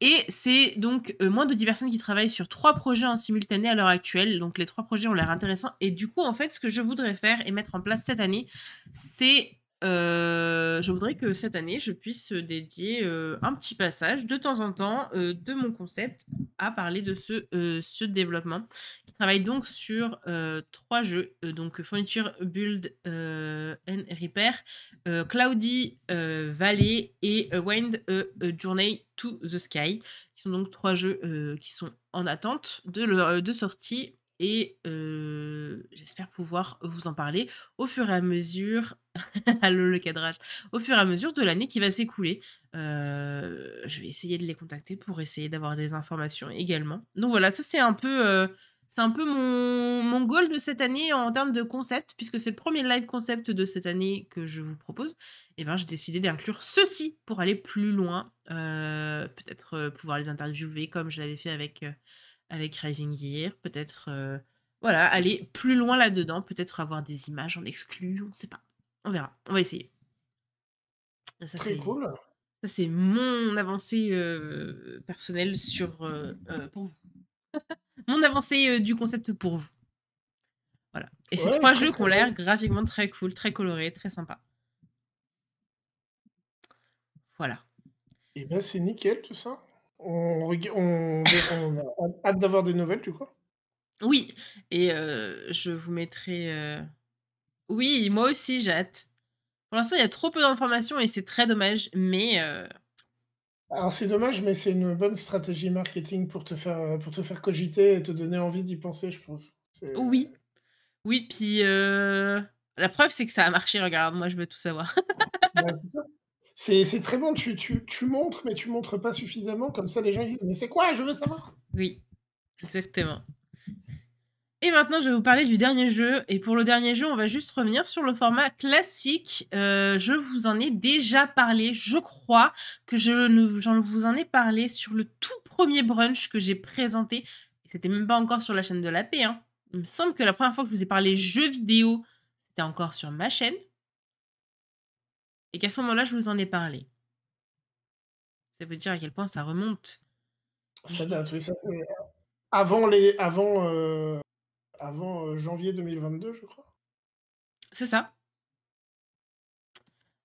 Et c'est donc euh, moins de 10 personnes qui travaillent sur trois projets en simultané à l'heure actuelle. Donc les trois projets ont l'air intéressants. Et du coup, en fait, ce que je voudrais faire et mettre en place cette année, c'est euh, je voudrais que cette année, je puisse dédier euh, un petit passage de temps en temps euh, de mon concept à parler de ce, ce développement qui travaille donc sur trois jeux, donc Furniture Build and Repair, Cloudy Valley et Wind Journey to the Sky, qui sont donc trois jeux qui sont en attente de, leur, de sortie et j'espère pouvoir vous en parler au fur et à mesure, à le cadrage, au fur et à mesure de l'année qui va s'écouler. je vais essayer de les contacter pour essayer d'avoir des informations également. Donc voilà, ça c'est un peu, c'est un peu mon, goal de cette année en termes de concept, puisque c'est le premier live concept de cette année que je vous propose. Et eh ben j'ai décidé d'inclure ceci pour aller plus loin, peut-être pouvoir les interviewer comme je l'avais fait avec avec Rising Gear, peut-être euh, voilà, aller plus loin là-dedans, peut-être avoir des images en exclu, on ne sait pas. On verra, on va essayer. Ça, c'est cool. Ça c'est mon avancée euh, personnelle sur euh, pour vous. mon avancée du concept pour vous. Voilà. Et c'est ces trois jeux qui ont l'air graphiquement très cool, très coloré, très sympa. Voilà. Et eh ben c'est nickel tout ça. On, on a hâte d'avoir des nouvelles, tu crois Oui, et euh, je vous mettrai. Euh, oui, moi aussi, j'ai hâte. Pour l'instant, il y a trop peu d'informations et c'est très dommage, mais. Euh, Alors, c'est dommage, mais c'est une bonne stratégie marketing pour te faire, pour te faire cogiter et te donner envie d'y penser, je trouve. Oui. Oui, puis. La preuve, c'est que ça a marché. Regarde, moi, je veux tout savoir. Bah, c'est très bon, tu, montres, mais tu montres pas suffisamment, comme ça les gens disent Mais c'est quoi Je veux savoir Oui, exactement. Et maintenant, je vais vous parler du dernier jeu. Et pour le dernier jeu, on va juste revenir sur le format classique. Euh, je vous en ai déjà parlé, je crois que je vous en ai parlé sur le tout premier brunch que j'ai présenté. C'était même pas encore sur la chaîne de la paix. Hein. Il me semble que la première fois que je vous ai parlé jeux vidéo, c'était encore sur ma chaîne et qu'à ce moment-là, je vous en ai parlé. Ça veut dire à quel point ça remonte. Ça date, oui, ça fait... Euh, avant, les... avant, euh, avant euh, janvier 2022, je crois. C'est ça.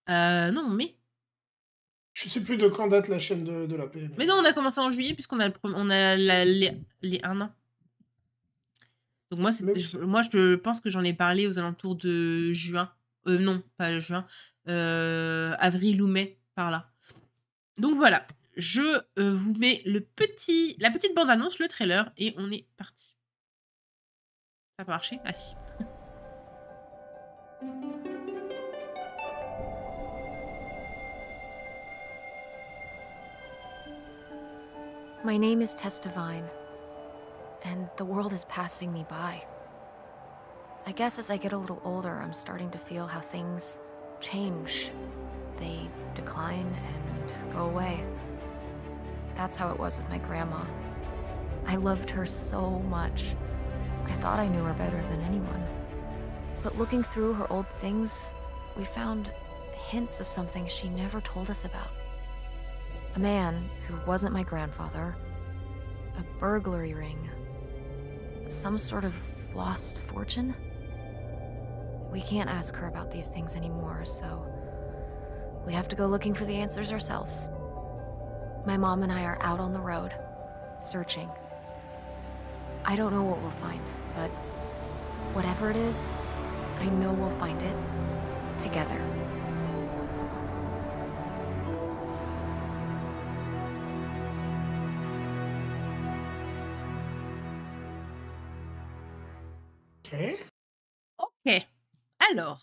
non, mais. Je sais plus de quand date la chaîne de, la PME. Mais non, on a commencé en juillet puisqu'on a, le, on a les, les, un an. Donc moi, je, moi je pense que j'en ai parlé aux alentours de juin. non, pas juin. Euh, avril ou mai, par là. Donc voilà, je euh, vous mets le petit, la petite bande-annonce, le trailer, et on est parti. Ça peut marcher Ah si. My name is Tess Devine, and the world is passing me by. I guess as I get a little older, I'm starting to feel how things change. They decline and go away. That's how it was with my grandma. I loved her so much. I thought I knew her better than anyone. But looking through her old things, we found hints of something she never told us about. A man who wasn't my grandfather, a burglary ring, some sort of lost fortune. We can't ask her about these things anymore, so we have to go looking for the answers ourselves. My mom and I are out on the road, searching. I don't know what we'll find, but whatever it is, I know we'll find it together. Okay. Okay. Alors,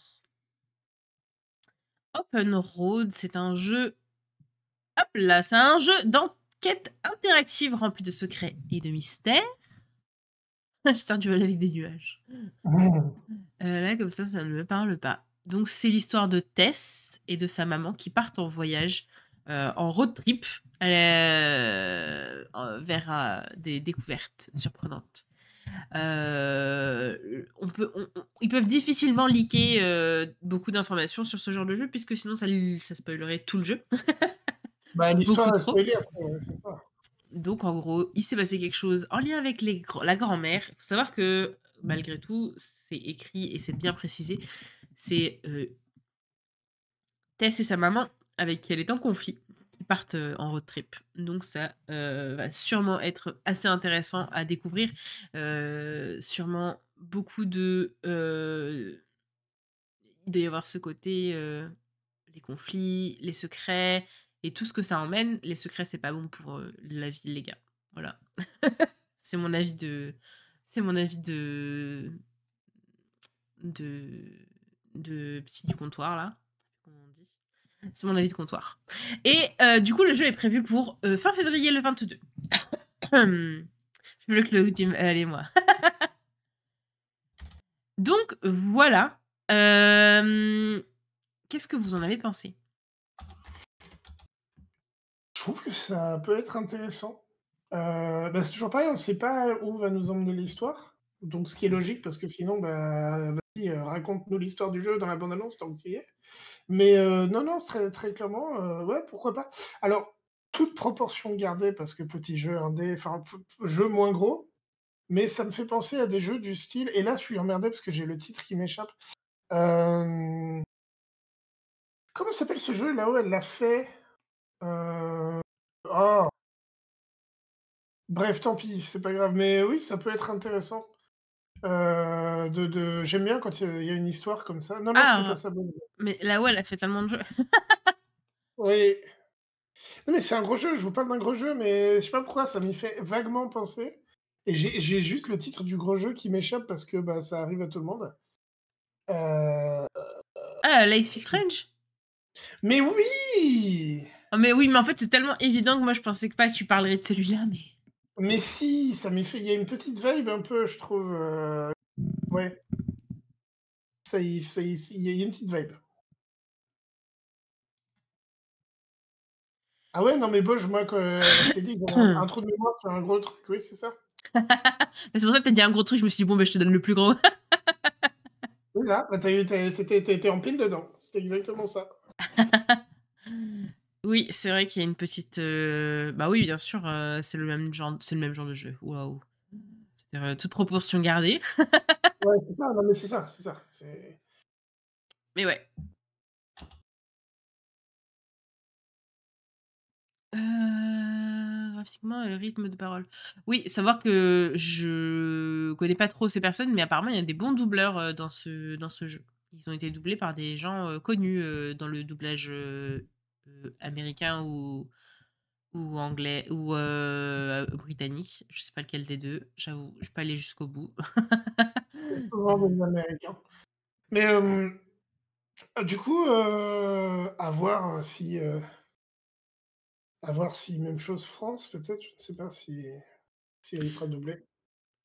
Open Road, c'est un jeu. Hop là, c'est un jeu d'enquête interactive rempli de secrets et de mystères. c'est un duel avec des nuages. Euh, là, comme ça, ça ne me parle pas. Donc, c'est l'histoire de Tess et de sa maman qui partent en voyage, euh, en road trip, euh, vers des découvertes surprenantes. Euh, on peut, ils peuvent difficilement leaker euh, beaucoup d'informations sur ce genre de jeu, puisque sinon ça, ça spoilerait tout le jeu. Bah, Donc en gros, il s'est passé quelque chose en lien avec les la grand-mère. Il faut savoir que malgré tout, c'est écrit et c'est bien précisé. C'est euh, Tess et sa maman avec qui elle est en conflit partent euh, en road trip. Donc ça euh, va sûrement être assez intéressant à découvrir. Euh, sûrement beaucoup de... il doit y avoir ce côté, les conflits, les secrets, et tout ce que ça emmène. Les secrets, c'est pas bon pour la vie, les gars. Voilà. c'est mon avis de... C'est mon avis de... De... De psy du comptoir, là. C'est mon avis de comptoir. Et euh, du coup, le jeu est prévu pour euh, fin février le 22. Je veux que le team, allez moi. Donc voilà. Euh, qu'est-ce que vous en avez pensé Je trouve que ça peut être intéressant. Bah, c'est toujours pareil, on ne sait pas où va nous emmener l'histoire. Donc ce qui est logique parce que sinon, bah, euh, raconte-nous l'histoire du jeu dans la bande-annonce tant qu'il y est. Mais euh, non, non, très, très clairement, euh, ouais, pourquoi pas. Alors, toute proportion gardée, parce que petit jeu indé, enfin, jeu moins gros, mais ça me fait penser à des jeux du style, et là, je suis emmerdé parce que j'ai le titre qui m'échappe. Comment s'appelle ce jeu là où Elle l'a fait. Oh Bref, tant pis, c'est pas grave. Mais oui, ça peut être intéressant. Euh, de, J'aime bien quand il y, a une histoire comme ça. Non, mais ah, pas ça. Mais là, ouais, elle a fait tellement de jeux. oui. Non, mais c'est un gros jeu. Je vous parle d'un gros jeu, mais je sais pas pourquoi ça m'y fait vaguement penser. Et j'ai juste le titre du gros jeu qui m'échappe parce que bah, ça arrive à tout le monde. Euh, ah, Life is Strange Mais oui oh, Mais oui, mais en fait, c'est tellement évident que moi, je pensais que pas que tu parlerais de celui-là, mais... Mais si, ça m'est fait. Il y a une petite vibe un peu, je trouve. Euh, ouais. Ça il y a une petite vibe. Ah ouais, non mais Bosch, moi, que- je t'ai dit, un, trou de mémoire sur un gros truc, oui, c'est ça. C'est pour ça que t'as dit un gros truc, je me suis dit, bon, ben je te donne le plus gros. C'est ça, bah, t'as eu, c'était- en pile dedans. C'était exactement ça. Oui, c'est vrai qu'il y a une petite. Euh, bah oui, bien sûr, euh, c'est le même genre, c'est le même genre de jeu. Waouh. C'est-à-dire, euh, toute proportion gardée. Ouais, c'est ça, non, mais c'est ça, c'est ça. Mais ouais. graphiquement le rythme de parole. Oui, savoir que je connais pas trop ces personnes, mais apparemment il y a des bons doubleurs dans ce dans ce jeu. Ils ont été doublés par des gens connus dans le doublage euh, américain ou, ou anglais ou euh, britannique. Je sais pas lequel des deux. J'avoue, je peux pas aller jusqu'au bout. Mais ah, du coup, euh, à voir si. à voir si même chose France, peut-être. Je ne sais pas si, si sera doublé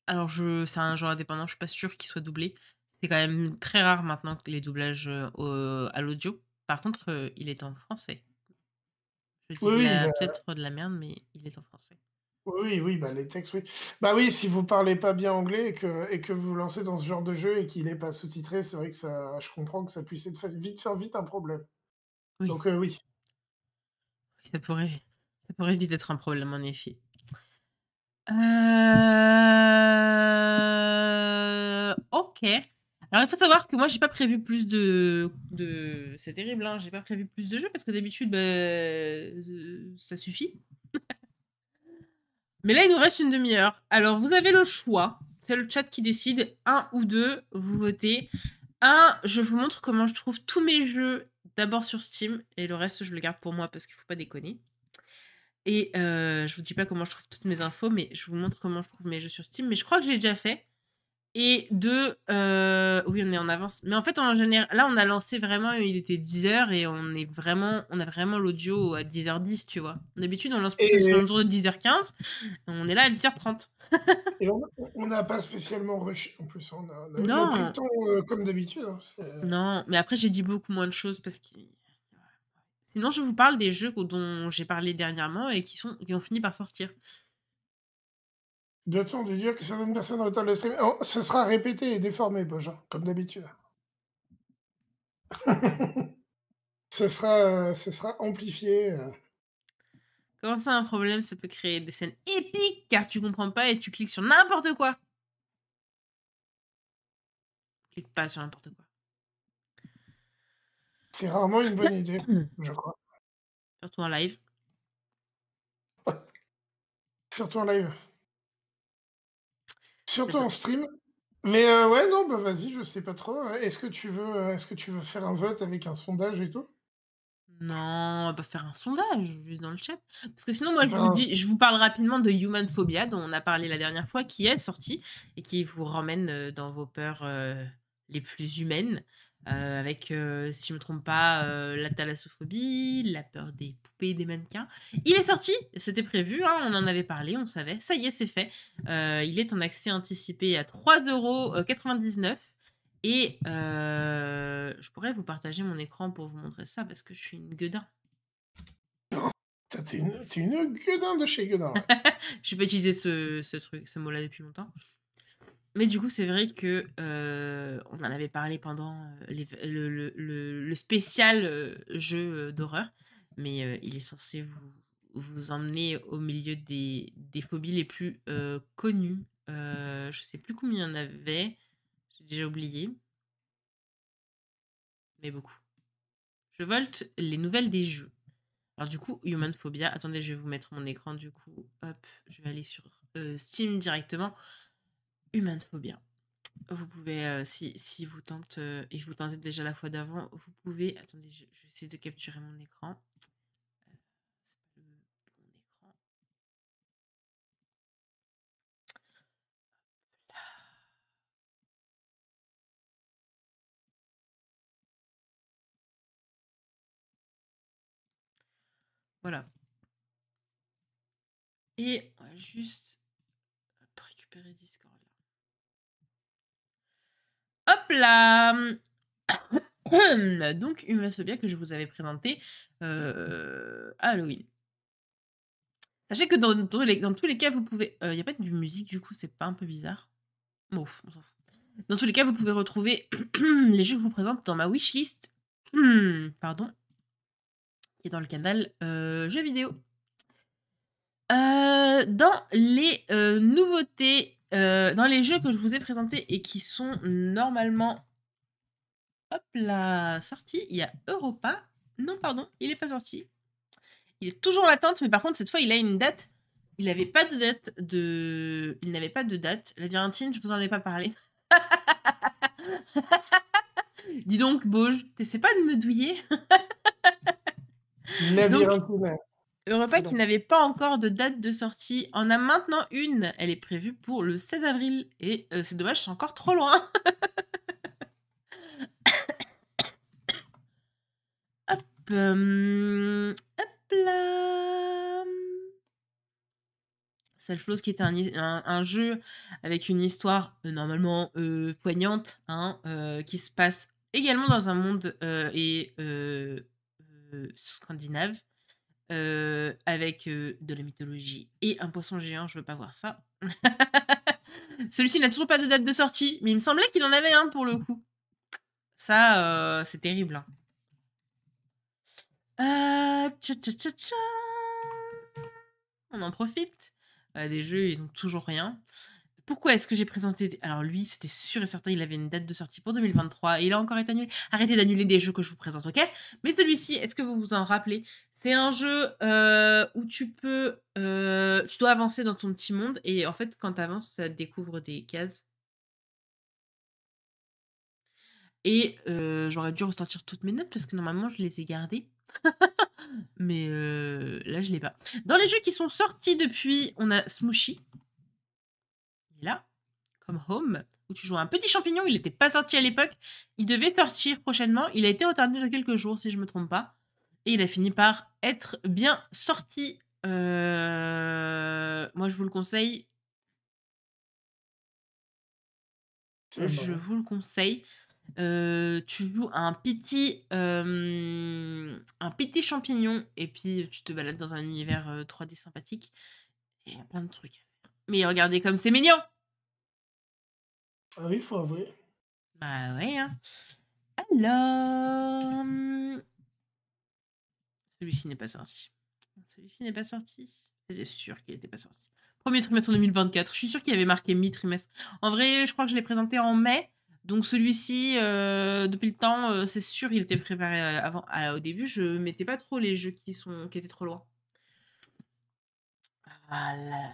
Alors, je, c'est un genre indépendant, je suis pas sûre qu'il soit doublé. C'est quand même très rare maintenant les doublages à l'audio. Par contre, il est en français. Oui, il bah, peut-être euh, de la merde, mais il est en français. Oui, oui, bah les textes, oui. Bah oui, si vous parlez pas bien anglais et que, et que vous vous lancez dans ce genre de jeu et qu'il n'est pas sous-titré, c'est vrai que ça, je comprends que ça puisse vite faire vite un problème. Donc euh, oui. ça pourrait, ça pourrait vite être un problème, en effet. Euh, Ok. Alors il faut savoir que moi j'ai pas prévu plus de, de... c'est terrible hein, j'ai pas prévu plus de jeux parce que d'habitude bah, euh, ça suffit. Mais là il nous reste une demi-heure. Alors vous avez le choix, c'est le chat qui décide un ou deux, vous votez. Un, je vous montre comment je trouve tous mes jeux d'abord sur Steam et le reste je le garde pour moi parce qu'il faut pas déconner. Et je euh, je vous dis pas comment je trouve toutes mes infos, mais je vous montre comment je trouve mes jeux sur Steam. Mais je crois que je l'ai déjà fait et de euh, oui on est en avance mais en fait en général là on a lancé vraiment il était 10h et on est vraiment on a vraiment l'audio à 10h10 tu vois d'habitude on lance plus sur jour de 10h15 on est là à 10h30 et on n'a pas spécialement rushé en plus on a, non. le temps euh, comme d'habitude hein, euh. non mais après j'ai dit beaucoup moins de choses parce que sinon je vous parle des jeux dont j'ai parlé dernièrement et qui sont qui ont fini par sortir temps de dire que certaines personnes retardent le stream oh, Ce sera répété et déformé, Bojan, comme d'habitude. ce, sera, euh, ce sera amplifié. Euh. Comment ça, un problème, ça peut créer des scènes épiques car tu comprends pas et tu cliques sur n'importe quoi. Clique pas sur n'importe quoi. C'est rarement une bonne idée, je crois. Surtout en live. Surtout en live. Surtout en stream. Mais euh, ouais, non, bah vas-y, je sais pas trop. Est-ce que tu veux, euh, est-ce que tu veux faire un vote avec un sondage et tout Non, on faire un sondage, juste dans le chat. Parce que sinon, moi, bah. je, vous, parle rapidement de Human Phobia, dont on a parlé la dernière fois, qui est sorti et qui vous ramène euh, dans vos peurs les plus humaines. Euh, avec, euh, si je ne me trompe pas, euh, la thalassophobie, la peur des poupées et des mannequins. Il est sorti, c'était prévu, hein, on en avait parlé, on savait, ça y est, c'est fait. il est en accès anticipé à 3,99€. Et je pourrais vous partager mon écran pour vous montrer ça parce que je suis une gueudin. T'es une, une gueudin de chez gueudin. je n'ai utiliser ce, ce truc, ce mot-là depuis longtemps. Mais du coup, c'est vrai que euh, on en avait parlé pendant euh, le, spécial euh, jeu d'horreur, mais il est censé vous, vous emmener au milieu des, phobies les plus connues. je sais plus combien il y en avait, j'ai déjà oublié, mais beaucoup. Je volte les nouvelles des jeux. Alors du coup, Human Phobia, attendez, je vais vous mettre mon écran du coup. Hop, je vais aller sur Steam directement. Humain de bien. Vous pouvez, euh, si, si, vous tentez, euh, et vous tentez déjà la fois d'avant, vous pouvez. Attendez, je, vais essayer de capturer mon écran. Euh, c'est pas le bon écran. Voilà. Et juste récupérer Discord. Hop là Donc, bien que je vous avais présenté euh, Halloween. Sachez que dans, tous les cas, vous pouvez... Il euh, n'y a pas de musique, du coup, c'est pas un peu bizarre Bon, on Dans tous les cas, vous pouvez retrouver les jeux que je vous présente dans ma wishlist. Pardon. Et dans le canal euh, jeux vidéo. dans les nouveautés, euh, dans les jeux que je vous ai présentés et qui sont normalement hop là, sortie, il y a Europa. Non, pardon, il n'est pas sorti. Il est toujours en attente, mais par contre, cette fois, il a une date. Il n'avait pas de date de. Il n'avait pas de date. La Labyrinthine, je vous en ai pas parlé. Dis donc, Bauge, t'essaies pas de me douiller repas qui n'avait pas encore de date de sortie, en a maintenant une. Elle est prévue pour le 16 avril. Et euh, c'est dommage, c'est encore trop loin. hop, euh, hop là. qui est un, jeu avec une histoire euh, normalement poignante, hein, qui se passe également dans un monde et scandinave euh, avec euh, de la mythologie et un poisson géant, je veux pas voir ça. Celui-ci n'a toujours pas de date de sortie, mais il me semblait qu'il en avait un pour le coup. Ça, euh, c'est terrible. Hein. On en profite. des jeux, ils ont toujours rien. Pourquoi est-ce que j'ai présenté Alors lui, c'était sûr et certain, il avait une date de sortie pour 2023 et il a encore été annulé. Arrêtez d'annuler des jeux que je vous présente, ok Mais celui-ci, est-ce que vous vous en rappelez c'est un jeu euh, où tu peux, euh, tu dois avancer dans ton petit monde et en fait, quand tu avances, ça découvre des cases. Et euh, j'aurais dû ressortir toutes mes notes parce que normalement, je les ai gardées. Mais là, je l'ai pas. Dans les jeux qui sont sortis depuis, on a Smooshy. Là, comme Home, où tu joues un petit champignon. Il n'était pas sorti à l'époque. Il devait sortir prochainement. Il a été retardé de quelques jours, si je ne me trompe pas. Et il a fini par être bien sorti. Euh, moi, je vous le conseille. Ah, je vous le conseille. Euh, tu joues un petit, euh, un petit champignon et puis tu te balades dans un univers 3D sympathique. Et il y a plein de trucs à faire. Mais regardez comme c'est mignon Ah oui, faut avouer. Bah ouais. Hein. Alors... Hum, celui-ci n'est pas sorti. Celui-ci n'est pas sorti. C'est sûr qu'il n'était pas sorti. Premier trimestre 2024. Je suis sûr qu'il avait marqué mi-trimestre. En vrai, je crois que je l'ai présenté en mai. Donc celui-ci, euh, depuis le temps, euh, c'est sûr, il était préparé euh, avant. au début, je mettais pas trop les jeux qui sont qui étaient trop loin. Ah là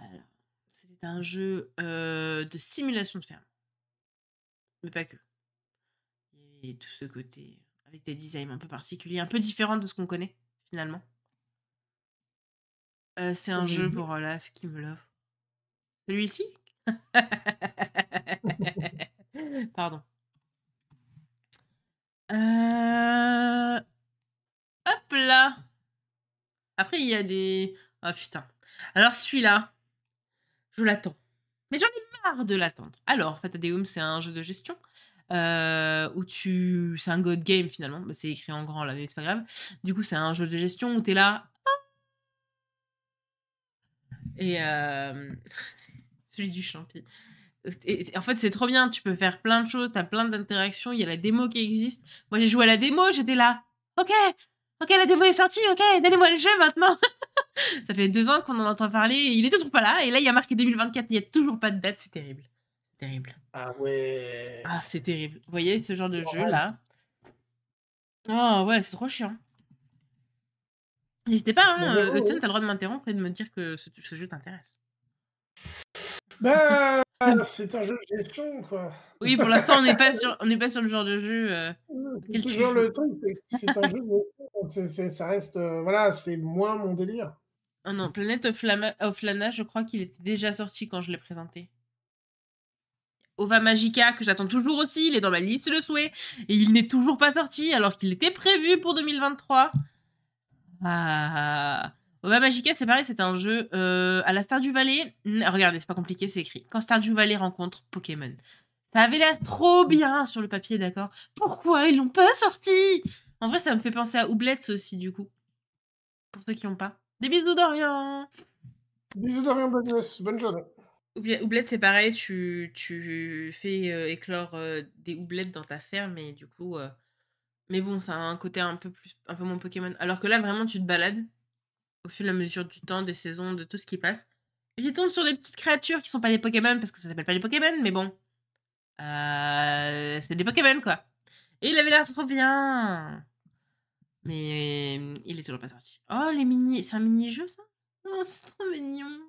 C'était un jeu de simulation de ferme, mais pas que. Et tout ce côté avec des designs un peu particuliers, un peu différents de ce qu'on connaît finalement. Euh, c'est un jeu pour Olaf euh, qui me l'offre. Celui-ci Pardon. Euh, hop là Après, il y a des... Oh putain. Alors celui-là, je l'attends. Mais j'en ai marre de l'attendre. Alors, Fatadeum, c'est un jeu de gestion euh, où tu. C'est un god game finalement, bah, c'est écrit en grand là, mais c'est pas grave. Du coup, c'est un jeu de gestion où t'es là. Et. Euh, celui du champi. en fait, c'est trop bien, tu peux faire plein de choses, t'as plein d'interactions, il y a la démo qui existe. Moi, j'ai joué à la démo, j'étais là. Ok, Ok, la démo est sortie, ok, donnez-moi le jeu maintenant. ça fait deux ans qu'on en entend parler, il est toujours pas là, et là il y a marqué 2024, il n'y a toujours pas de date, c'est terrible. Terrible. Ah ouais. Ah, c'est terrible. Vous voyez ce genre de jeu là Oh ouais, c'est trop chiant. N'hésitez pas, hein, bah, euh, t'as le droit de m'interrompre et de me dire que ce, jeu t'intéresse. Bah, ah, c'est un jeu de gestion, quoi. Oui, pour l'instant, on n'est pas, sur, on pas sur le genre de jeu. c'est euh, toujours le truc, c'est un jeu de gestion. ça reste, euh, voilà, c'est moins mon délire. Ah non, Planète of, of Lana, je crois qu'il était déjà sorti quand je l'ai présenté. Ova Magica, que j'attends toujours aussi, il est dans ma liste de souhaits, et il n'est toujours pas sorti, alors qu'il était prévu pour 2023. Ah. Ova Magica, c'est pareil, c'est un jeu euh, à la Star du Valais. Regardez, c'est pas compliqué, c'est écrit. Quand Star du Valais rencontre Pokémon. Ça avait l'air trop bien sur le papier, d'accord Pourquoi ils l'ont pas sorti En vrai, ça me fait penser à Oublets aussi, du coup. Pour ceux qui n'ont pas. Des bisous d'Orient Bisous d'Orient, bonne journée Oublette c'est pareil, tu, tu fais euh, éclore euh, des oublettes dans ta ferme et du coup. Euh, mais bon, ça a un côté un peu, plus, un peu moins Pokémon. Alors que là, vraiment, tu te balades au fil de la mesure du temps, des saisons, de tout ce qui passe. Et tu tombes sur des petites créatures qui sont pas des Pokémon parce que ça s'appelle pas des Pokémon, mais bon. c'est des Pokémon, quoi. Et il avait l'air trop bien! Mais il est toujours pas sorti. Oh, les mini. C'est un mini-jeu, ça? Oh, c'est trop mignon!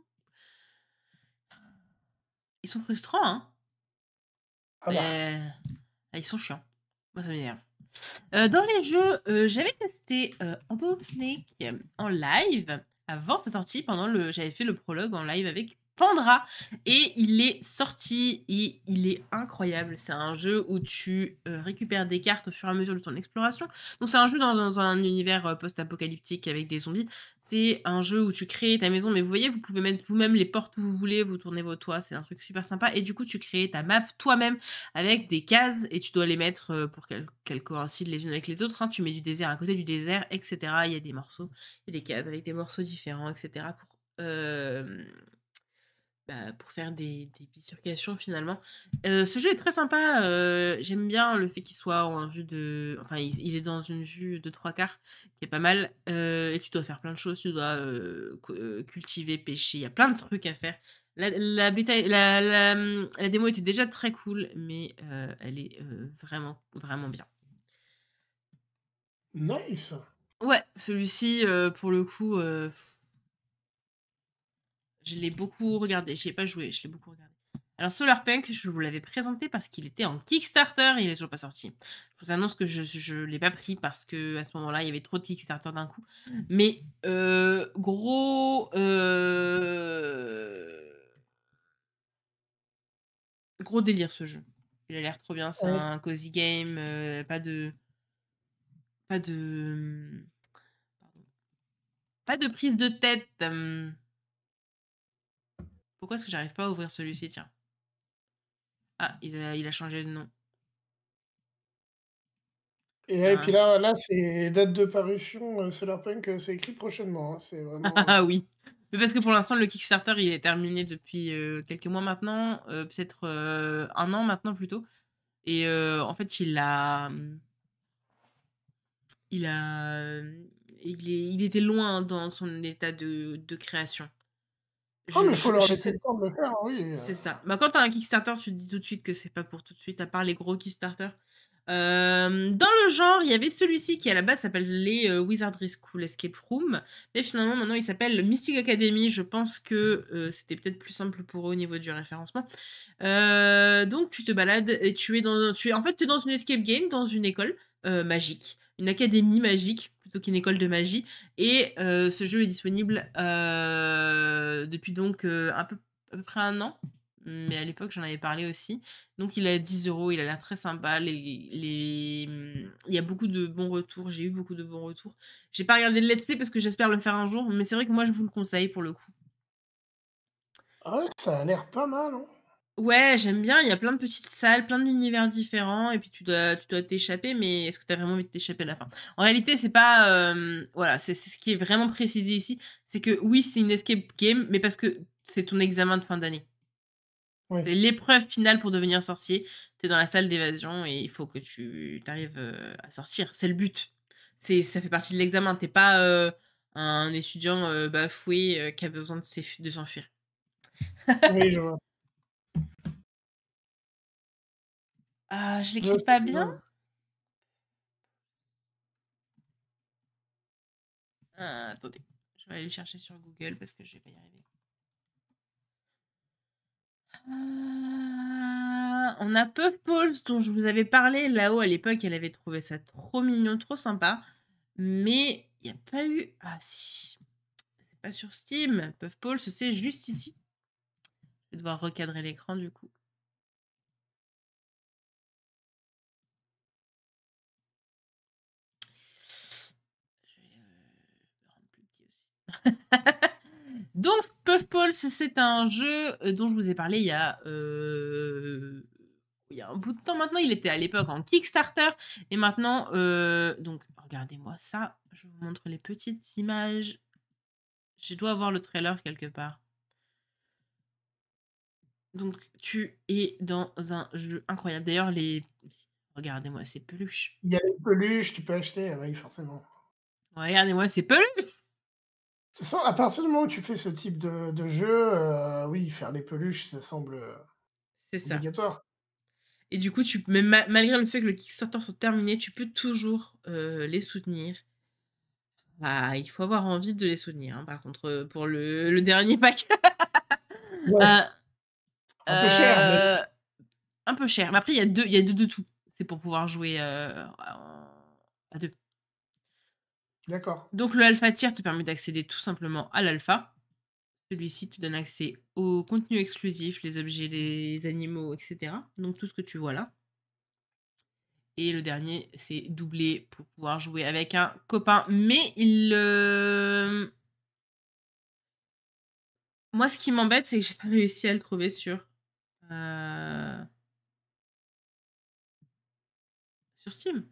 Ils sont frustrants, hein. Ah bah. ah, ils sont chiants. Moi, ça m'énerve. Euh, dans les jeux, euh, j'avais testé euh, en live avant sa sortie. Pendant le, j'avais fait le prologue en live avec Pandra. Et il est sorti et il est incroyable. C'est un jeu où tu euh, récupères des cartes au fur et à mesure de ton exploration. Donc c'est un jeu dans, un univers euh, post-apocalyptique avec des zombies. C'est un jeu où tu crées ta maison, mais vous voyez, vous pouvez mettre vous-même les portes où vous voulez, vous tournez vos toits, c'est un truc super sympa. Et du coup, tu crées ta map toi-même avec des cases et tu dois les mettre euh, pour qu'elles coïncident les unes avec les autres. Hein. Tu mets du désert à côté du désert, etc. Il y a des morceaux, il y a des cases avec des morceaux différents, etc. pour bah, pour faire des, des bifurcations finalement. Euh, ce jeu est très sympa. Euh, j'aime bien le fait qu'il soit en vue de. Enfin, il, est dans une vue de trois quarts qui est pas mal. Euh, et tu dois faire plein de choses. Tu dois cultiver, pêcher. Il y a plein de trucs à faire. La, la, la, hum, la, démo était déjà très cool, mais elle est vraiment, vraiment bien. Nice! Ouais, celui-ci, pour le coup, je l'ai beaucoup regardé. Je n'ai pas joué, je l'ai beaucoup regardé. Alors Solar punk je vous l'avais présenté parce qu'il était en Kickstarter et il n'est toujours pas sorti. Je vous annonce que je ne l'ai pas pris parce que à ce moment-là, il y avait trop de Kickstarter d'un coup. Mais euh, gros... Euh, gros délire ce jeu. Il a l'air trop bien, c'est un cozy game, euh, pas de... Pas de... Pas de prise de tête. Pourquoi est-ce que j'arrive pas à ouvrir celui-ci Tiens. Ah, il a, changé de nom. Et, puis euh. là, là c'est date de parution euh, peine euh, que c'est écrit prochainement. Hein, ah oui. Mais parce que pour l'instant, le Kickstarter, il est terminé depuis quelques mois maintenant, peut-être un an maintenant plutôt. Et en fait, il a. Il a. Il, était loin dans son état de création. Oh, mais il faut leur laisser hein, oui. C'est euh. ça. Mais bah, quand as un Kickstarter, tu te dis tout de suite que c'est pas pour tout de suite, à part les gros Kickstarter. dans le genre, il y avait celui-ci qui à la base s'appelle les Wizardry School Escape Room, mais finalement maintenant il s'appelle Mystic Academy. Je pense que c'était peut-être plus simple pour eux au niveau du référencement. donc tu te balades et tu es dans, tu es en fait tu es dans une escape game dans une école magique une académie magique plutôt qu'une école de magie. Et euh, ce jeu est disponible euh, depuis donc euh, un peu, à peu près un an. Mais à l'époque, j'en avais parlé aussi. Donc, il a 10 euros, il a l'air très sympa. Les, Il y a beaucoup de bons retours. J'ai eu beaucoup de bons retours. J'ai pas regardé le let's play parce que j'espère le faire un jour. Mais c'est vrai que moi, je vous le conseille pour le coup. Ah ouais, ça a l'air pas mal. Hein Ouais, j'aime bien. Il y a plein de petites salles, plein d'univers différents, et puis tu dois, tu dois t'échapper. Mais est-ce que tu as vraiment envie de t'échapper à la fin En réalité, c'est pas, euh, voilà, c'est ce qui est vraiment précisé ici, c'est que oui, c'est une escape game, mais parce que c'est ton examen de fin d'année. C'est l'épreuve finale pour devenir sorcier. Tu es dans la salle d'évasion et il faut que tu arrives euh, à sortir. C'est le but. C'est, ça fait partie de l'examen. T'es pas euh, un étudiant bafoué qui a besoin de s'enfuir. oui, je vois. Ah, je l'écris pas bien ah, Attendez, je vais aller le chercher sur Google parce que je vais pas y arriver. Ah, on a Puff Pauls dont je vous avais parlé là-haut à l'époque, elle avait trouvé ça trop mignon, trop sympa. Mais il n'y a pas eu. Ah si, c'est pas sur Steam. Puff Pauls, c'est juste ici. Je vais devoir recadrer l'écran du coup. Donc, Puff Pulse, c'est un jeu euh, dont je vous ai parlé il y a, euh, il y a un bout de temps maintenant. Il était à l'époque en Kickstarter. Et maintenant, euh, donc, regardez-moi ça. Je vous montre les petites images. Je dois avoir le trailer quelque part. Donc, tu es dans un jeu incroyable. D'ailleurs, les. Regardez-moi ces peluches. Il y a les peluches, tu peux acheter, ah oui, forcément. Regardez-moi ces peluches à partir du moment où tu fais ce type de, jeu, euh, oui, faire les peluches, ça semble euh, obligatoire. Et du coup, tu, malgré le fait que le Kickstarter soit terminé, tu peux toujours euh, les soutenir. Bah, il faut avoir envie de les soutenir, hein, par contre, pour le, dernier pack. un peu cher. Mais... Un peu cher. Mais après, il y deux, il y a deux de tout. C'est pour pouvoir jouer à deux. Donc le alpha tier te permet d'accéder tout simplement à l'alpha. Celui-ci te donne accès au contenu exclusif, les objets, les animaux, etc. Donc tout ce que tu vois là. Et le dernier, c'est doublé pour pouvoir jouer avec un copain. Mais il... Euh, moi, ce qui m'embête, c'est que j'ai pas réussi à le trouver sur... Euh, sur Steam.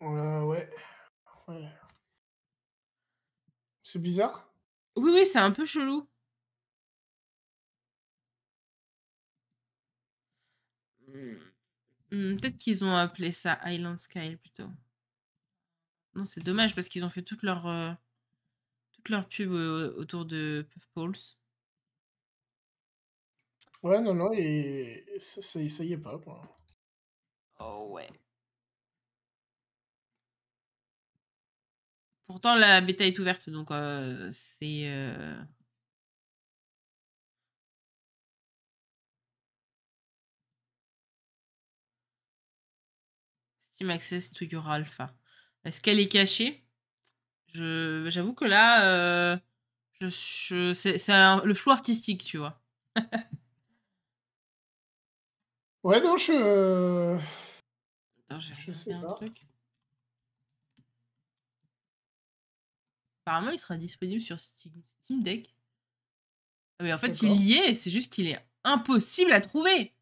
Oh ouais. C'est bizarre Oui, oui, c'est un peu chelou. Mmh. Mmh, peut-être qu'ils ont appelé ça Island Sky plutôt. Non, c'est dommage parce qu'ils ont fait toute leur, euh, toute leur pub euh, autour de Puff Pulse. Ouais, non, non, et ça, ça, y est pas. Quoi. Oh ouais. Pourtant, la bêta est ouverte, donc c'est. Steam Access to your Alpha. Est-ce qu'elle est cachée J'avoue que là, je, je c'est le flou artistique, tu vois. ouais, donc je. Attends, je un truc. Apparemment, il sera disponible sur Steam, Deck. Ah, mais en fait, il y est, c'est juste qu'il est impossible à trouver.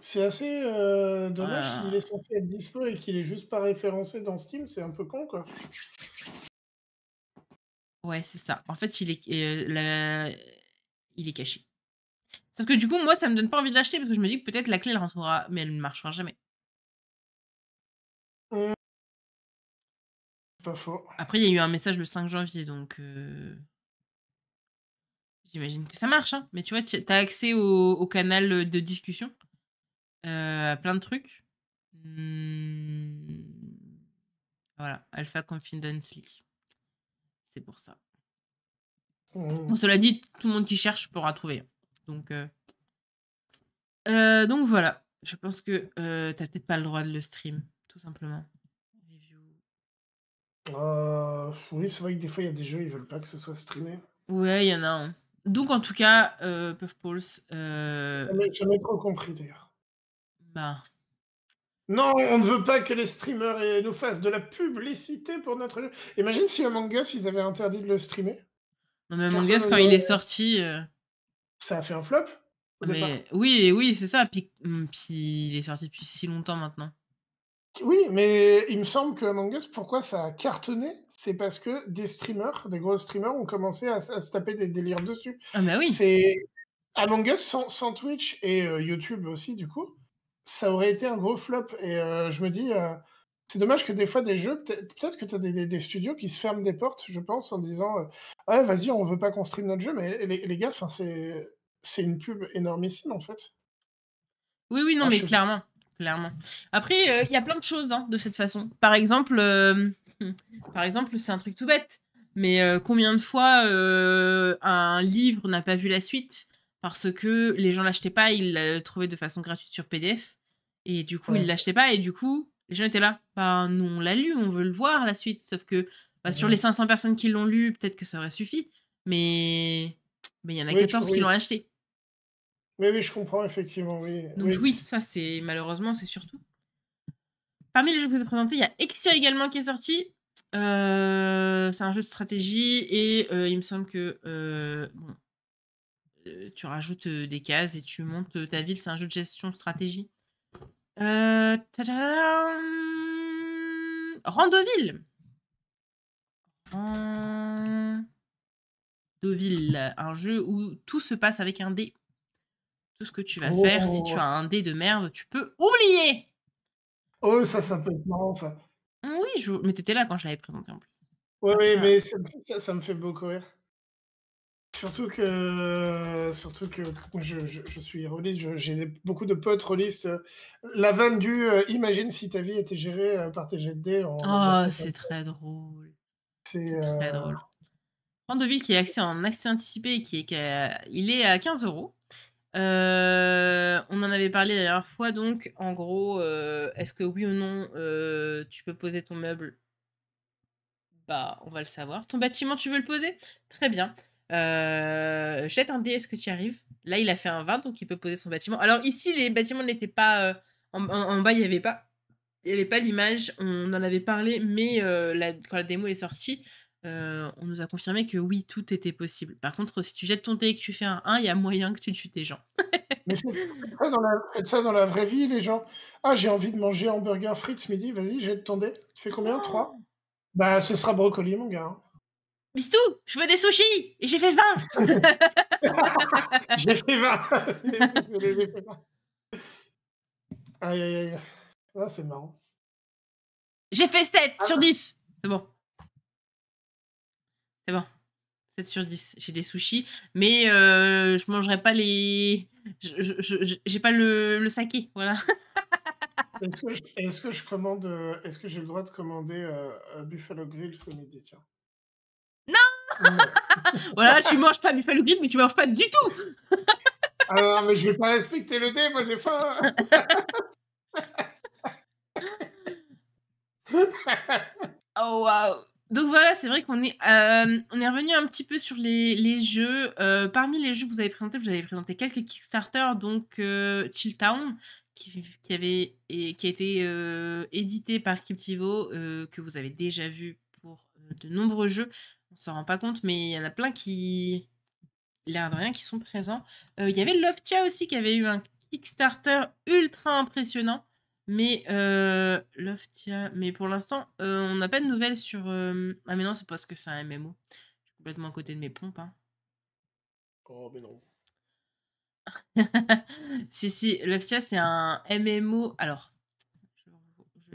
C'est assez euh, dommage ah. s'il est censé être dispo et qu'il est juste pas référencé dans Steam, c'est un peu con quoi. Ouais, c'est ça. En fait, il est, euh, il est caché. Sauf que du coup, moi, ça me donne pas envie de l'acheter parce que je me dis que peut-être la clé elle rentrera, mais elle ne marchera jamais. Mmh. Après, il y a eu un message le 5 janvier, donc. Euh, j'imagine que ça marche, hein. Mais tu vois, t'as accès au, canal de discussion. Euh, plein de trucs. Mmh. Voilà, Alpha Confidently. C'est pour ça. Bon, mmh. cela dit, tout le monde qui cherche pourra trouver. Hein. Donc, euh, donc voilà. Je pense que t'as peut-être pas le droit de le stream, tout simplement. Euh, oui, c'est vrai que des fois, il y a des jeux, ils veulent pas que ce soit streamé. Ouais, il y en a un. Donc, en tout cas, euh, Puff Pulse. Euh... compris, d'ailleurs. Bah. Non, on ne veut pas que les streamers euh, nous fassent de la publicité pour notre jeu. Imagine si Among Us, ils avaient interdit de le streamer. Non, mais Among Us, quand il est sorti. Euh, ça a fait un flop Oui, oui, c'est ça. Hum, puis il est sorti depuis si longtemps maintenant. Oui, mais il me semble que Among Us, pourquoi ça a cartonné C'est parce que des streamers, des gros streamers, ont commencé à, se taper des délires dessus. Ah bah oui C'est Among Us sans, Twitch et euh, YouTube aussi, du coup, ça aurait été un gros flop. Et euh, je me dis, euh, c'est dommage que des fois, des jeux, peut-être que tu as des, studios qui se ferment des portes, je pense, en disant Ah, vas-y, on veut pas qu'on stream notre jeu, mais les, les gars, c'est une pub énormissime, en fait. Oui, oui, non, mais clairement. Clairement. Après, euh, il y a plein de choses hein, de cette façon. Par exemple, euh, par exemple, c'est un truc tout bête. Mais euh, combien de fois un livre n'a pas vu la suite parce que les gens l'achetaient pas, ils le trouvaient de façon gratuite sur PDF et du coup il ils l'achetaient pas et du coup les gens étaient là. Bah nous on l'a lu, on veut le voir la suite. Sauf que bah, sur les 500 personnes qui l'ont lu, peut-être que ça aurait suffi, mais mais il y en a 14 qui l'ont acheté. Mais oui, je comprends effectivement, oui. Donc oui, ça c'est malheureusement, c'est surtout. Parmi les jeux que je vous ai présentés, il y a Exia également qui est sorti. Euh, c'est un jeu de stratégie et euh, il me semble que euh, bon, tu rajoutes des cases et tu montes ta ville. C'est un jeu de gestion stratégie. Randoville. Randoville, un jeu où tout se passe avec un dé ce que tu vas faire, si tu as oh. un dé de merde, tu peux oublier. Oh, ça, ça peut marrant, ça. Oui, je... mais t'étais là quand je l'avais présenté en plus. Oui, ah, mais ça, me fait beaucoup rire. Surtout que, surtout que je, suis reliste j'ai beaucoup de potes relistes euh, La vanne du euh, imagine si ta vie était gérée euh, par tes jets de dés. Oh, c'est très drôle. C'est très drôle. qui est accès en accès anticipé, qui est, il est à 15 euros. Euh, on en avait parlé la dernière fois, donc en gros, euh, est-ce que oui ou non, euh, tu peux poser ton meuble Bah, on va le savoir. Ton bâtiment, tu veux le poser Très bien. jette un dé, est-ce que tu y arrives Là, il a fait un 20, donc il peut poser son bâtiment. Alors ici, les bâtiments n'étaient pas... En, bas, il n'y avait pas... Il n'y avait pas l'image, on en avait parlé, mais la, quand la démo est sortie, euh, on nous a confirmé que oui, tout était possible. Par contre, si tu jettes ton dé et que tu fais un 1, il y a moyen que tu tues tes gens. Mais faites ça, dans la, vraie vie, les gens. Ah, j'ai envie de manger hamburger frites midi, vas-y, jette ton dé. Tu fais combien 3 Bah, ce sera brocoli, mon gars. Hein. Bistou, je veux des sushis Et j'ai fait 20 J'ai fait 20 Aïe, aïe, aïe. Ah, c'est marrant. J'ai fait 7 sur 10. Ah. C'est bon. C'est bon. 7 sur 10. J'ai des sushis, mais euh, je mangerai pas les. J'ai pas le, saké, voilà. Est-ce que, je commande. Euh, est-ce que j'ai le droit de commander euh, Buffalo Grill ce midi, tiens Non Voilà, tu manges pas Buffalo Grill, mais tu manges pas du tout Ah non, mais je vais pas respecter le dé, moi j'ai faim Oh wow donc voilà, c'est vrai qu'on est, euh, est revenu un petit peu sur les, jeux. Euh, parmi les jeux que vous avez présentés, vous avez présenté quelques kickstarters. donc euh, Chill Town, qui, avait, et, qui a été édité par Cryptivo, que vous avez déjà vu pour de nombreux jeux. On ne s'en rend pas compte, mais il y en a plein qui, l'air de rien, qui sont présents. Il y avait Love Chia aussi qui avait eu un Kickstarter ultra impressionnant. Mais euh, Loftia, mais pour l'instant, euh, on n'a pas de nouvelles sur. Euh, ah mais non, c'est parce que c'est un MMO. Je suis complètement à côté de mes pompes. Hein. Oh, mais non. si si, Loftia, c'est un MMO. Alors, je,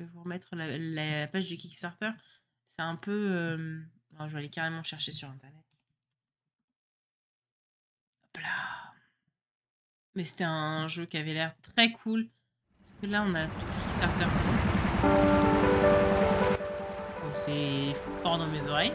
vais vous remettre la, page du Kickstarter. C'est un peu. je vais aller carrément chercher sur internet. Hop là. Mais c'était un jeu qui avait l'air très cool. Parce que là, on a tout Kickstarter. Donc c'est fort dans mes oreilles.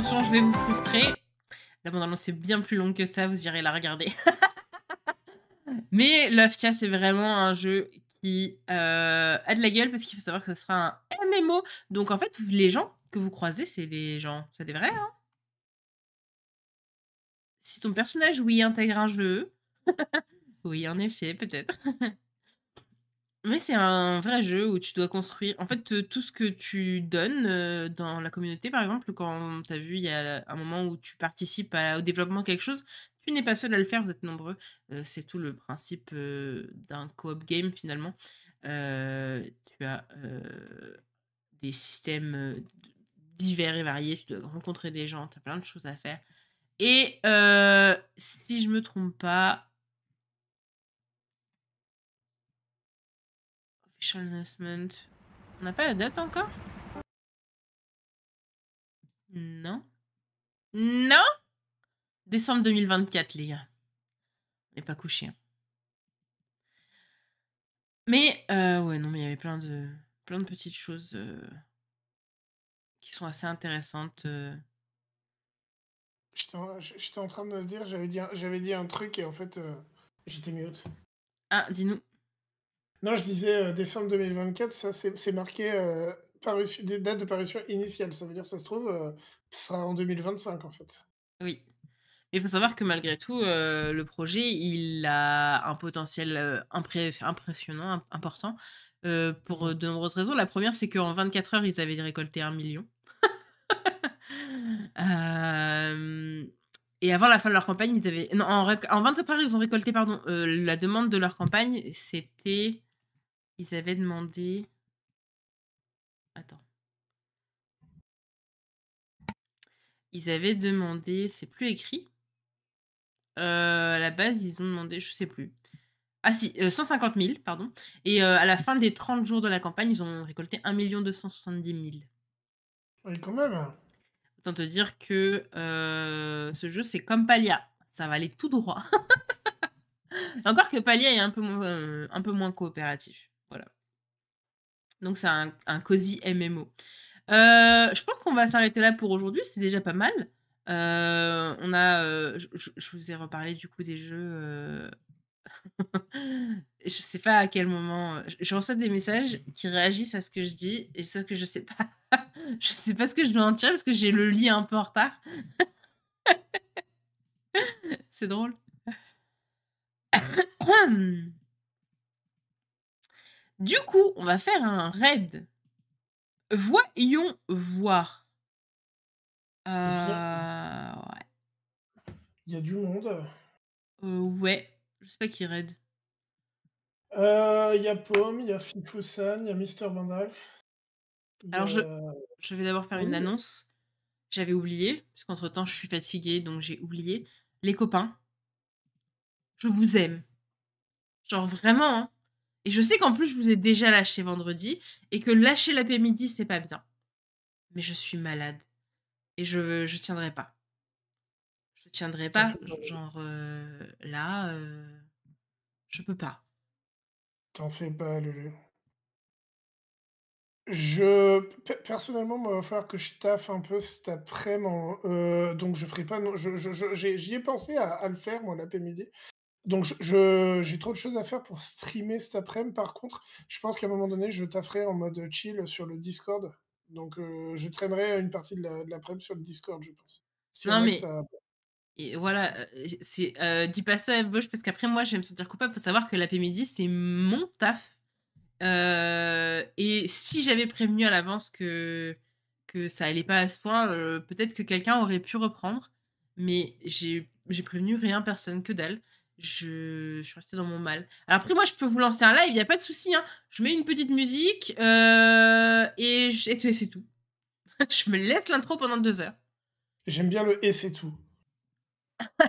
attention, je vais vous frustrer. La bande bien plus long que ça, vous irez la regarder. Mais Loftia, c'est vraiment un jeu qui euh, a de la gueule parce qu'il faut savoir que ce sera un MMO. Donc en fait, les gens que vous croisez, c'est des gens, c'est des vrais. Hein. si ton personnage, oui, intègre un jeu. oui, en effet, peut-être. Mais c'est un vrai jeu où tu dois construire. En fait, euh, tout ce que tu donnes euh, dans la communauté, par exemple, quand tu as vu, il y a un moment où tu participes au développement de quelque chose, tu n'es pas seul à le faire, vous êtes nombreux. Euh, c'est tout le principe d'un co-op game, finalement. tu as des systèmes divers et variés, tu dois rencontrer des gens, tu as plein de choses à faire. Et si je me trompe pas, On n'a pas la date encore Non. Non Décembre 2024, les gars. On n'est pas couché. Hein. Mais, euh, ouais, non, mais il y avait plein de, plein de petites choses euh, qui sont assez intéressantes. Euh. J'étais en, train de me dire, j'avais dit, dit un truc et en fait, j'étais mute. Ah, dis-nous. Non, je disais euh, décembre 2024, ça c'est marqué euh, par des dates de parution initiales. Ça veut dire, ça se trouve, euh, sera en 2025 en fait. Oui. il faut savoir que malgré tout, le projet, il a un potentiel impressionnant, important, pour de nombreuses raisons. La première, c'est qu'en 24 heures, ils avaient récolté un million. Et avant la fin de leur campagne, ils avaient. Non, en, 24 heures, ils ont récolté pardon, la demande de leur campagne. C'était ils avaient demandé. Attends. Ils avaient demandé, c'est plus écrit. Euh, à la base, ils ont demandé, je sais plus. Ah si, 150 euh, 000, pardon. Et euh, à la fin des 30 jours de la campagne, ils ont récolté 1 270 000. Oui, quand même. Hein. Autant te dire que ce jeu, c'est comme Palia. Ça va aller tout droit. Encore que Palia est un peu un peu moins coopératif. Donc c'est un, un, MMO. Euh, je pense qu'on va s'arrêter là pour aujourd'hui, c'est déjà pas mal. Euh, on a, euh, je, vous ai reparlé du coup des jeux. je sais pas à quel moment. Je, reçois des messages qui réagissent à ce que je dis et ça que je sais pas. je sais pas ce que je dois en tirer parce que j'ai le lit un peu en retard. c'est drôle. Du coup, on va faire un raid. Voyons voir. Euh, il y a du monde. Euh, ouais, je sais pas qui raid. Euh, il y a Pomme, il y a Finkusan, il y a Mr. Bandalf. Alors je, vais d'abord faire une annonce. J'avais oublié, quentre temps je suis fatiguée, donc j'ai oublié. Les copains, je vous aime. Genre vraiment, hein. Et je sais qu'en plus, je vous ai déjà lâché vendredi et que lâcher l'après-midi, c'est pas bien. Mais je suis malade et je, je tiendrai pas. Je tiendrai pas. Genre, euh, là, euh, je peux pas. T'en fais pas, Lulu. Je personnellement, il va falloir que je taffe un peu cet après-midi. Euh, donc je ferai pas. je, j'y ai pensé à, à, le faire moi l'après-midi. Donc, j'ai trop de choses à faire pour streamer cet après-midi. Par contre, je pense qu'à un moment donné, je tafferai en mode chill sur le Discord. Donc, euh, je traînerai une partie de l'après-midi sur le Discord, je pense. non, mais... Et voilà, euh, c'est euh, dis pas ça à parce qu'après, moi, je vais me sentir coupable. Faut savoir que l'après-midi, c'est mon taf. et si j'avais prévenu à l'avance que, que ça allait pas à ce point, peut-être que quelqu'un aurait pu reprendre. Mais j'ai prévenu rien, personne, que d'elle je, suis restée dans mon mal. après, moi, je peux vous lancer un live, il n'y a pas de souci. Hein. Je mets une petite musique euh, et, et c'est tout. je me laisse l'intro pendant deux heures. J'aime bien le et c'est tout.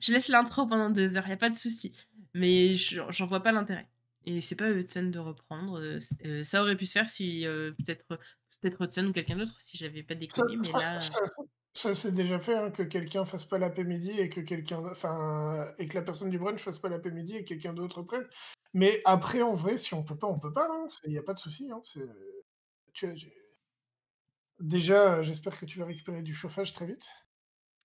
je laisse l'intro pendant deux heures, il n'y a pas de souci. Mais j'en vois pas l'intérêt. Et c'est pas Hudson de reprendre. Euh, euh, ça aurait pu se faire si peut-être peut Hudson ou quelqu'un d'autre si j'avais pas déconné. Mais là. Ça c'est déjà fait hein, que quelqu'un fasse pas l'après-midi et que quelqu'un, enfin, et que la personne du brunch fasse pas l'après-midi et quelqu'un d'autre prenne. Mais après, en vrai, si on peut pas, on peut pas. Il hein. n'y a pas de souci. Hein. Déjà, j'espère que tu vas récupérer du chauffage très vite.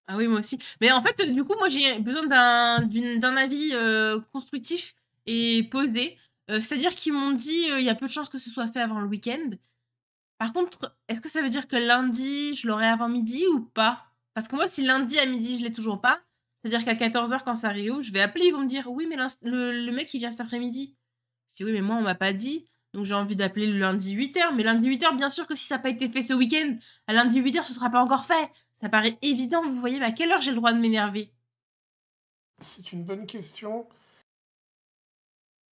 Ah oui, moi aussi. Mais en fait, du coup, moi, j'ai besoin d'un avis euh, constructif et posé. Euh, c'est-à-dire qu'ils m'ont dit, euh, il y a peu de chances que ce soit fait avant le week-end. Par contre, est-ce que ça veut dire que lundi, je l'aurai avant midi ou pas Parce que moi, si lundi à midi, je l'ai toujours pas, c'est-à-dire qu'à 14h, quand ça arrive, je vais appeler, ils vont me dire Oui, mais le, mec, il vient cet après-midi. Je dis Oui, mais moi, on m'a pas dit. Donc j'ai envie d'appeler le lundi 8h. Mais lundi 8h, bien sûr que si ça n'a pas été fait ce week-end, à lundi 8h, ce sera pas encore fait. Ça paraît évident, vous voyez, mais à quelle heure j'ai le droit de m'énerver C'est une bonne question.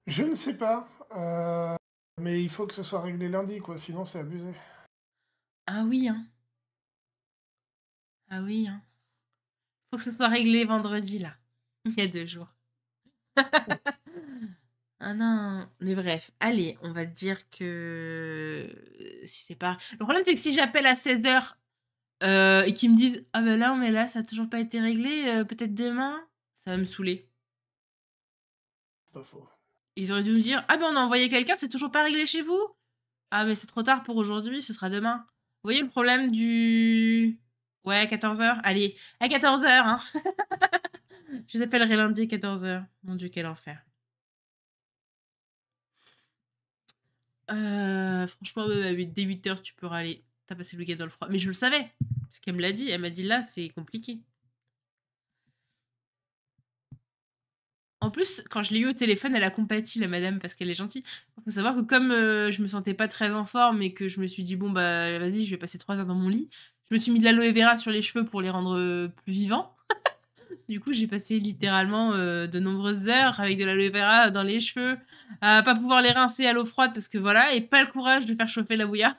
Je ne sais pas. Euh mais il faut que ce soit réglé lundi, quoi, sinon c'est abusé. Ah oui, hein. Ah oui, hein. Il Faut que ce soit réglé vendredi, là. Il y a deux jours. ah non. Mais bref, allez, on va dire que. Euh, si c'est pas. Le problème, c'est que si j'appelle à 16h euh, et qu'ils me disent Ah ben là, mais là, ça a toujours pas été réglé, euh, peut-être demain, ça va me saouler. Pas faux. Ils auraient dû nous dire Ah ben on a envoyé quelqu'un, c'est toujours pas réglé chez vous Ah mais ben, c'est trop tard pour aujourd'hui, ce sera demain. Vous voyez le problème du. Ouais, 14h Allez, à 14h hein. Je vous appellerai lundi 14h. Mon dieu, quel enfer. Euh, franchement, dès 8h, tu peux râler. T'as passé le week dans le froid. Mais je le savais, parce qu'elle me l'a dit. Elle m'a dit là, c'est compliqué. En plus, quand je l'ai eu au téléphone, elle a compati, la madame, parce qu'elle est gentille. Il faut savoir que comme je euh, je me sentais pas très en forme et que je me suis dit, bon, bah vas-y, je vais passer trois heures dans mon lit, je me suis mis de l'aloe vera sur les cheveux pour les rendre euh, plus vivants. du coup, j'ai passé littéralement euh, de nombreuses heures avec de l'aloe vera dans les cheveux, à pas pouvoir les rincer à l'eau froide parce que voilà, et pas le courage de faire chauffer la bouillard.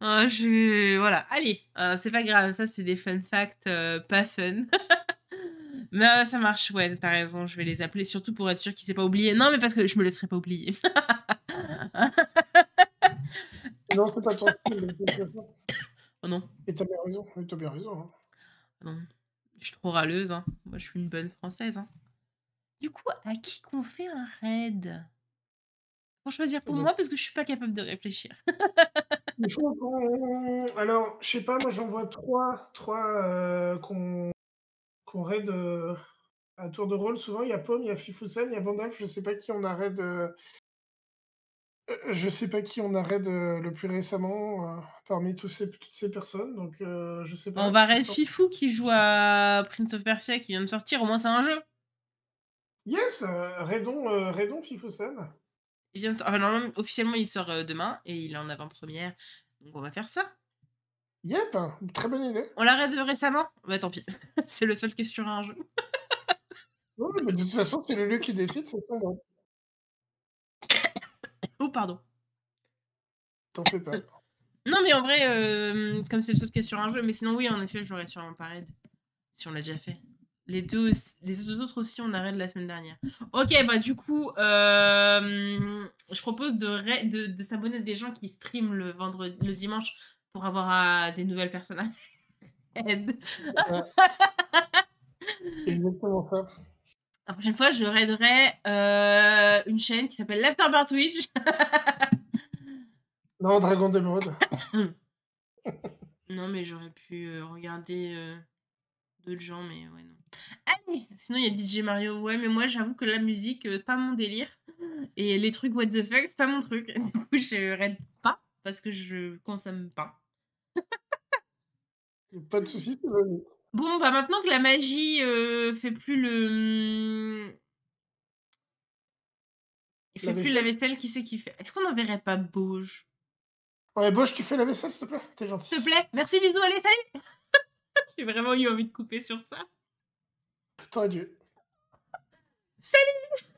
Hein, je... Voilà, allez, euh, c'est pas grave, ça c'est des fun facts euh, pas fun. mais euh, ça marche, ouais, t'as raison, je vais les appeler, surtout pour être sûr qu'il s'est pas oublié. Non, mais parce que je me laisserai pas oublier. non, c'est pas ton Oh non. Et t'as bien raison, t'as bien raison. Hein. Ah non, je suis trop râleuse, hein. moi je suis une bonne française. Hein. Du coup, à qui qu'on fait un raid faut choisir pour moi, parce que je suis pas capable de réfléchir. Alors, je sais pas, moi j'en vois trois, trois euh, qu'on raid euh, à tour de rôle. Souvent, il y a Pomme, il y a Sen, il y a Bandalf. Je sais pas qui on a raid. Euh, je sais pas qui on a raid le plus récemment parmi tous ces, toutes ces personnes. Donc, je sais pas. On va raid Fifou qui joue à Prince of Persia qui vient de sortir. Au moins, c'est un jeu. Yes, raidons, Raidon, il vient officiellement, il sort demain et il est en avant-première. Donc on va faire ça. Yep, hein, très bonne idée. On l'arrête récemment Bah tant pis, c'est le seul qui est sur un jeu. mais bah, de toute façon, c'est le lieu qui décide, c'est son oh, pardon. T'en fais pas. non, mais en vrai, comme c'est le seul qui est sur un jeu, mais sinon, oui, en effet, j'aurais sûrement pas parade. Si on l'a déjà fait. Les deux, les deux autres aussi, on arrête la semaine dernière. Ok, bah du coup, euh, je propose de, de, de s'abonner à des gens qui stream le, vendredi, le dimanche pour avoir euh, des nouvelles personnes La prochaine fois, je raiderai euh, une chaîne qui s'appelle L'Afterbar Twitch. non, Dragon des non, mais j'aurais pu regarder d'autres gens, mais ouais, non. Allez Sinon, il y a DJ Mario. Ouais, mais moi, j'avoue que la musique, euh, pas mon délire. Et les trucs what the fuck, c'est pas mon truc. Du coup, je raid pas parce que je consomme pas. pas de soucis, c'est bon. Bon, bah maintenant que la magie euh, fait plus le. Hmm, il fait plus la vaisselle, qui c'est qui fait Est-ce qu'on verrait pas Bauge Ouais, Bauge, tu fais la vaisselle, s'il te plaît T'es gentil. S'il te plaît Merci, bisous, allez, salut J'ai vraiment eu envie de couper sur ça. Toi, Dieu. Salut